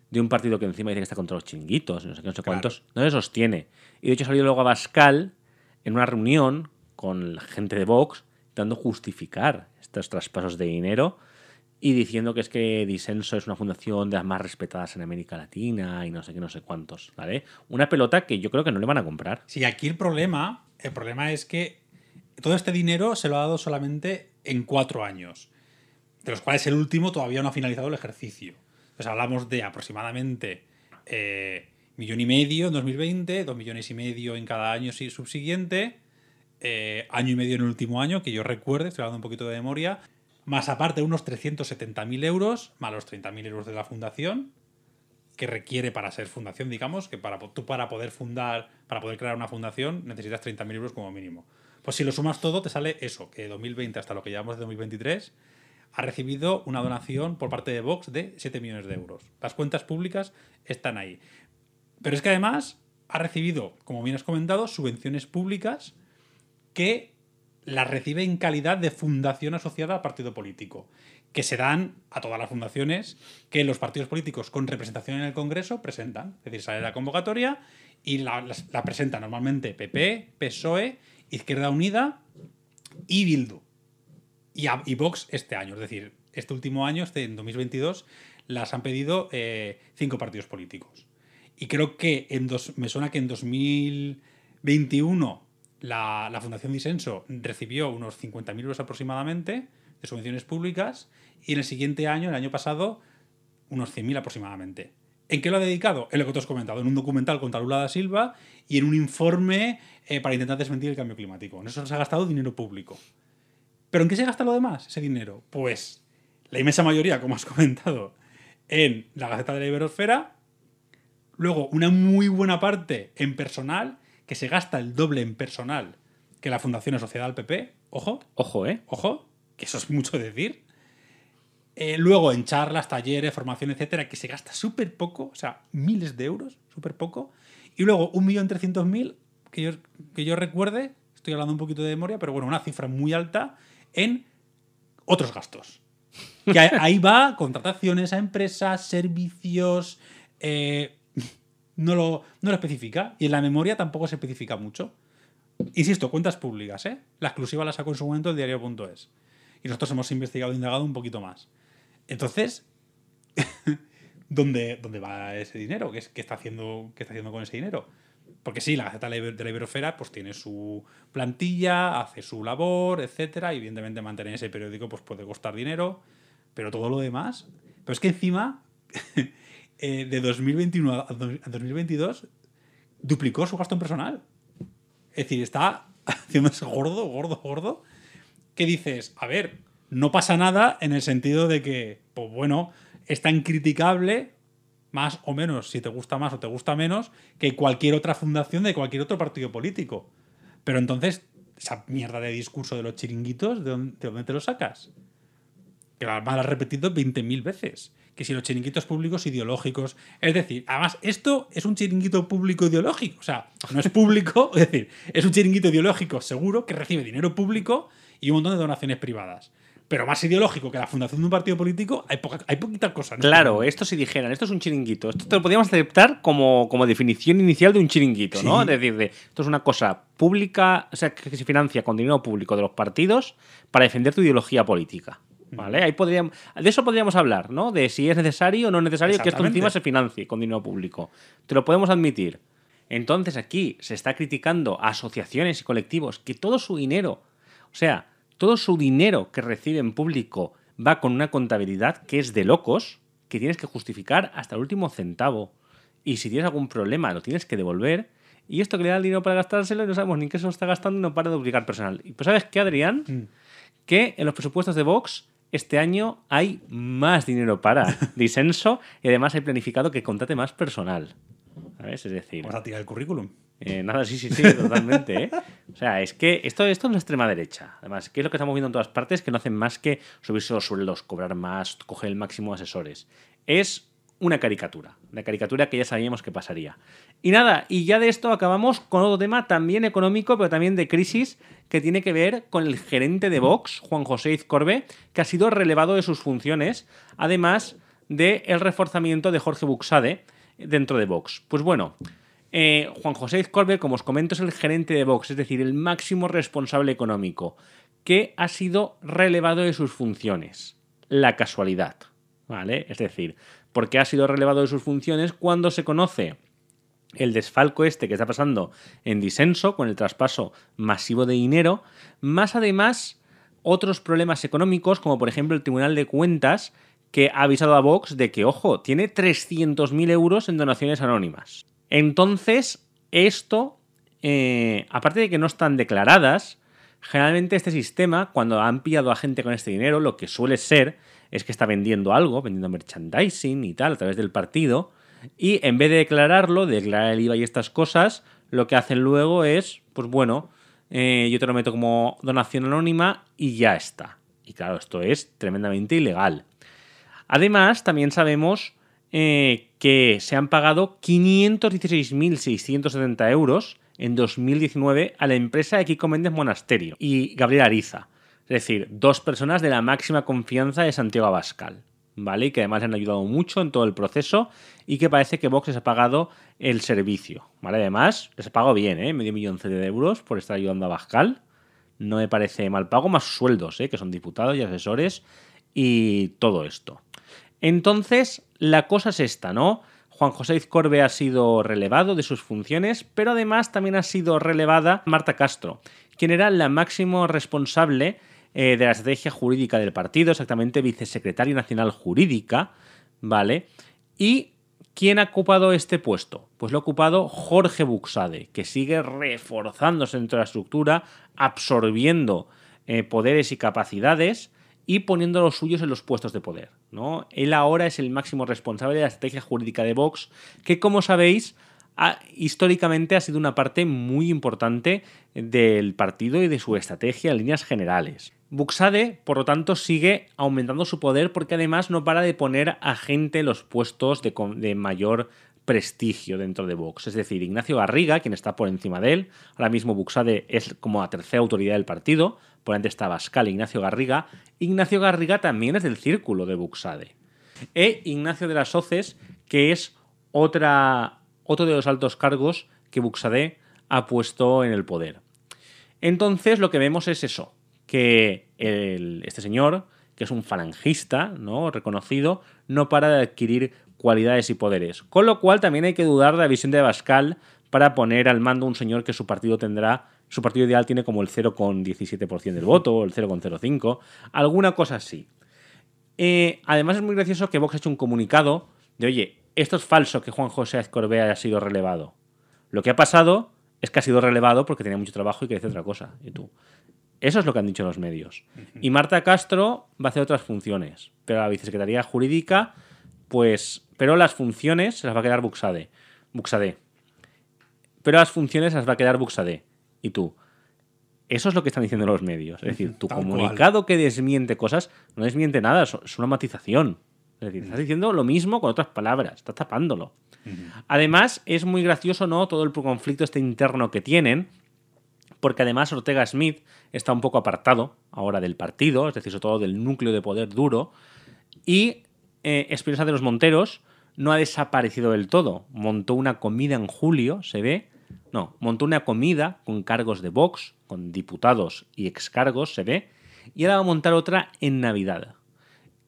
[SPEAKER 1] de un partido que encima dice que está contra los chinguitos, no sé qué, no sé cuántos, no se sostiene. Y de hecho ha salido luego a Bascal en una reunión con la gente de Vox, dando justificar estos traspasos de dinero y diciendo que es que Disenso es una fundación de las más respetadas en América Latina y no sé qué, no sé cuántos, ¿vale? Una pelota que yo creo que no le van a comprar. Sí, aquí el problema, el problema es que todo este dinero
[SPEAKER 2] se lo ha dado solamente en cuatro años, de los cuales el último todavía no ha finalizado el ejercicio. Entonces hablamos de aproximadamente eh, millón y medio en 2020, dos millones y medio en cada año subsiguiente, eh, año y medio en el último año, que yo recuerde, estoy hablando un poquito de memoria, más aparte unos 370.000 euros, más los 30.000 euros de la fundación, que requiere para ser fundación, digamos, que para, tú para poder fundar, para poder crear una fundación necesitas 30.000 euros como mínimo. Pues si lo sumas todo, te sale eso, que de 2020 hasta lo que llevamos de 2023 ha recibido una donación por parte de Vox de 7 millones de euros. Las cuentas públicas están ahí. Pero es que además ha recibido, como bien has comentado, subvenciones públicas que la recibe en calidad de fundación asociada al partido político, que se dan a todas las fundaciones que los partidos políticos con representación en el Congreso presentan. Es decir, sale la convocatoria y la, presentan presenta normalmente PP, PSOE, Izquierda Unida y Bildu. Y, Vox este año, es decir, este último año, este en 2022, las han pedido eh, cinco partidos políticos. Y creo que en dos, me suena que en 2021 la, Fundación Disenso recibió unos 50.000 euros aproximadamente de subvenciones públicas y en el siguiente año, el año pasado, unos 100.000 aproximadamente. ¿En qué lo ha dedicado? En lo que tú has comentado, en un documental con Lula da Silva y en un informe eh, para intentar desmentir el cambio climático. En eso se ha gastado dinero público. ¿Pero en qué se gasta lo demás, ese dinero? Pues la inmensa mayoría, como has comentado, en la Gaceta de la Iberosfera, luego una muy buena parte en personal se gasta el doble en personal que la Fundación Sociedad al PP. Ojo. Ojo, ¿eh? Ojo, que eso es mucho decir. Eh, luego en charlas, talleres, formación, etcétera, que se gasta súper poco, o sea, miles de euros, súper poco. Y luego 1.300.000, que yo, que yo recuerde, estoy hablando un poquito de memoria, pero bueno, una cifra muy alta en otros gastos. Que ahí va contrataciones a empresas, servicios, eh, no lo, especifica y en la memoria tampoco se especifica mucho. Insisto, cuentas públicas, ¿eh? La exclusiva la sacó en su momento el diario.es. Y nosotros hemos investigado e indagado un poquito más. Entonces, (laughs) ¿dónde, ¿dónde va ese dinero? ¿Qué, está haciendo, está haciendo con ese dinero? Porque sí, la Gaceta de la Iberofera pues tiene su plantilla, hace su labor, etcétera, y evidentemente mantener ese periódico pues puede costar dinero, pero todo lo demás, pero es que encima (laughs) Eh, de 2021 a 2022 duplicó su gasto en personal. Es decir, está ...haciendo (laughs) haciéndose gordo, gordo, gordo. qué dices, a ver, no pasa nada en el sentido de que, pues bueno, es tan criticable, más o menos, si te gusta más o te gusta menos, que cualquier otra fundación de cualquier otro partido político. Pero entonces, esa mierda de discurso de los chiringuitos, ¿de dónde, de te lo sacas? Que la has repetido 20.000 veces que si los chiringuitos públicos ideológicos. Es decir, además, esto es un chiringuito público ideológico. O sea, no es público, (laughs) es decir, es un chiringuito ideológico seguro que recibe dinero público y un montón de donaciones privadas pero más ideológico que la fundación de un partido político, hay, poquitas cosas Claro,
[SPEAKER 1] esto si dijeran, esto es un chiringuito, esto te lo podríamos aceptar como, como definición inicial de un chiringuito, ¿no? Es decir, esto es una cosa pública, o sea, que se financia con dinero público de los partidos para defender tu ideología política. ¿Vale? Ahí podríamos, de eso podríamos hablar, ¿no? De si es necesario o no es necesario que esto encima se financie con dinero público. Te lo podemos admitir. Entonces aquí se está criticando a asociaciones y colectivos que todo su dinero, o sea, todo su dinero que recibe en público va con una contabilidad que es de locos, que tienes que justificar hasta el último centavo. Y si tienes algún problema lo tienes que devolver. Y esto que le da el dinero para gastárselo no sabemos ni qué se lo está gastando y no para de duplicar personal. Y pues sabes qué, Adrián, mm. que en los presupuestos de Vox este año hay más dinero para (laughs) disenso y además hay planificado que contrate más personal. ¿Sabes? Es decir. Vamos pues tirar el currículum. Eh, nada, sí, sí, sí, totalmente. ¿eh? O sea, es que esto, esto es la extrema derecha. Además, qué es lo que estamos viendo en todas partes, que no hacen más que subirse los sueldos, cobrar más, coger el máximo de asesores. Es una caricatura. La caricatura que ya sabíamos que pasaría. Y nada, y ya de esto acabamos con otro tema también económico, pero también de crisis, que tiene que ver con el gerente de Vox, Juan José Izcorbe, que ha sido relevado de sus funciones, además del el reforzamiento de Jorge Buxade dentro de Vox. Pues bueno. Eh, Juan José Izcorbe, como os comento, es el gerente de Vox, es decir, el máximo responsable económico, que ha sido relevado de sus funciones. La casualidad. ¿Vale? Es decir, porque ha sido relevado de sus funciones cuando se conoce el desfalco este que está pasando en disenso con el traspaso masivo de dinero, más además otros problemas económicos como por ejemplo el Tribunal de Cuentas que ha avisado a Vox de que, ojo, tiene 300.000 euros en donaciones anónimas. Entonces, esto, eh, aparte de que no están declaradas, generalmente este sistema, cuando han pillado a gente con este dinero, lo que suele ser es que está vendiendo algo, vendiendo merchandising y tal, a través del partido, y en vez de declararlo, de declarar el IVA y estas cosas, lo que hacen luego es, pues bueno, eh, yo te lo meto como donación anónima y ya está. Y claro, esto es tremendamente ilegal. Además, también sabemos eh, que se han pagado 516.670 euros en 2019 a la empresa Kiko Méndez Monasterio y Gabriel Ariza es decir, dos personas de la máxima confianza de Santiago Abascal, ¿vale? Y que además le han ayudado mucho en todo el proceso y que parece que Vox les ha pagado el servicio, ¿vale? Además, les ha pagado bien, ¿eh? Medio millón de euros por estar ayudando a Abascal. No me parece mal pago, más sueldos, ¿eh? Que son diputados y asesores y todo esto. Entonces, la cosa es esta, ¿no? Juan José Izcorbe ha sido relevado de sus funciones, pero además también ha sido relevada Marta Castro, quien era la máxima responsable eh, de la estrategia jurídica del partido, exactamente vicesecretario nacional jurídica, ¿vale? Y ¿quién ha ocupado este puesto? Pues lo ha ocupado Jorge Buxade, que sigue reforzándose dentro de la estructura, absorbiendo eh, poderes y capacidades y poniendo los suyos en los puestos de poder. ¿no? Él ahora es el máximo responsable de la estrategia jurídica de Vox, que como sabéis, históricamente ha sido una parte muy importante del partido y de su estrategia en líneas generales. Buxade, por lo tanto, sigue aumentando su poder porque además no para de poner a gente en los puestos de, mayor prestigio dentro de Vox. Es decir, Ignacio Garriga, quien está por encima de él, ahora mismo Buxade es como la tercera autoridad del partido, por antes está Bascal, e Ignacio Garriga. Ignacio Garriga también es del círculo de Buxade. E Ignacio de las Hoces, que es otro de los altos cargos que Buxade ha puesto en el poder. Entonces lo que vemos es eso, que este señor, que es un falangista, ¿no? Reconocido, no para de adquirir cualidades y poderes. Con lo cual también hay que dudar de la visión de Pascal para poner al mando un señor que su partido tendrá, su partido ideal tiene como el 0,17% del voto, o el 0,05, alguna cosa así. Eh, además es muy gracioso que Vox ha hecho un comunicado de, oye, esto es falso que Juan José Azcorbea haya sido relevado. Lo que ha pasado es que ha sido relevado porque tenía mucho trabajo y que dice otra cosa. Y tú, eso es lo que han dicho los medios. Y Marta Castro va a hacer otras funciones, pero la vicesecretaría jurídica, pues, pero las funciones se las va a quedar Buxade. Buxade. Pero las funciones se las va a quedar Buxade. Y tú. Eso es lo que están diciendo los medios. Es decir, tu comunicado que desmiente cosas no desmiente nada, es una matización. Es decir, estás diciendo lo mismo con otras palabras, estás tapándolo. Además, es muy gracioso, ¿no? Todo el conflicto este interno que tienen, porque además Ortega Smith está un poco apartado ahora del partido, es decir, sobre todo del núcleo de poder duro, y eh, Espinosa de los Monteros no ha desaparecido del todo. Montó una comida en julio, se ve, no, montó una comida con cargos de Vox, con diputados y excargos, se ve, y ahora va a montar otra en Navidad.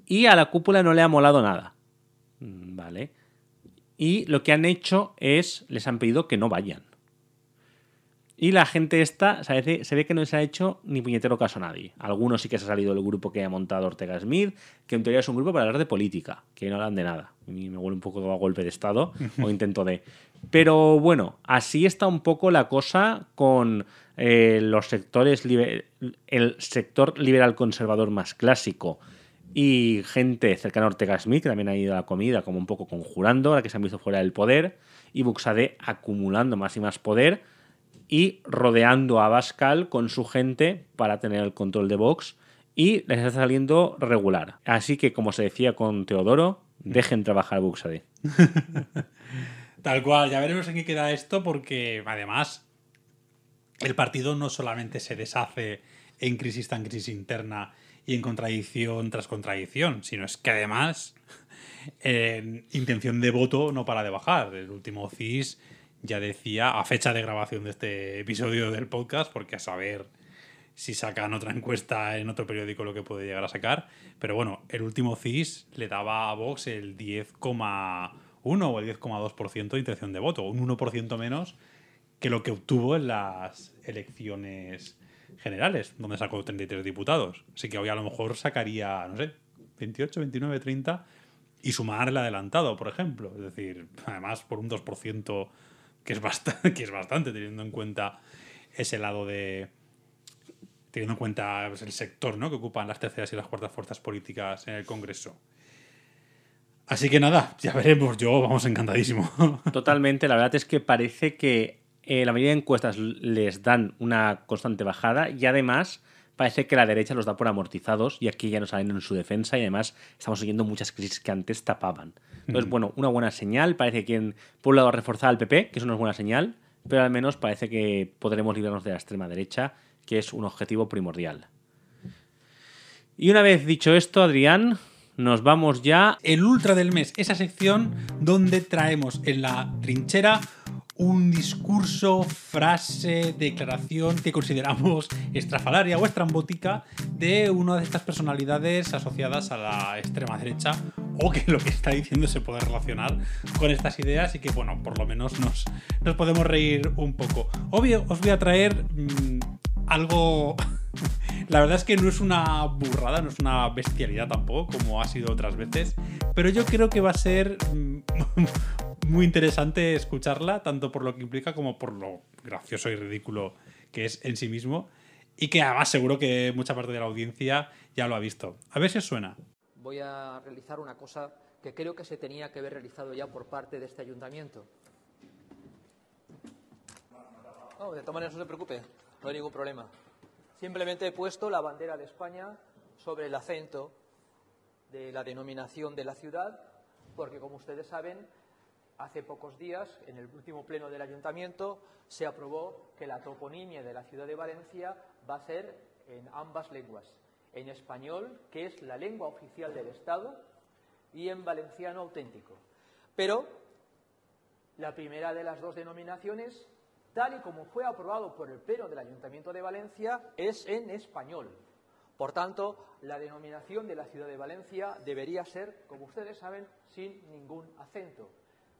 [SPEAKER 1] Y a la cúpula no le ha molado nada. Vale. Y lo que han hecho es, les han pedido que no vayan. Y la gente esta se ve que no se ha hecho ni puñetero caso a nadie. Algunos sí que se ha salido del grupo que ha montado Ortega Smith, que en teoría es un grupo para hablar de política, que no hablan de nada. A mí me huele un poco a golpe de Estado o intento de. Pero bueno, así está un poco la cosa con eh, los sectores, el sector liberal conservador más clásico y gente cercana a Ortega Smith, que también ha ido a la comida, como un poco conjurando, la que se han visto fuera del poder, y Buxade acumulando más y más poder y rodeando a Bascal con su gente para tener el control de Vox y les está saliendo regular. Así que, como se decía con Teodoro, dejen trabajar a Buxade. (laughs)
[SPEAKER 2] Tal cual, ya veremos en qué queda esto porque además el partido no solamente se deshace en crisis tan crisis interna y en contradicción tras contradicción, sino es que además (laughs) en intención de voto no para de bajar. El último CIS ya decía, a fecha de grabación de este episodio del podcast, porque a saber si sacan otra encuesta en otro periódico lo que puede llegar a sacar. Pero bueno, el último CIS le daba a Vox el 10,1 o el 10,2% de intención de voto, un 1% menos que lo que obtuvo en las elecciones generales, donde sacó 33 diputados. Así que hoy a lo mejor sacaría, no sé, 28, 29, 30 y sumar el adelantado, por ejemplo. Es decir, además por un 2% que es, bastante, (laughs) que es bastante teniendo en cuenta ese lado de... teniendo en cuenta pues, el sector ¿no? que ocupan las terceras y las cuartas fuerzas políticas en el Congreso. Así que nada, ya veremos. Yo, vamos, encantadísimo.
[SPEAKER 1] (laughs) Totalmente. La verdad es que parece que eh, la mayoría de encuestas les dan una constante bajada y además parece que la derecha los da por amortizados y aquí ya no salen en su defensa y además estamos oyendo muchas crisis que antes tapaban. Entonces, bueno, una buena señal. Parece que, por un lado, reforzado al PP, que eso no es buena señal, pero al menos parece que podremos librarnos de la extrema derecha, que es un objetivo primordial. Y una vez dicho esto, Adrián, nos vamos ya. El ultra del mes,
[SPEAKER 2] esa sección donde traemos en la trinchera un discurso, frase, declaración que consideramos (laughs) estrafalaria o estrambótica de una de estas personalidades asociadas a la extrema derecha o que lo que está diciendo se puede relacionar con estas ideas y que bueno, por lo menos nos, nos podemos reír un poco. Obvio, os voy a traer mm, algo... (laughs) La verdad es que no es una burrada, no es una bestialidad tampoco, como ha sido otras veces, pero yo creo que va a ser mm, (laughs) muy interesante escucharla, tanto por lo que implica como por lo gracioso y ridículo que es en sí mismo. Y que además seguro que mucha parte de la audiencia ya lo ha visto. A ver si suena.
[SPEAKER 3] Voy a realizar una cosa que creo que se tenía que haber realizado ya por parte de este ayuntamiento. No, de todas maneras no se preocupe, no hay ningún problema. Simplemente he puesto la bandera de España sobre el acento de la denominación de la ciudad, porque como ustedes saben, Hace pocos días, en el último pleno del Ayuntamiento, se aprobó que la toponimia de la ciudad de Valencia va a ser en ambas lenguas, en español, que es la lengua oficial del Estado, y en valenciano auténtico. Pero la primera de las dos denominaciones, tal y como fue aprobado por el Pleno del Ayuntamiento de Valencia, es en español. Por tanto, la denominación de la ciudad de Valencia debería ser, como ustedes saben, sin ningún acento,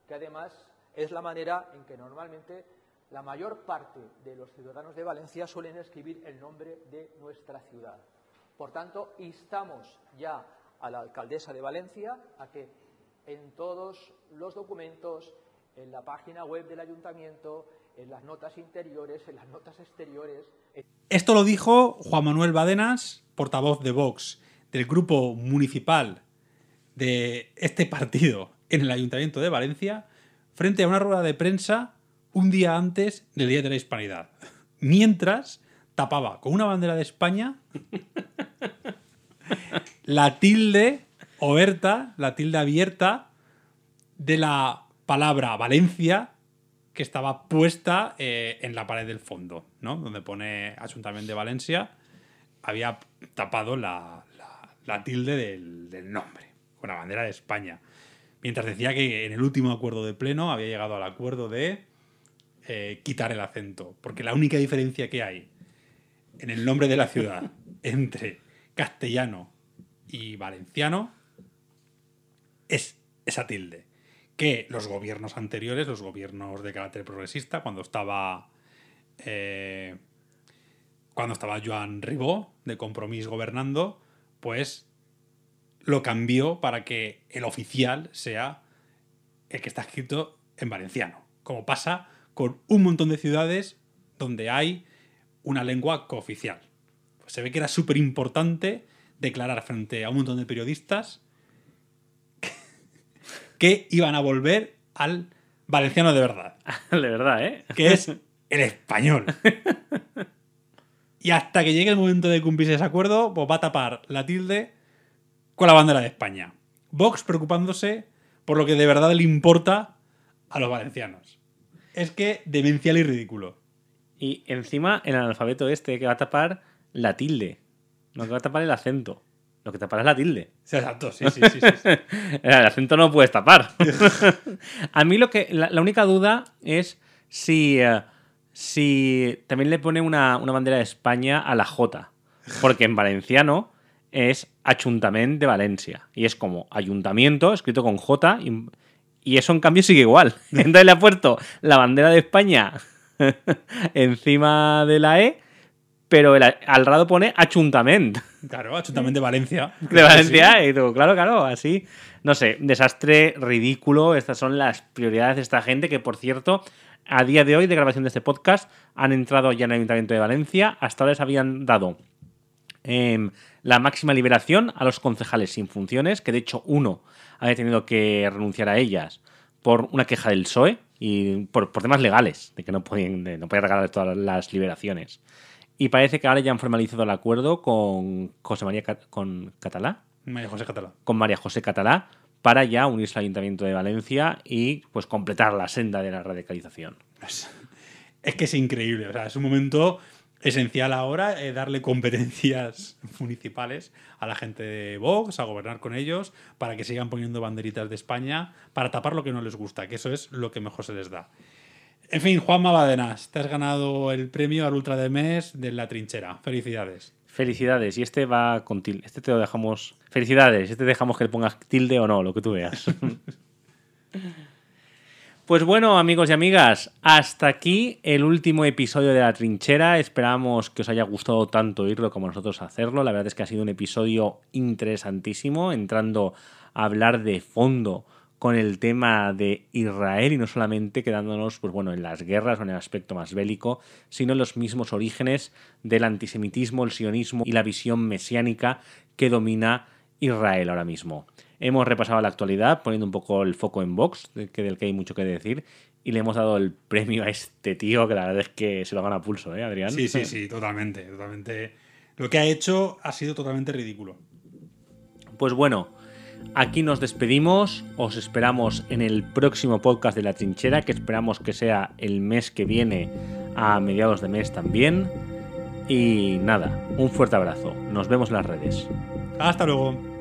[SPEAKER 3] que además es la manera en que normalmente la mayor parte de los ciudadanos de Valencia suelen escribir el nombre de nuestra ciudad. Por tanto, instamos ya a la alcaldesa de Valencia a que en todos los documentos, en la página web del ayuntamiento, en las notas interiores, en las notas exteriores.
[SPEAKER 2] Esto lo dijo Juan Manuel Badenas, portavoz de Vox, del grupo municipal de este partido, en el Ayuntamiento de Valencia frente a una rueda de prensa un día antes del Día de la Hispanidad. Mientras tapaba con una bandera de España la tilde oberta, la tilde abierta de la palabra Valencia que estaba puesta eh, en la pared del fondo, Donde pone Ayuntamiento de Valencia, había tapado la, tilde del, del nombre, con la bandera de España. Mientras decía que en el último acuerdo de pleno había llegado al acuerdo de eh, quitar el acento. Porque la única diferencia que hay en el nombre de la ciudad (laughs) entre castellano y valenciano es esa tilde. Que los gobiernos anteriores, los gobiernos de carácter progresista, cuando estaba. Eh, cuando estaba Joan Ribó, de compromiso gobernando, pues lo cambió para que el oficial sea el que está escrito en valenciano, como pasa con un montón de ciudades donde hay una lengua cooficial. Pues se ve que era súper importante declarar frente a un montón de periodistas (laughs) que, iban a volver al valenciano de verdad. (laughs) De verdad, ¿eh? Que es el español. (laughs) Y hasta que llegue el momento de cumplir ese acuerdo, pues va a tapar la tilde con la bandera de España. Vox preocupándose por lo que de verdad le importa
[SPEAKER 1] a los valencianos. Es que demencial y ridículo. Y encima el analfabeto este que va a tapar la tilde. No que va a tapar el acento. Lo que tapará es la tilde. Exacto, sí, sí, sí. sí, (laughs) el acento no puedes tapar. (laughs) a mí lo que. La, única duda es si. Eh, si también le pone una, una bandera de España a la J. Porque en valenciano es Ayuntamiento de Valencia. Y es como ayuntamiento, escrito con J, y, eso en cambio sigue igual. (laughs) Entonces le ha puesto la bandera de España (laughs) encima de la E, pero al lado pone Ayuntamiento Claro, Ayuntamiento de Valencia. (laughs) De Valencia, claro, claro, así. No sé, desastre ridículo. Estas son las prioridades de esta gente que, por cierto, a día de hoy de grabación de este podcast han entrado ya en el Ayuntamiento de Valencia. Hasta ahora les habían dado em, la máxima liberación a los concejales sin funciones, que de hecho uno había tenido que renunciar a ellas por una queja del PSOE y por, temas legales, de que no podían, no regalar todas las liberaciones. Y parece que ahora ya han formalizado el acuerdo con José María con Catalá. José Catalá. Con María José Catalá para ya unirse al Ayuntamiento de Valencia y pues completar la senda de la radicalización. Es, es
[SPEAKER 2] que es increíble, o sea, es un momento esencial ahora eh, darle competencias (laughs) municipales a la gente de Vox, a gobernar con ellos, para que sigan poniendo banderitas de España, para tapar lo que no les gusta, que eso es lo que mejor se les da. En fin, Juan Mabadenas, te has ganado el premio al Ultra de Mes de La Trinchera. Felicidades.
[SPEAKER 1] Felicidades. Y este va con tilde. Este te lo dejamos. Felicidades. Este dejamos que le pongas tilde o no, lo que tú veas. (laughs) Pues bueno, amigos y amigas, hasta aquí el último episodio de La Trinchera. Esperamos que os haya gustado tanto oírlo como nosotros hacerlo. La verdad es que ha sido un episodio interesantísimo, entrando a hablar de fondo con el tema de Israel y no solamente quedándonos pues bueno, en las guerras o en el aspecto más bélico, sino en los mismos orígenes del antisemitismo, el sionismo y la visión mesiánica que domina Israel ahora mismo. Hemos repasado la actualidad, poniendo un poco el foco en Vox, que del que hay mucho que decir, y le hemos dado el premio a este tío, que la verdad es que se lo gana a pulso, ¿eh, Adrián? Sí, sí, sí,
[SPEAKER 2] totalmente, totalmente.
[SPEAKER 1] Lo que ha hecho ha sido
[SPEAKER 2] totalmente ridículo.
[SPEAKER 1] Pues bueno, aquí nos despedimos, os esperamos en el próximo podcast de La Trinchera, que esperamos que sea el mes que viene, a mediados de mes también. Y nada, un fuerte abrazo, nos vemos en las redes.
[SPEAKER 2] Hasta luego.